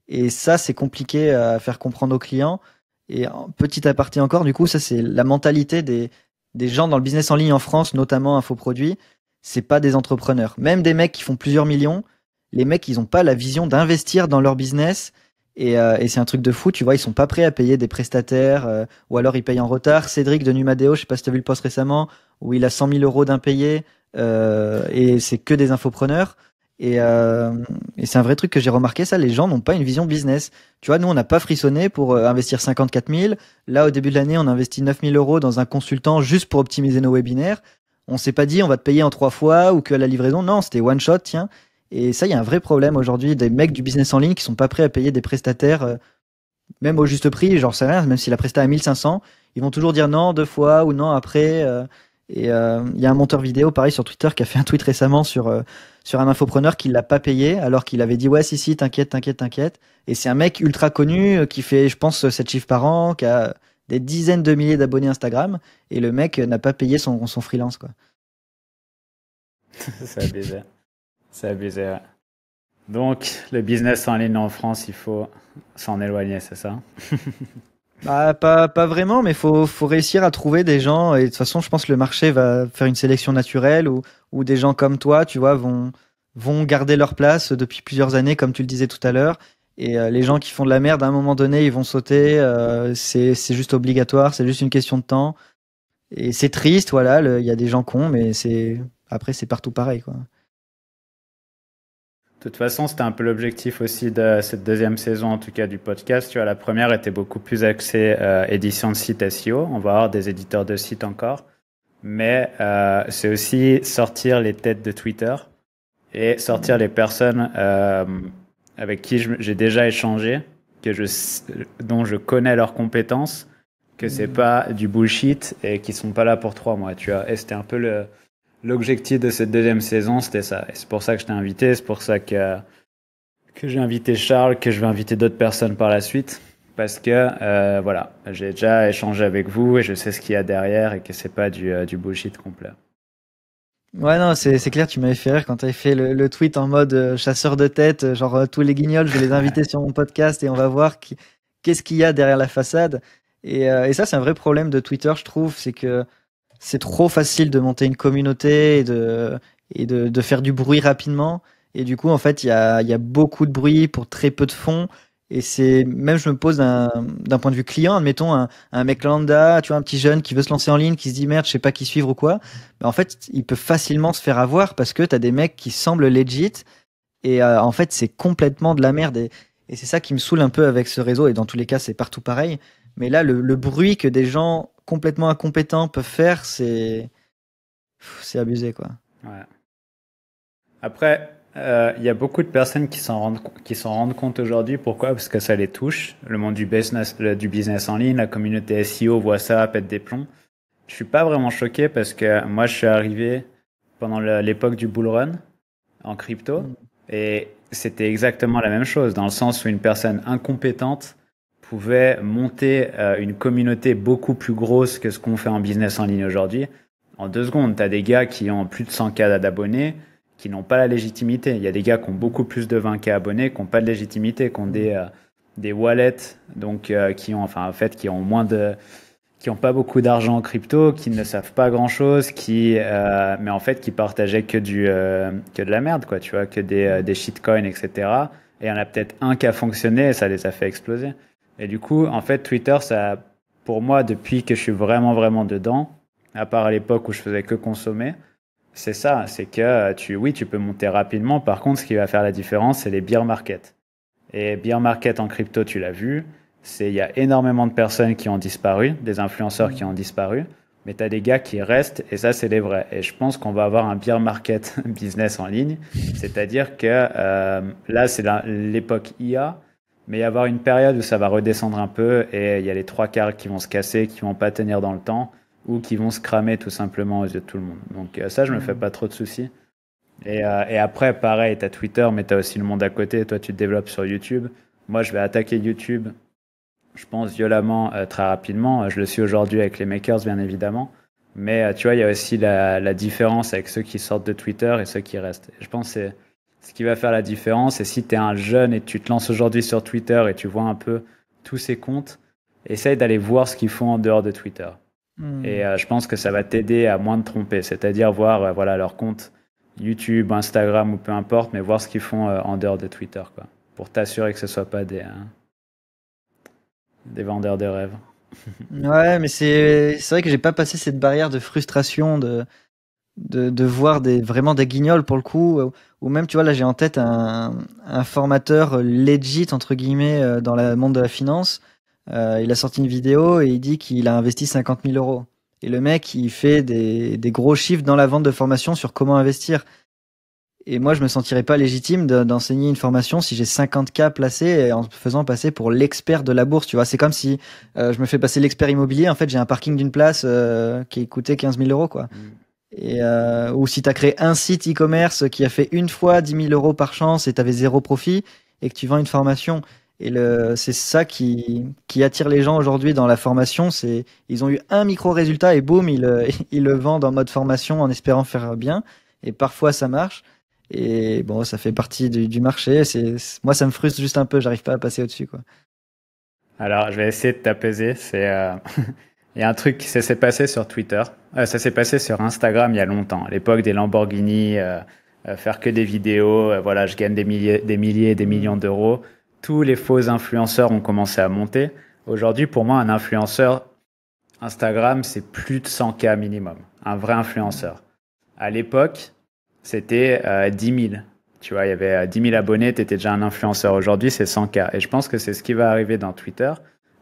Et ça, c'est compliqué à faire comprendre aux clients. Et petit aparté encore, du coup, ça, c'est la mentalité des, des gens dans le business en ligne en France, notamment infoproduits, c'est pas des entrepreneurs. Même des mecs qui font plusieurs millions, les mecs, ils ont pas la vision d'investir dans leur business. Et, euh, c'est un truc de fou, tu vois, ils sont pas prêts à payer des prestataires, euh, ou alors ils payent en retard. Cédric de Numadeo, je sais pas si as vu le post récemment, où il a 100 000 euros d'impayés, euh, et c'est que des infopreneurs. Et, euh, et c'est un vrai truc que j'ai remarqué, ça, les gens n'ont pas une vision business. Tu vois, nous, on n'a pas frissonné pour euh, investir 54 000. Là, au début de l'année, on a investi 9 000 euros dans un consultant juste pour optimiser nos webinaires. On s'est pas dit, on va te payer en trois fois ou que la livraison. Non, c'était one shot, tiens. Et ça, il y a un vrai problème aujourd'hui des mecs du business en ligne qui sont pas prêts à payer des prestataires, euh, même au juste prix, genre, sais rien, même si la presta à 1500, ils vont toujours dire non deux fois ou non après. Et euh, il y a un monteur vidéo, pareil, sur Twitter, qui a fait un tweet récemment sur, euh, sur un infopreneur qui l'a pas payé, alors qu'il avait dit Ouais, si, si, t'inquiète, t'inquiète, t'inquiète. Et c'est un mec ultra connu euh, qui fait, je pense, 7 chiffres par an, qui a des dizaines de milliers d'abonnés Instagram, et le mec n'a pas payé son, son freelance, quoi. c'est abusé. C'est abusé, Donc, le business en ligne en France, il faut s'en éloigner, c'est ça Bah, pas, pas vraiment, mais faut, faut réussir à trouver des gens. Et de toute façon, je pense que le marché va faire une sélection naturelle où, ou des gens comme toi, tu vois, vont, vont garder leur place depuis plusieurs années, comme tu le disais tout à l'heure. Et euh, les gens qui font de la merde, à un moment donné, ils vont sauter. Euh, c'est juste obligatoire, c'est juste une question de temps. Et c'est triste, voilà. Il y a des gens cons, mais c'est après c'est partout pareil, quoi. De toute façon, c'était un peu l'objectif aussi de cette deuxième saison, en tout cas du podcast. Tu vois, la première était beaucoup plus axée euh, édition de site SEO. On va avoir des éditeurs de sites encore. Mais euh, c'est aussi sortir les têtes de Twitter et sortir les personnes euh, avec qui j'ai déjà échangé, que je, dont je connais leurs compétences, que c'est mmh. pas du bullshit et qui sont pas là pour trois mois. Tu vois, et c'était un peu le l'objectif de cette deuxième saison, c'était ça. Et c'est pour ça que je t'ai invité, c'est pour ça que, que j'ai invité Charles, que je vais inviter d'autres personnes par la suite. Parce que, euh, voilà, j'ai déjà échangé avec vous et je sais ce qu'il y a derrière et que c'est pas du, euh, du bullshit complet. Ouais, non, c'est clair, tu m'avais fait rire quand tu avais fait le, tweet en mode euh, chasseur de tête, genre tous les guignols, je vais les inviter sur mon podcast et on va voir qu'est-ce qu'il y a derrière la façade. Et, et ça, c'est un vrai problème de Twitter, je trouve, c'est que c'est trop facile de monter une communauté et de, et de, faire du bruit rapidement. Et du coup, en fait, il y a, y a beaucoup de bruit pour très peu de fonds. Et c'est même, je me pose d'un point de vue client, admettons un, un mec lambda, tu vois, un petit jeune qui veut se lancer en ligne, qui se dit merde, je sais pas qui suivre ou quoi. mais bah, en fait, il peut facilement se faire avoir parce que tu as des mecs qui semblent legit et euh, en fait, c'est complètement de la merde. Et, c'est ça qui me saoule un peu avec ce réseau. Et dans tous les cas, c'est partout pareil. Mais là, le bruit que des gens complètement incompétents peuvent faire, c'est c'est abusé quoi. Après, euh, il y a beaucoup de personnes qui s'en rendent, qui s'en rendent compte aujourd'hui. Pourquoi Parce que ça les touche. Le monde du business, du business en ligne, la communauté SEO voit ça, pète des plombs. Je suis pas vraiment choqué parce que moi, je suis arrivé pendant l'époque du bull run en crypto mm. et c'était exactement la même chose dans le sens où une personne incompétente pouvait monter euh, une communauté beaucoup plus grosse que ce qu'on fait en business en ligne aujourd'hui. En deux secondes, tu as des gars qui ont plus de 100K d'abonnés, qui n'ont pas la légitimité. Il y a des gars qui ont beaucoup plus de 20K abonnés, qui n'ont pas de légitimité, qui ont des, euh, des wallets, donc euh, qui ont, enfin, en fait, qui ont moins de qui n'ont pas beaucoup d'argent en crypto, qui ne savent pas grand chose, qui, mais en fait, qui partageaient que du, que de la merde, quoi, tu vois, que des, des shitcoins, etc. Et il y en a peut-être un qui a fonctionné et ça les a fait exploser. Et du coup, en fait, Twitter, ça, pour moi, depuis que je suis vraiment, vraiment dedans, à part à l'époque où je faisais que consommer, c'est ça, c'est que euh, tu, oui, tu peux monter rapidement. Par contre, ce qui va faire la différence, c'est les beer markets. Et beer market en crypto, tu l'as vu, c'est il y a énormément de personnes qui ont disparu, des influenceurs qui mmh. ont disparu, mais tu as des gars qui restent et ça, c'est les vrais. Et je pense qu'on va avoir un beer market business en ligne, c'est-à-dire que euh, là, c'est l'époque IA mais il y avoir une période où ça va redescendre un peu et il y a les trois quarts qui vont se casser, qui vont pas tenir dans le temps ou qui vont se cramer tout simplement aux yeux de tout le monde. Donc euh, ça, je me mm. fais pas trop de soucis. Et, euh, et après, pareil, t'as Twitter, mais t'as aussi le monde à côté. Toi, tu te développes sur YouTube. Moi, je vais attaquer YouTube, je pense violemment, euh, très rapidement. Je le suis aujourd'hui avec les makers, bien évidemment. Mais tu vois, il y a aussi la, différence avec ceux qui sortent de Twitter et ceux qui restent. je pense que c'est ce qui va faire la différence, et si tu es un jeune et tu te lances aujourd'hui sur Twitter et tu vois un peu tous ces comptes, essaye d'aller voir ce qu'ils font en dehors de Twitter. Hmm. Et euh, je pense que ça va t'aider à moins te tromper, c'est-à-dire voir euh, leurs voilà, YouTube, Instagram ou peu importe, mais voir ce qu'ils font euh, en dehors de Twitter, quoi, pour t'assurer que ce ne soit pas des, hein, des vendeurs de rêves. ouais, mais c'est vrai que j'ai pas passé cette barrière de frustration de, de, de voir des, vraiment des guignols pour le coup ou même, tu vois, là, j'ai en tête un, formateur legit, entre guillemets, euh, dans le monde de la finance. Euh, il a sorti une vidéo et il dit qu'il a investi 50 000 euros. Et le mec, il fait des, gros chiffres dans la vente de formation sur comment investir. Et moi, je me sentirais pas légitime d'enseigner une formation si j'ai 50 k placés en me faisant passer pour l'expert de la bourse. Tu vois, c'est comme si euh, je me fais passer l'expert immobilier. En fait, j'ai un parking d'une place qui qui coûtait 15 000 euros, quoi. Mm. Et euh, ou si tu as créé un site e-commerce qui a fait une fois 10 000 euros par chance et tu avais zéro profit et que tu vends une formation. Et le, c'est ça qui, qui attire les gens aujourd'hui dans la formation. C'est, ils ont eu un micro résultat et boum, ils, ils le vendent en mode formation en espérant faire bien. Et parfois ça marche. Et bon, ça fait partie du, du marché. C'est, moi, ça me frustre juste un peu. J'arrive pas à passer au-dessus, quoi. Alors, je vais essayer de t'apaiser. C'est, euh... Il y a un truc, ça s'est passé sur Twitter, euh, ça s'est passé sur Instagram il y a longtemps, à l'époque des Lamborghini, euh, euh, faire que des vidéos, voilà, je gagne des milliers, des milliers et des millions d'euros. Tous les faux influenceurs ont commencé à monter. Aujourd'hui, pour moi, un influenceur Instagram, c'est plus de 100K minimum, un vrai influenceur. À l'époque, c'était 10 000. Tu vois, il y avait 10 000 abonnés, tu étais déjà un influenceur. Aujourd'hui, c'est 100K. Et je pense que c'est ce qui va arriver dans Twitter.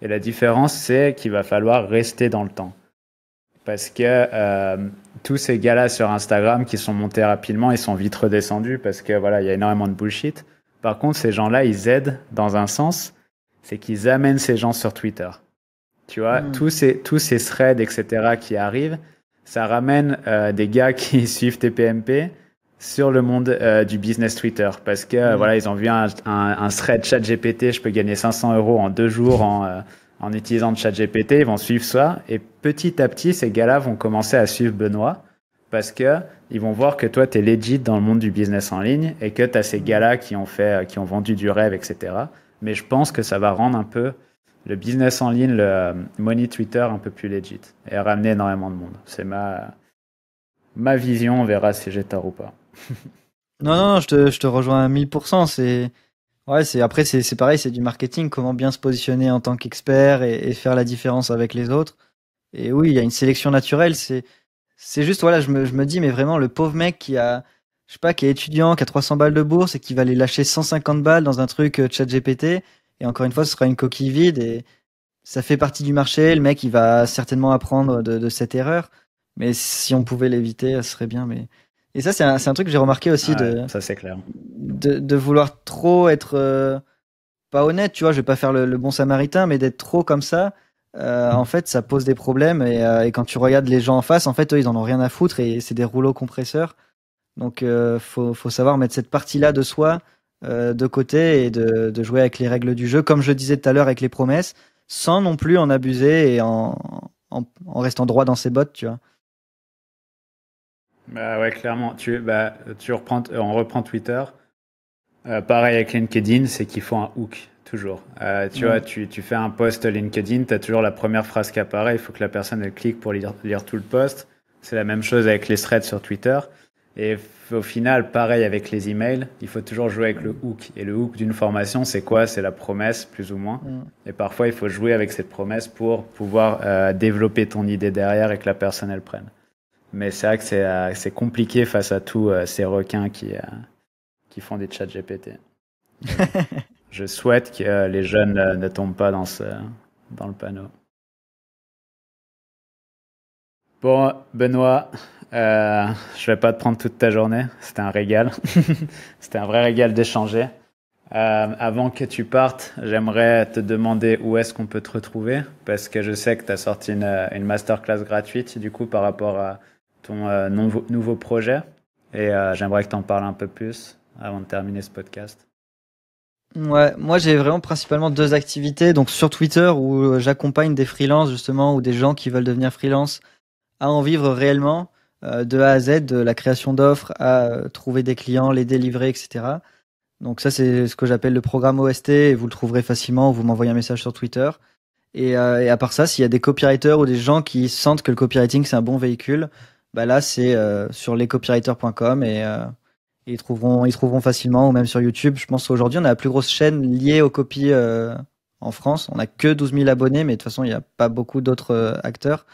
Et la différence, c'est qu'il va falloir rester dans le temps. Parce que euh, tous ces gars-là sur Instagram qui sont montés rapidement, ils sont vite redescendus parce que voilà, il y a énormément de bullshit. Par contre, ces gens-là, ils aident dans un sens, c'est qu'ils amènent ces gens sur Twitter. Tu vois, hmm. tous ces tous ces threads, etc., qui arrivent, ça ramène euh, des gars qui suivent TPMP, sur le monde euh, du business Twitter parce que mm. voilà ils ont vu un, un, thread chat GPT je peux gagner 500 euros en deux jours en, euh, en utilisant chat GPT ils vont suivre ça et petit à petit ces gars-là vont commencer à suivre Benoît parce que ils vont voir que toi tu es legit dans le monde du business en ligne et que tu as ces mm. gars-là qui ont fait qui ont vendu du rêve etc mais je pense que ça va rendre un peu le business en ligne le euh, money Twitter un peu plus legit et ramener énormément de monde c'est ma ma vision on verra si j'ai tort ou pas non, non, je te, je te rejoins à 1000%. C'est. Ouais, c'est après c'est pareil, c'est du marketing, comment bien se positionner en tant qu'expert et, faire la différence avec les autres. Et oui, il y a une sélection naturelle, c'est c'est juste voilà, je me, je me dis mais vraiment le pauvre mec qui a je sais pas qui est étudiant, qui a 300 balles de bourse et qui va aller lâcher 150 balles dans un truc euh, chat GPT et encore une fois, ce sera une coquille vide et ça fait partie du marché, le mec il va certainement apprendre de, de cette erreur. Mais si on pouvait l'éviter, ce serait bien mais et ça, c'est un, truc que j'ai remarqué aussi de, c'est clair, de, vouloir trop être euh, pas honnête, tu vois, je vais pas faire le, bon Samaritain, mais d'être trop comme ça, euh, en fait, ça pose des problèmes euh, et, quand tu regardes les gens en face, en fait, eux, ils en ont rien à foutre et c'est des rouleaux compresseurs. Donc, faut, faut, savoir mettre cette partie-là de soi de côté et de, jouer avec les règles du jeu, comme je disais tout à l'heure avec les promesses, sans non plus en abuser et en, en restant droit dans ses bottes, tu vois. Bah ouais, clairement. Bah, on reprend Twitter. Euh, pareil avec LinkedIn, c'est qu'il faut un hook, toujours. Euh, tu vois, mm. tu, fais un post LinkedIn, tu as toujours la première phrase qui apparaît, il faut que la personne elle clique pour lire, tout le post. C'est la même chose avec les threads sur Twitter. Et au final, pareil avec les emails, il faut toujours jouer avec le hook. Et le hook d'une formation, c'est quoi C'est la promesse, plus ou moins. Mm. Et parfois, il faut jouer avec cette promesse pour pouvoir euh, développer ton idée derrière et que la personne, elle prenne. Mais c'est vrai que c'est euh, compliqué face à tous euh, ces requins qui, euh, qui font des chats GPT. Je souhaite que les jeunes ne tombent pas dans, ce, dans le panneau. Bon, Benoît, euh, je vais pas te prendre toute ta journée. C'était un régal. C'était un vrai régal d'échanger. avant que tu partes, j'aimerais te demander où est-ce qu'on peut te retrouver, parce que je sais que tu as sorti une, une masterclass gratuite, du coup, par rapport à, ton euh, nouveau, projet. Et euh, j'aimerais que tu en parles un peu plus avant de terminer ce podcast. Ouais, moi j'ai vraiment principalement deux activités. Donc sur Twitter où euh, j'accompagne des freelances justement ou des gens qui veulent devenir freelance à en vivre réellement de A à Z, de la création d'offres à trouver des clients, les délivrer, etc. Donc ça c'est ce que j'appelle le programme OST et vous le trouverez facilement. Vous m'envoyez un message sur Twitter. Et, et à part ça, s'il y a des copywriters ou des gens qui sentent que le copywriting c'est un bon véhicule, bah là c'est euh, sur lescopywriter.com et, et euh, ils trouveront ils trouveront facilement ou même sur YouTube. Je pense qu'aujourd'hui on a la plus grosse chaîne liée aux copies euh, en France. On a que 12 000 abonnés, mais de toute façon il n'y a pas beaucoup d'autres acteurs.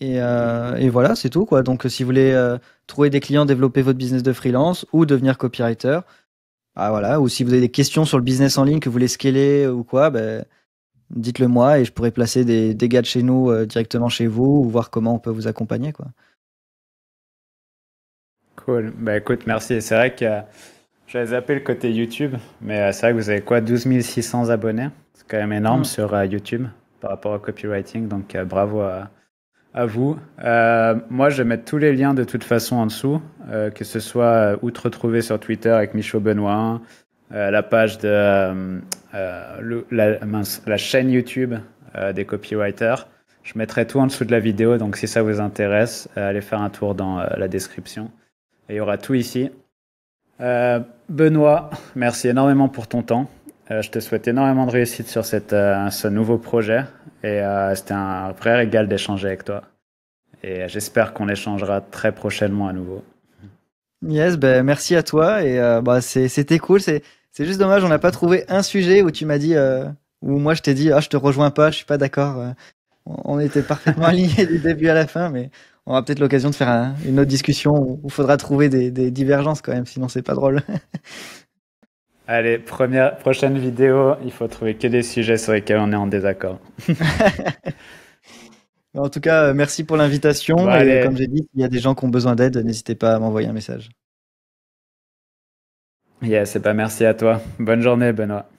Et, voilà, c'est tout quoi. Donc si vous voulez trouver des clients, développer votre business de freelance ou devenir copywriter, Ah voilà. Ou si vous avez des questions sur le business en ligne que vous voulez scaler ou quoi, ben dites-le moi et je pourrais placer des, des gars de chez nous euh, directement chez vous ou voir comment on peut vous accompagner. Quoi. Cool. Bah écoute, merci. C'est vrai que euh, j'avais zappé le côté YouTube, mais euh, c'est vrai que vous avez quoi 12 600 abonnés C'est quand même énorme mm. sur YouTube par rapport au copywriting, donc bravo à, vous. moi, je vais mettre tous les liens de toute façon en dessous, que ce soit où te retrouver sur Twitter avec Michaud Benoît, euh, la page de euh, euh, la, chaîne YouTube des copywriters. Je mettrai tout en dessous de la vidéo, donc si ça vous intéresse, allez faire un tour dans la description. Et il y aura tout ici. Benoît, merci énormément pour ton temps. je te souhaite énormément de réussite sur ce nouveau projet. Et c'était un vrai régal d'échanger avec toi. Et j'espère qu'on échangera très prochainement à nouveau. Yes, ben, merci à toi. Et bah, c'était cool. C'est c'est juste dommage, on n'a pas trouvé un sujet où tu m'as dit, euh, où moi je t'ai dit, ah, je te rejoins pas, je suis pas d'accord. Euh. On était parfaitement alignés du début à la fin, mais on aura peut-être l'occasion de faire une autre discussion où il faudra trouver des, divergences quand même, sinon c'est pas drôle. Allez, première, prochaine vidéo, il faut trouver que des sujets sur lesquels on est en désaccord. en tout cas, euh, merci pour l'invitation. comme j'ai dit, s'il y a des gens qui ont besoin d'aide, n'hésitez pas à m'envoyer un message. Yeah, c'est pas ben, merci à toi. Bonne journée, Benoît.